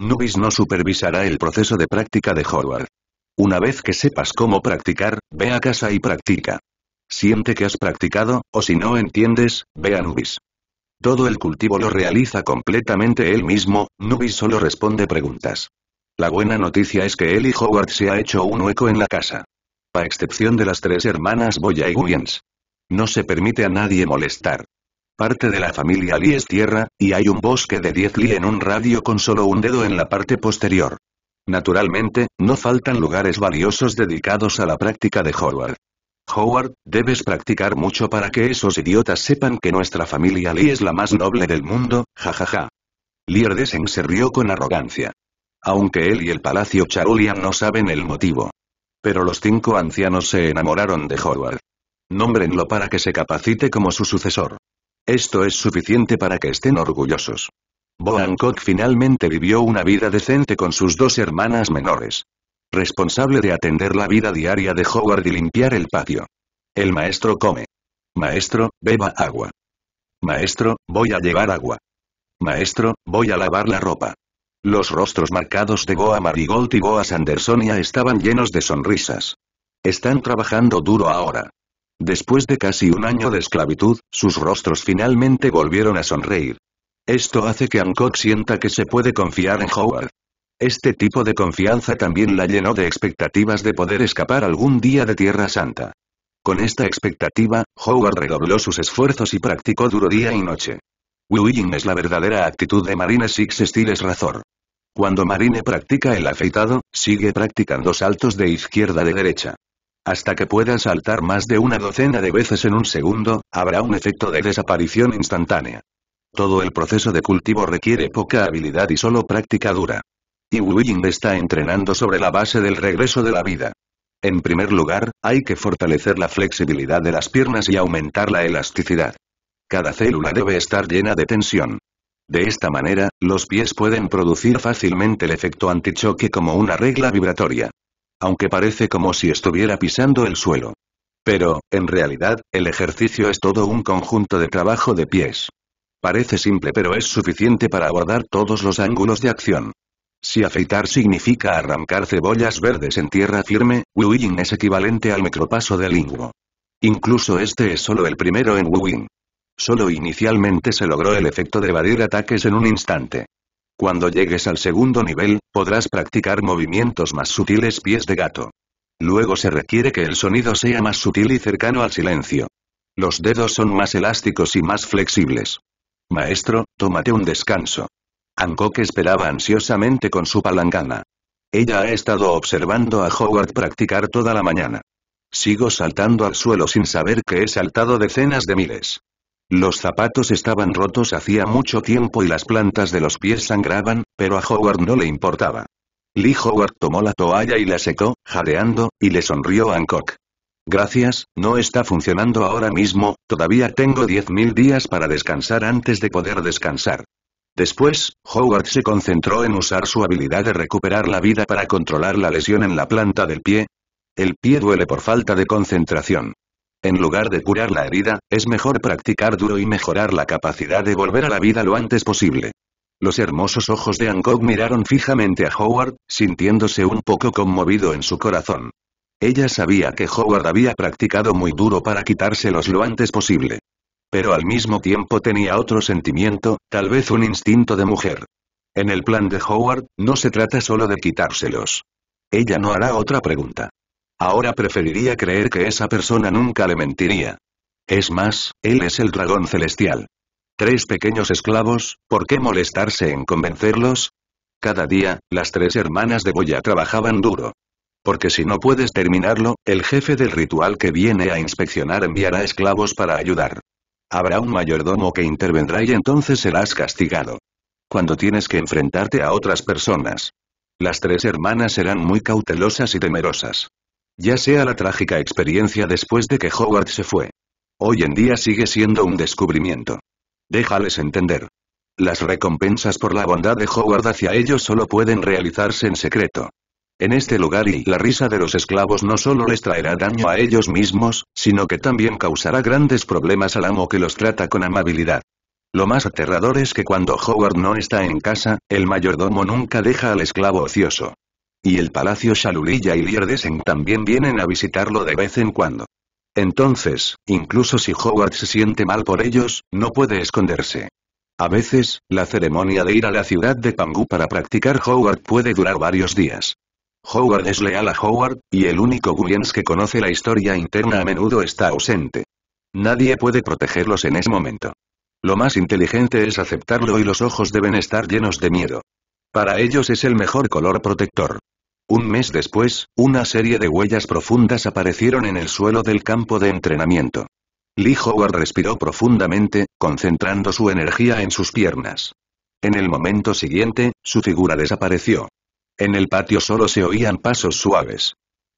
Nubis no supervisará el proceso de práctica de Howard. Una vez que sepas cómo practicar, ve a casa y practica. Siente que has practicado, o si no entiendes, ve a Nubis. Todo el cultivo lo realiza completamente él mismo, Nubis solo responde preguntas. La buena noticia es que él y Howard se ha hecho un hueco en la casa a excepción de las tres hermanas Boya y Williams. No se permite a nadie molestar. Parte de la familia Lee es tierra, y hay un bosque de 10 Lee en un radio con solo un dedo en la parte posterior. Naturalmente, no faltan lugares valiosos dedicados a la práctica de Howard. Howard, debes practicar mucho para que esos idiotas sepan que nuestra familia Lee es la más noble del mundo, jajaja. Lierdesen se rió con arrogancia. Aunque él y el Palacio Charulian no saben el motivo pero los cinco ancianos se enamoraron de Howard. Nómbrenlo para que se capacite como su sucesor. Esto es suficiente para que estén orgullosos. Boancock finalmente vivió una vida decente con sus dos hermanas menores. Responsable de atender la vida diaria de Howard y limpiar el patio. El maestro come. Maestro, beba agua. Maestro, voy a llevar agua. Maestro, voy a lavar la ropa. Los rostros marcados de Goa Marigold y Goa Sandersonia estaban llenos de sonrisas. Están trabajando duro ahora. Después de casi un año de esclavitud, sus rostros finalmente volvieron a sonreír. Esto hace que Hancock sienta que se puede confiar en Howard. Este tipo de confianza también la llenó de expectativas de poder escapar algún día de Tierra Santa. Con esta expectativa, Howard redobló sus esfuerzos y practicó duro día y noche. ying es la verdadera actitud de Marina Six Stiles Razor. Cuando Marine practica el afeitado, sigue practicando saltos de izquierda de derecha. Hasta que pueda saltar más de una docena de veces en un segundo, habrá un efecto de desaparición instantánea. Todo el proceso de cultivo requiere poca habilidad y solo práctica dura. Y William está entrenando sobre la base del regreso de la vida. En primer lugar, hay que fortalecer la flexibilidad de las piernas y aumentar la elasticidad. Cada célula debe estar llena de tensión. De esta manera, los pies pueden producir fácilmente el efecto antichoque como una regla vibratoria. Aunque parece como si estuviera pisando el suelo. Pero, en realidad, el ejercicio es todo un conjunto de trabajo de pies. Parece simple pero es suficiente para abordar todos los ángulos de acción. Si afeitar significa arrancar cebollas verdes en tierra firme, Wuyin es equivalente al micropaso de linguo. Incluso este es solo el primero en Wuing. Solo inicialmente se logró el efecto de evadir ataques en un instante. Cuando llegues al segundo nivel, podrás practicar movimientos más sutiles pies de gato. Luego se requiere que el sonido sea más sutil y cercano al silencio. Los dedos son más elásticos y más flexibles. Maestro, tómate un descanso. Hancock esperaba ansiosamente con su palangana. Ella ha estado observando a Howard practicar toda la mañana. Sigo saltando al suelo sin saber que he saltado decenas de miles. Los zapatos estaban rotos hacía mucho tiempo y las plantas de los pies sangraban, pero a Howard no le importaba. Lee Howard tomó la toalla y la secó, jadeando, y le sonrió a Hancock. Gracias, no está funcionando ahora mismo, todavía tengo 10.000 días para descansar antes de poder descansar. Después, Howard se concentró en usar su habilidad de recuperar la vida para controlar la lesión en la planta del pie. El pie duele por falta de concentración. En lugar de curar la herida, es mejor practicar duro y mejorar la capacidad de volver a la vida lo antes posible. Los hermosos ojos de Hancock miraron fijamente a Howard, sintiéndose un poco conmovido en su corazón. Ella sabía que Howard había practicado muy duro para quitárselos lo antes posible. Pero al mismo tiempo tenía otro sentimiento, tal vez un instinto de mujer. En el plan de Howard, no se trata solo de quitárselos. Ella no hará otra pregunta. Ahora preferiría creer que esa persona nunca le mentiría. Es más, él es el dragón celestial. Tres pequeños esclavos, ¿por qué molestarse en convencerlos? Cada día, las tres hermanas de Boya trabajaban duro. Porque si no puedes terminarlo, el jefe del ritual que viene a inspeccionar enviará esclavos para ayudar. Habrá un mayordomo que intervendrá y entonces serás castigado. Cuando tienes que enfrentarte a otras personas. Las tres hermanas serán muy cautelosas y temerosas. Ya sea la trágica experiencia después de que Howard se fue. Hoy en día sigue siendo un descubrimiento. Déjales entender. Las recompensas por la bondad de Howard hacia ellos solo pueden realizarse en secreto. En este lugar y la risa de los esclavos no solo les traerá daño a ellos mismos, sino que también causará grandes problemas al amo que los trata con amabilidad. Lo más aterrador es que cuando Howard no está en casa, el mayordomo nunca deja al esclavo ocioso. Y el Palacio Shalulilla y Lierdesen también vienen a visitarlo de vez en cuando. Entonces, incluso si Howard se siente mal por ellos, no puede esconderse. A veces, la ceremonia de ir a la ciudad de Pangu para practicar Howard puede durar varios días. Howard es leal a Howard, y el único Guyens que conoce la historia interna a menudo está ausente. Nadie puede protegerlos en ese momento. Lo más inteligente es aceptarlo y los ojos deben estar llenos de miedo. Para ellos es el mejor color protector. Un mes después, una serie de huellas profundas aparecieron en el suelo del campo de entrenamiento. Lee Howard respiró profundamente, concentrando su energía en sus piernas. En el momento siguiente, su figura desapareció. En el patio solo se oían pasos suaves.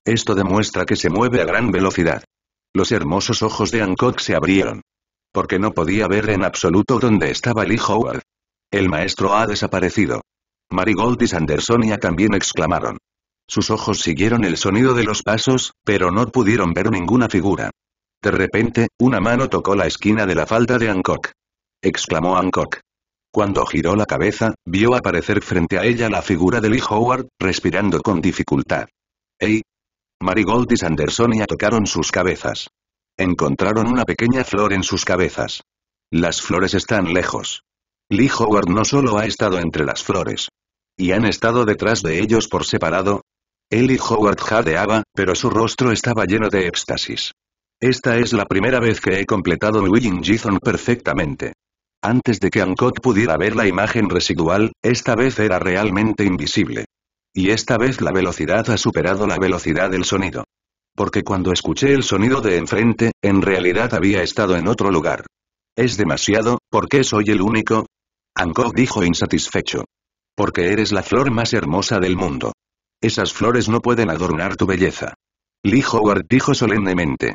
Esto demuestra que se mueve a gran velocidad. Los hermosos ojos de Hancock se abrieron. Porque no podía ver en absoluto dónde estaba Lee Howard. El maestro ha desaparecido. Marigold y Sandersonia también exclamaron. Sus ojos siguieron el sonido de los pasos, pero no pudieron ver ninguna figura. De repente, una mano tocó la esquina de la falda de Hancock. Exclamó Hancock. Cuando giró la cabeza, vio aparecer frente a ella la figura de Lee Howard, respirando con dificultad. ¡Ey! Marigold y Sandersonia tocaron sus cabezas. Encontraron una pequeña flor en sus cabezas. Las flores están lejos. Lee Howard no solo ha estado entre las flores y han estado detrás de ellos por separado. Él y Howard jadeaba, pero su rostro estaba lleno de éxtasis. Esta es la primera vez que he completado Willing Gizon perfectamente. Antes de que Ancot pudiera ver la imagen residual, esta vez era realmente invisible. Y esta vez la velocidad ha superado la velocidad del sonido. Porque cuando escuché el sonido de enfrente, en realidad había estado en otro lugar. Es demasiado, ¿por qué soy el único? Ancot dijo insatisfecho. Porque eres la flor más hermosa del mundo. Esas flores no pueden adornar tu belleza. Lee Howard dijo solemnemente.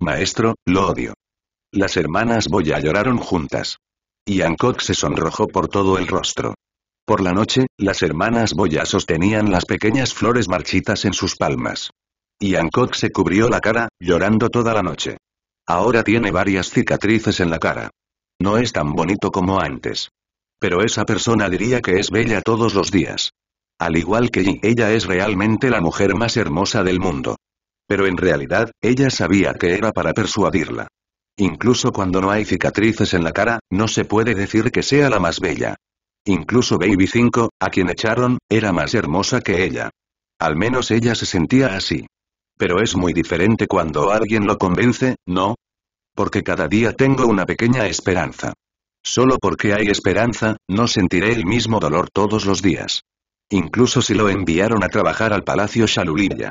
Maestro, lo odio. Las hermanas Boya lloraron juntas. Y Hancock se sonrojó por todo el rostro. Por la noche, las hermanas Boya sostenían las pequeñas flores marchitas en sus palmas. Y Hancock se cubrió la cara, llorando toda la noche. Ahora tiene varias cicatrices en la cara. No es tan bonito como antes. Pero esa persona diría que es bella todos los días. Al igual que ella es realmente la mujer más hermosa del mundo. Pero en realidad, ella sabía que era para persuadirla. Incluso cuando no hay cicatrices en la cara, no se puede decir que sea la más bella. Incluso Baby 5, a quien echaron, era más hermosa que ella. Al menos ella se sentía así. Pero es muy diferente cuando alguien lo convence, ¿no? Porque cada día tengo una pequeña esperanza. Solo porque hay esperanza, no sentiré el mismo dolor todos los días. Incluso si lo enviaron a trabajar al palacio Shalulilla.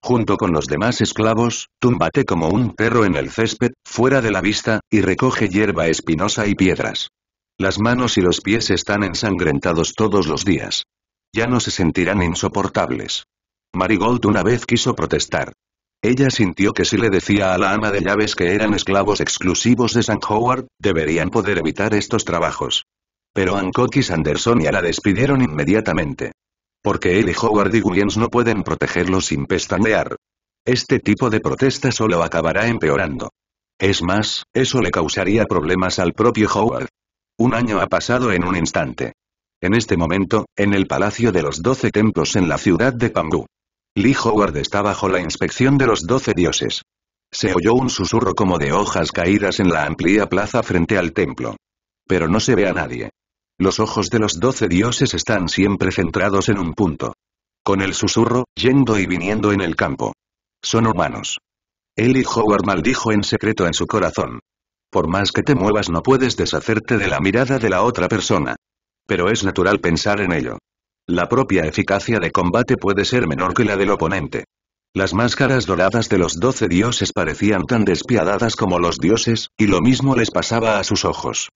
Junto con los demás esclavos, túmbate como un perro en el césped, fuera de la vista, y recoge hierba espinosa y piedras. Las manos y los pies están ensangrentados todos los días. Ya no se sentirán insoportables. Marigold una vez quiso protestar, ella sintió que si le decía a la ama de llaves que eran esclavos exclusivos de St. Howard, deberían poder evitar estos trabajos. Pero Hancock y Sanderson ya la despidieron inmediatamente. Porque él y Howard y Williams no pueden protegerlos sin pestanear. Este tipo de protesta solo acabará empeorando. Es más, eso le causaría problemas al propio Howard. Un año ha pasado en un instante. En este momento, en el Palacio de los Doce Templos en la ciudad de Pangú. Lee Howard está bajo la inspección de los doce dioses. Se oyó un susurro como de hojas caídas en la amplia plaza frente al templo. Pero no se ve a nadie. Los ojos de los doce dioses están siempre centrados en un punto. Con el susurro, yendo y viniendo en el campo. Son humanos. Él y Howard maldijo en secreto en su corazón. Por más que te muevas no puedes deshacerte de la mirada de la otra persona. Pero es natural pensar en ello. La propia eficacia de combate puede ser menor que la del oponente. Las máscaras doradas de los doce dioses parecían tan despiadadas como los dioses, y lo mismo les pasaba a sus ojos.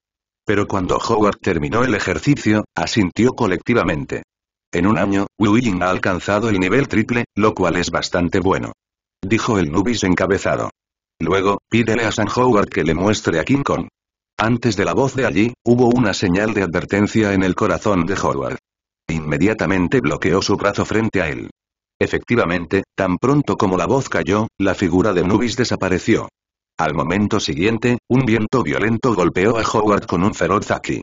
Pero cuando Howard terminó el ejercicio, asintió colectivamente. En un año, Yin ha alcanzado el nivel triple, lo cual es bastante bueno. Dijo el Nubis encabezado. Luego, pídele a San Howard que le muestre a King Kong. Antes de la voz de allí, hubo una señal de advertencia en el corazón de Howard. Inmediatamente bloqueó su brazo frente a él. Efectivamente, tan pronto como la voz cayó, la figura de Nubis desapareció. Al momento siguiente, un viento violento golpeó a Howard con un feroz aquí.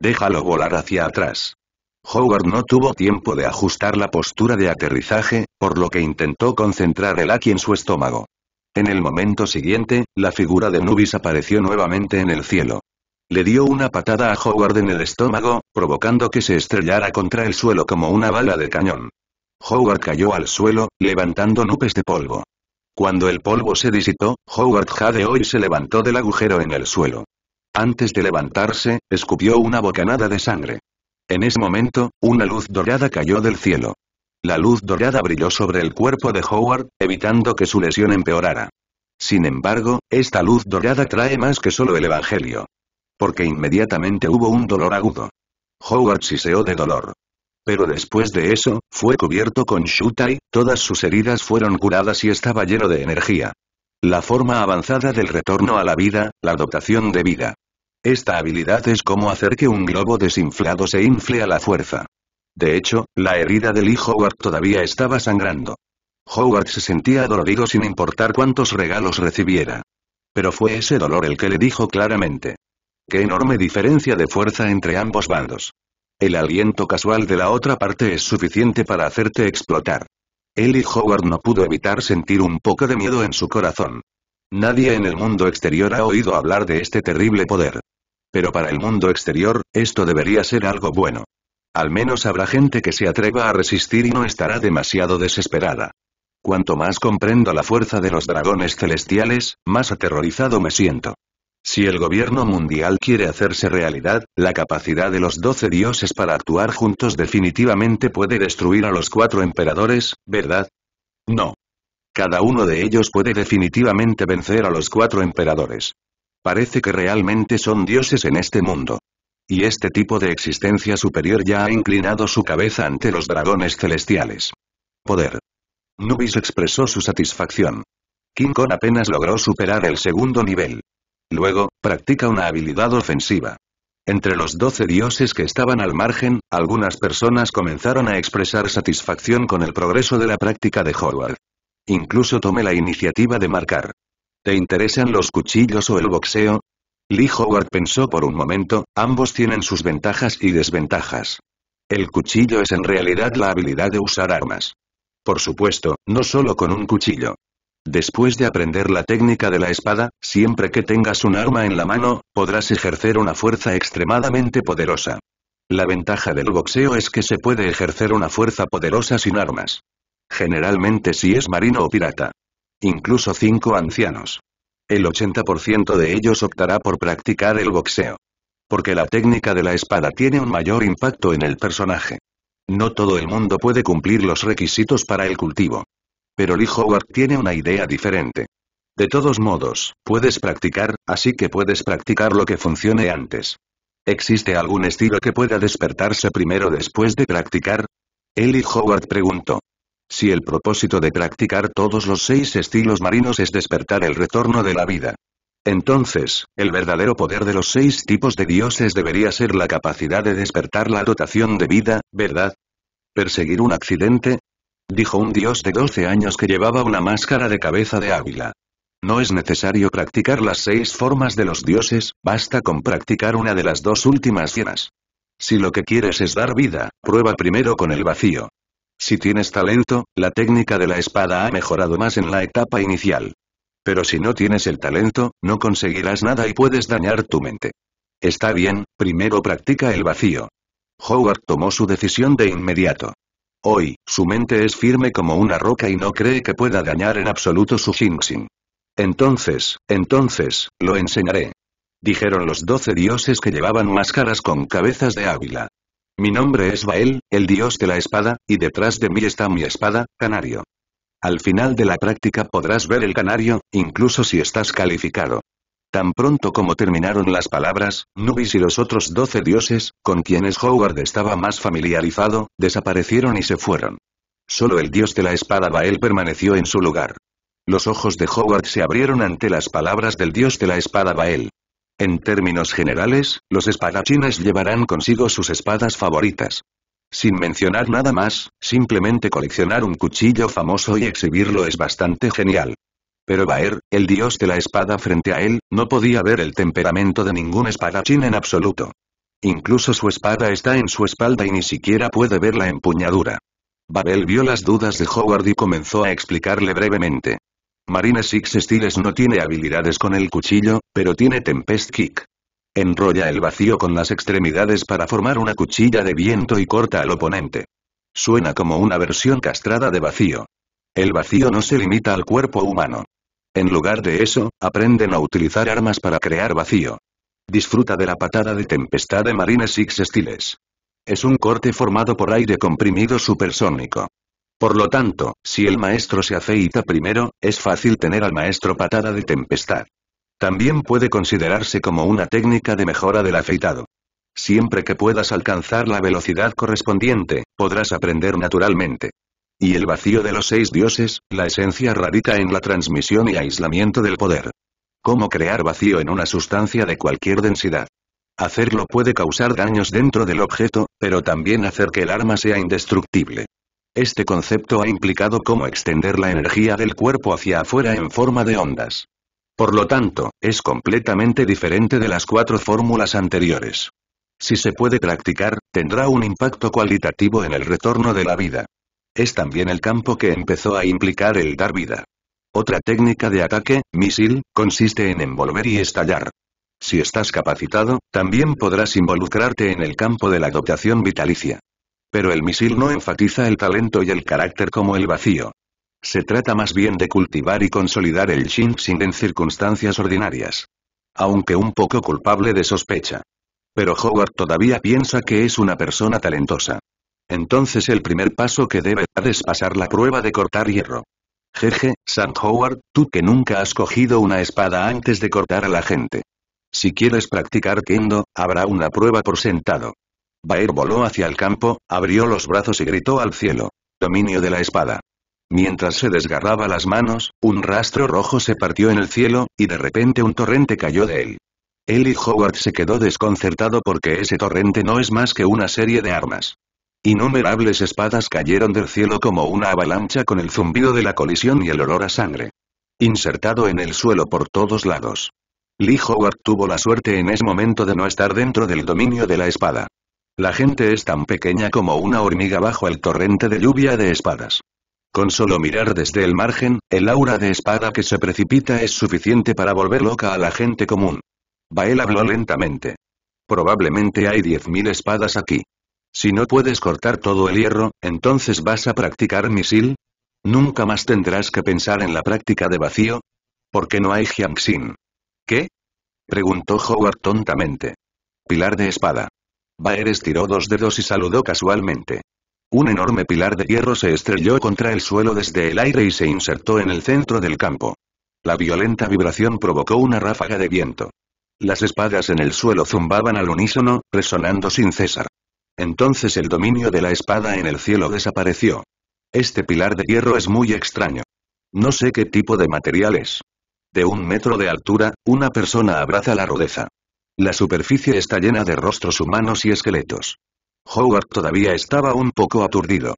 Déjalo volar hacia atrás. Howard no tuvo tiempo de ajustar la postura de aterrizaje, por lo que intentó concentrar el aquí en su estómago. En el momento siguiente, la figura de Nubis apareció nuevamente en el cielo. Le dio una patada a Howard en el estómago, provocando que se estrellara contra el suelo como una bala de cañón. Howard cayó al suelo, levantando nubes de polvo. Cuando el polvo se disipó, Howard jadeó y se levantó del agujero en el suelo. Antes de levantarse, escupió una bocanada de sangre. En ese momento, una luz dorada cayó del cielo. La luz dorada brilló sobre el cuerpo de Howard, evitando que su lesión empeorara. Sin embargo, esta luz dorada trae más que solo el Evangelio. Porque inmediatamente hubo un dolor agudo. Howard siseó de dolor. Pero después de eso, fue cubierto con Shutai, todas sus heridas fueron curadas y estaba lleno de energía. La forma avanzada del retorno a la vida, la dotación de vida. Esta habilidad es como hacer que un globo desinflado se infle a la fuerza. De hecho, la herida de Lee Howard todavía estaba sangrando. Howard se sentía dolorido sin importar cuántos regalos recibiera. Pero fue ese dolor el que le dijo claramente, Qué enorme diferencia de fuerza entre ambos bandos. El aliento casual de la otra parte es suficiente para hacerte explotar. Eli Howard no pudo evitar sentir un poco de miedo en su corazón. Nadie en el mundo exterior ha oído hablar de este terrible poder. Pero para el mundo exterior, esto debería ser algo bueno. Al menos habrá gente que se atreva a resistir y no estará demasiado desesperada. Cuanto más comprendo la fuerza de los dragones celestiales, más aterrorizado me siento. Si el gobierno mundial quiere hacerse realidad, la capacidad de los doce dioses para actuar juntos definitivamente puede destruir a los cuatro emperadores, ¿verdad? No. Cada uno de ellos puede definitivamente vencer a los cuatro emperadores. Parece que realmente son dioses en este mundo. Y este tipo de existencia superior ya ha inclinado su cabeza ante los dragones celestiales. Poder. Nubis expresó su satisfacción. King Kong apenas logró superar el segundo nivel. Luego, practica una habilidad ofensiva. Entre los doce dioses que estaban al margen, algunas personas comenzaron a expresar satisfacción con el progreso de la práctica de Howard. Incluso tomé la iniciativa de marcar. ¿Te interesan los cuchillos o el boxeo? Lee Howard pensó por un momento, ambos tienen sus ventajas y desventajas. El cuchillo es en realidad la habilidad de usar armas. Por supuesto, no solo con un cuchillo. Después de aprender la técnica de la espada, siempre que tengas un arma en la mano, podrás ejercer una fuerza extremadamente poderosa. La ventaja del boxeo es que se puede ejercer una fuerza poderosa sin armas. Generalmente si es marino o pirata. Incluso cinco ancianos. El 80% de ellos optará por practicar el boxeo. Porque la técnica de la espada tiene un mayor impacto en el personaje. No todo el mundo puede cumplir los requisitos para el cultivo pero Lee Howard tiene una idea diferente. De todos modos, puedes practicar, así que puedes practicar lo que funcione antes. ¿Existe algún estilo que pueda despertarse primero después de practicar? Lee Howard preguntó. Si el propósito de practicar todos los seis estilos marinos es despertar el retorno de la vida. Entonces, el verdadero poder de los seis tipos de dioses debería ser la capacidad de despertar la dotación de vida, ¿verdad? Perseguir un accidente, dijo un dios de 12 años que llevaba una máscara de cabeza de águila. No es necesario practicar las seis formas de los dioses, basta con practicar una de las dos últimas cienas. Si lo que quieres es dar vida, prueba primero con el vacío. Si tienes talento, la técnica de la espada ha mejorado más en la etapa inicial. Pero si no tienes el talento, no conseguirás nada y puedes dañar tu mente. Está bien, primero practica el vacío. Howard tomó su decisión de inmediato. Hoy, su mente es firme como una roca y no cree que pueda dañar en absoluto su Xinxin. Entonces, entonces, lo enseñaré. Dijeron los doce dioses que llevaban máscaras con cabezas de águila. Mi nombre es Bael, el dios de la espada, y detrás de mí está mi espada, canario. Al final de la práctica podrás ver el canario, incluso si estás calificado. Tan pronto como terminaron las palabras, Nubis y los otros doce dioses, con quienes Howard estaba más familiarizado, desaparecieron y se fueron. Solo el dios de la espada Bael permaneció en su lugar. Los ojos de Howard se abrieron ante las palabras del dios de la espada Bael. En términos generales, los espadachines llevarán consigo sus espadas favoritas. Sin mencionar nada más, simplemente coleccionar un cuchillo famoso y exhibirlo es bastante genial. Pero Baer, el dios de la espada frente a él, no podía ver el temperamento de ningún espadachín en absoluto. Incluso su espada está en su espalda y ni siquiera puede ver la empuñadura. Babel vio las dudas de Howard y comenzó a explicarle brevemente. Marine Six Stiles no tiene habilidades con el cuchillo, pero tiene Tempest Kick. Enrolla el vacío con las extremidades para formar una cuchilla de viento y corta al oponente. Suena como una versión castrada de vacío. El vacío no se limita al cuerpo humano. En lugar de eso, aprenden a utilizar armas para crear vacío. Disfruta de la patada de tempestad de Marine Six Stiles. Es un corte formado por aire comprimido supersónico. Por lo tanto, si el maestro se afeita primero, es fácil tener al maestro patada de tempestad. También puede considerarse como una técnica de mejora del afeitado. Siempre que puedas alcanzar la velocidad correspondiente, podrás aprender naturalmente. Y el vacío de los seis dioses, la esencia radica en la transmisión y aislamiento del poder. ¿Cómo crear vacío en una sustancia de cualquier densidad? Hacerlo puede causar daños dentro del objeto, pero también hacer que el arma sea indestructible. Este concepto ha implicado cómo extender la energía del cuerpo hacia afuera en forma de ondas. Por lo tanto, es completamente diferente de las cuatro fórmulas anteriores. Si se puede practicar, tendrá un impacto cualitativo en el retorno de la vida. Es también el campo que empezó a implicar el dar vida. Otra técnica de ataque, misil, consiste en envolver y estallar. Si estás capacitado, también podrás involucrarte en el campo de la dotación vitalicia. Pero el misil no enfatiza el talento y el carácter como el vacío. Se trata más bien de cultivar y consolidar el sin en circunstancias ordinarias. Aunque un poco culpable de sospecha. Pero Howard todavía piensa que es una persona talentosa. Entonces el primer paso que debe dar es pasar la prueba de cortar hierro. Jeje, San Howard, tú que nunca has cogido una espada antes de cortar a la gente. Si quieres practicar kendo, habrá una prueba por sentado. Baer voló hacia el campo, abrió los brazos y gritó al cielo. Dominio de la espada. Mientras se desgarraba las manos, un rastro rojo se partió en el cielo, y de repente un torrente cayó de él. Eli Howard se quedó desconcertado porque ese torrente no es más que una serie de armas. Innumerables espadas cayeron del cielo como una avalancha con el zumbido de la colisión y el olor a sangre. Insertado en el suelo por todos lados. Lee Howard tuvo la suerte en ese momento de no estar dentro del dominio de la espada. La gente es tan pequeña como una hormiga bajo el torrente de lluvia de espadas. Con solo mirar desde el margen, el aura de espada que se precipita es suficiente para volver loca a la gente común. Bael habló lentamente. Probablemente hay 10.000 espadas aquí. Si no puedes cortar todo el hierro, entonces vas a practicar misil. Nunca más tendrás que pensar en la práctica de vacío. Porque no hay Jiangxin. ¿Qué? Preguntó Howard tontamente. Pilar de espada. Baer estiró dos dedos y saludó casualmente. Un enorme pilar de hierro se estrelló contra el suelo desde el aire y se insertó en el centro del campo. La violenta vibración provocó una ráfaga de viento. Las espadas en el suelo zumbaban al unísono, resonando sin cesar. Entonces el dominio de la espada en el cielo desapareció. Este pilar de hierro es muy extraño. No sé qué tipo de material es. De un metro de altura, una persona abraza la rudeza. La superficie está llena de rostros humanos y esqueletos. Howard todavía estaba un poco aturdido.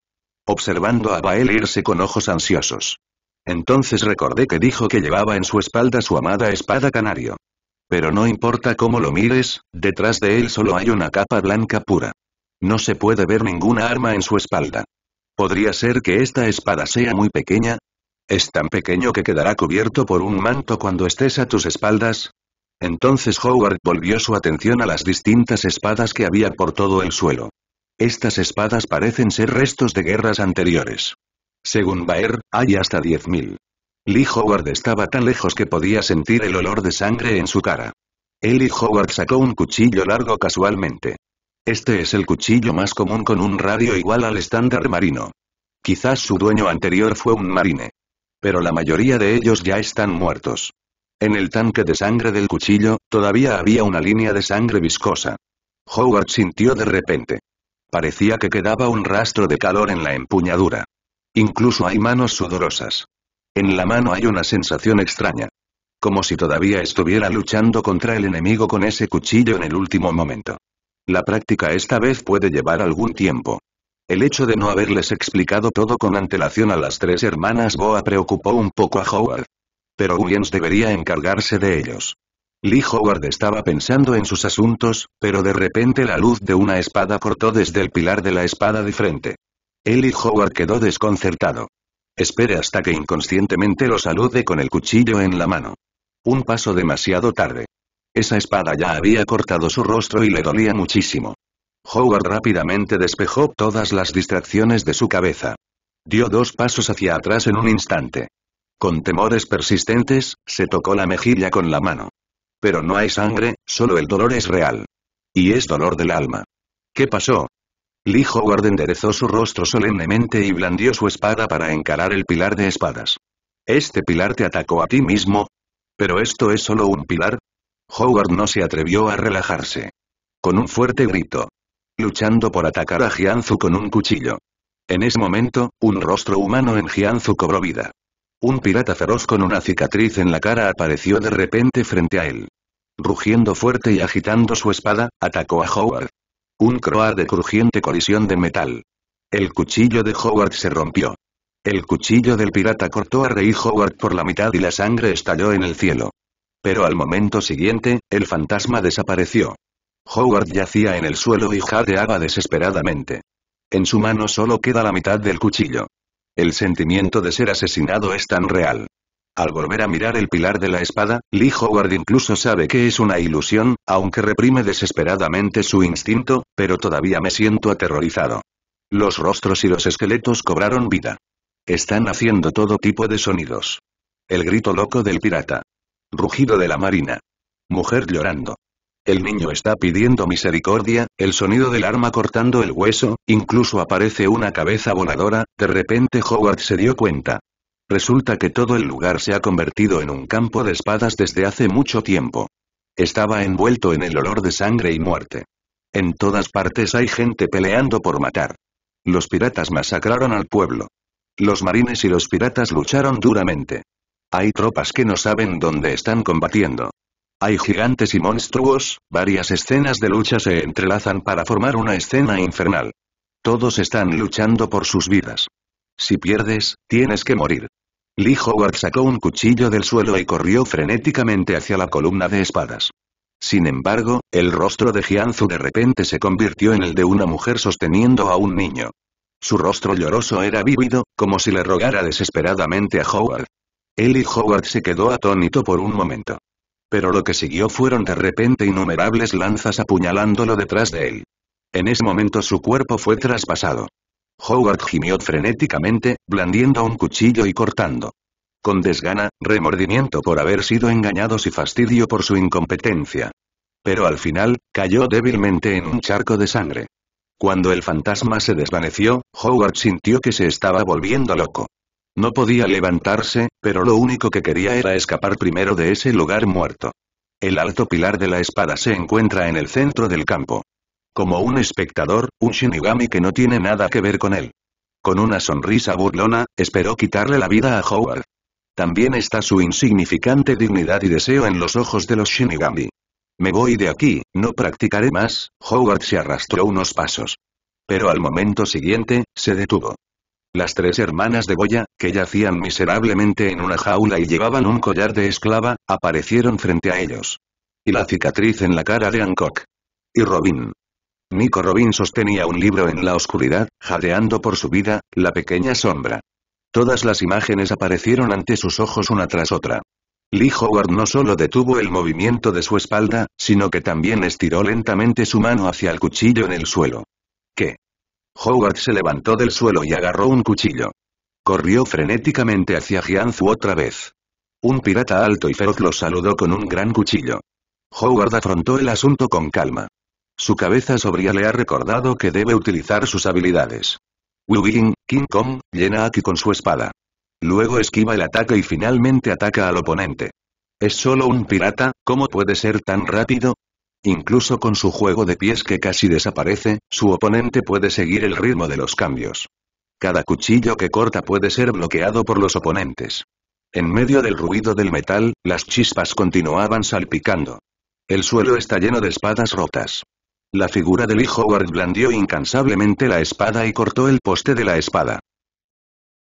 Observando a Bael irse con ojos ansiosos. Entonces recordé que dijo que llevaba en su espalda su amada espada canario. Pero no importa cómo lo mires, detrás de él solo hay una capa blanca pura. No se puede ver ninguna arma en su espalda. ¿Podría ser que esta espada sea muy pequeña? ¿Es tan pequeño que quedará cubierto por un manto cuando estés a tus espaldas? Entonces Howard volvió su atención a las distintas espadas que había por todo el suelo. Estas espadas parecen ser restos de guerras anteriores. Según Baer, hay hasta 10.000. Lee Howard estaba tan lejos que podía sentir el olor de sangre en su cara. Él Howard sacó un cuchillo largo casualmente. Este es el cuchillo más común con un radio igual al estándar marino. Quizás su dueño anterior fue un marine. Pero la mayoría de ellos ya están muertos. En el tanque de sangre del cuchillo, todavía había una línea de sangre viscosa. Howard sintió de repente. Parecía que quedaba un rastro de calor en la empuñadura. Incluso hay manos sudorosas. En la mano hay una sensación extraña. Como si todavía estuviera luchando contra el enemigo con ese cuchillo en el último momento. La práctica esta vez puede llevar algún tiempo. El hecho de no haberles explicado todo con antelación a las tres hermanas Boa preocupó un poco a Howard. Pero Williams debería encargarse de ellos. Lee Howard estaba pensando en sus asuntos, pero de repente la luz de una espada cortó desde el pilar de la espada de frente. Él y Howard quedó desconcertado. Espere hasta que inconscientemente lo salude con el cuchillo en la mano. Un paso demasiado tarde. Esa espada ya había cortado su rostro y le dolía muchísimo. Howard rápidamente despejó todas las distracciones de su cabeza. Dio dos pasos hacia atrás en un instante. Con temores persistentes, se tocó la mejilla con la mano. Pero no hay sangre, solo el dolor es real. Y es dolor del alma. ¿Qué pasó? Lee Howard enderezó su rostro solemnemente y blandió su espada para encarar el pilar de espadas. Este pilar te atacó a ti mismo. Pero esto es solo un pilar, Howard no se atrevió a relajarse. Con un fuerte grito. Luchando por atacar a Jianzu con un cuchillo. En ese momento, un rostro humano en Jianzu cobró vida. Un pirata feroz con una cicatriz en la cara apareció de repente frente a él. Rugiendo fuerte y agitando su espada, atacó a Howard. Un croar de crujiente colisión de metal. El cuchillo de Howard se rompió. El cuchillo del pirata cortó a Rey Howard por la mitad y la sangre estalló en el cielo. Pero al momento siguiente, el fantasma desapareció. Howard yacía en el suelo y jadeaba desesperadamente. En su mano solo queda la mitad del cuchillo. El sentimiento de ser asesinado es tan real. Al volver a mirar el pilar de la espada, Lee Howard incluso sabe que es una ilusión, aunque reprime desesperadamente su instinto, pero todavía me siento aterrorizado. Los rostros y los esqueletos cobraron vida. Están haciendo todo tipo de sonidos. El grito loco del pirata. Rugido de la marina. Mujer llorando. El niño está pidiendo misericordia, el sonido del arma cortando el hueso, incluso aparece una cabeza voladora, de repente Howard se dio cuenta. Resulta que todo el lugar se ha convertido en un campo de espadas desde hace mucho tiempo. Estaba envuelto en el olor de sangre y muerte. En todas partes hay gente peleando por matar. Los piratas masacraron al pueblo. Los marines y los piratas lucharon duramente. Hay tropas que no saben dónde están combatiendo. Hay gigantes y monstruos, varias escenas de lucha se entrelazan para formar una escena infernal. Todos están luchando por sus vidas. Si pierdes, tienes que morir. Lee Howard sacó un cuchillo del suelo y corrió frenéticamente hacia la columna de espadas. Sin embargo, el rostro de Jianzu de repente se convirtió en el de una mujer sosteniendo a un niño. Su rostro lloroso era vívido, como si le rogara desesperadamente a Howard. Él y Howard se quedó atónito por un momento. Pero lo que siguió fueron de repente innumerables lanzas apuñalándolo detrás de él. En ese momento su cuerpo fue traspasado. Howard gimió frenéticamente, blandiendo un cuchillo y cortando. Con desgana, remordimiento por haber sido engañados y fastidio por su incompetencia. Pero al final, cayó débilmente en un charco de sangre. Cuando el fantasma se desvaneció, Howard sintió que se estaba volviendo loco. No podía levantarse, pero lo único que quería era escapar primero de ese lugar muerto. El alto pilar de la espada se encuentra en el centro del campo. Como un espectador, un Shinigami que no tiene nada que ver con él. Con una sonrisa burlona, esperó quitarle la vida a Howard. También está su insignificante dignidad y deseo en los ojos de los Shinigami. Me voy de aquí, no practicaré más, Howard se arrastró unos pasos. Pero al momento siguiente, se detuvo. Las tres hermanas de Goya, que yacían miserablemente en una jaula y llevaban un collar de esclava, aparecieron frente a ellos. Y la cicatriz en la cara de Hancock. Y Robin. Nico Robin sostenía un libro en la oscuridad, jadeando por su vida, la pequeña sombra. Todas las imágenes aparecieron ante sus ojos una tras otra. Lee Howard no solo detuvo el movimiento de su espalda, sino que también estiró lentamente su mano hacia el cuchillo en el suelo. Howard se levantó del suelo y agarró un cuchillo. Corrió frenéticamente hacia Jianzu otra vez. Un pirata alto y feroz lo saludó con un gran cuchillo. Howard afrontó el asunto con calma. Su cabeza sobria le ha recordado que debe utilizar sus habilidades. Wu King Kong, llena aquí con su espada. Luego esquiva el ataque y finalmente ataca al oponente. Es solo un pirata, ¿cómo puede ser tan rápido? Incluso con su juego de pies que casi desaparece, su oponente puede seguir el ritmo de los cambios. Cada cuchillo que corta puede ser bloqueado por los oponentes. En medio del ruido del metal, las chispas continuaban salpicando. El suelo está lleno de espadas rotas. La figura de hijo Howard blandió incansablemente la espada y cortó el poste de la espada.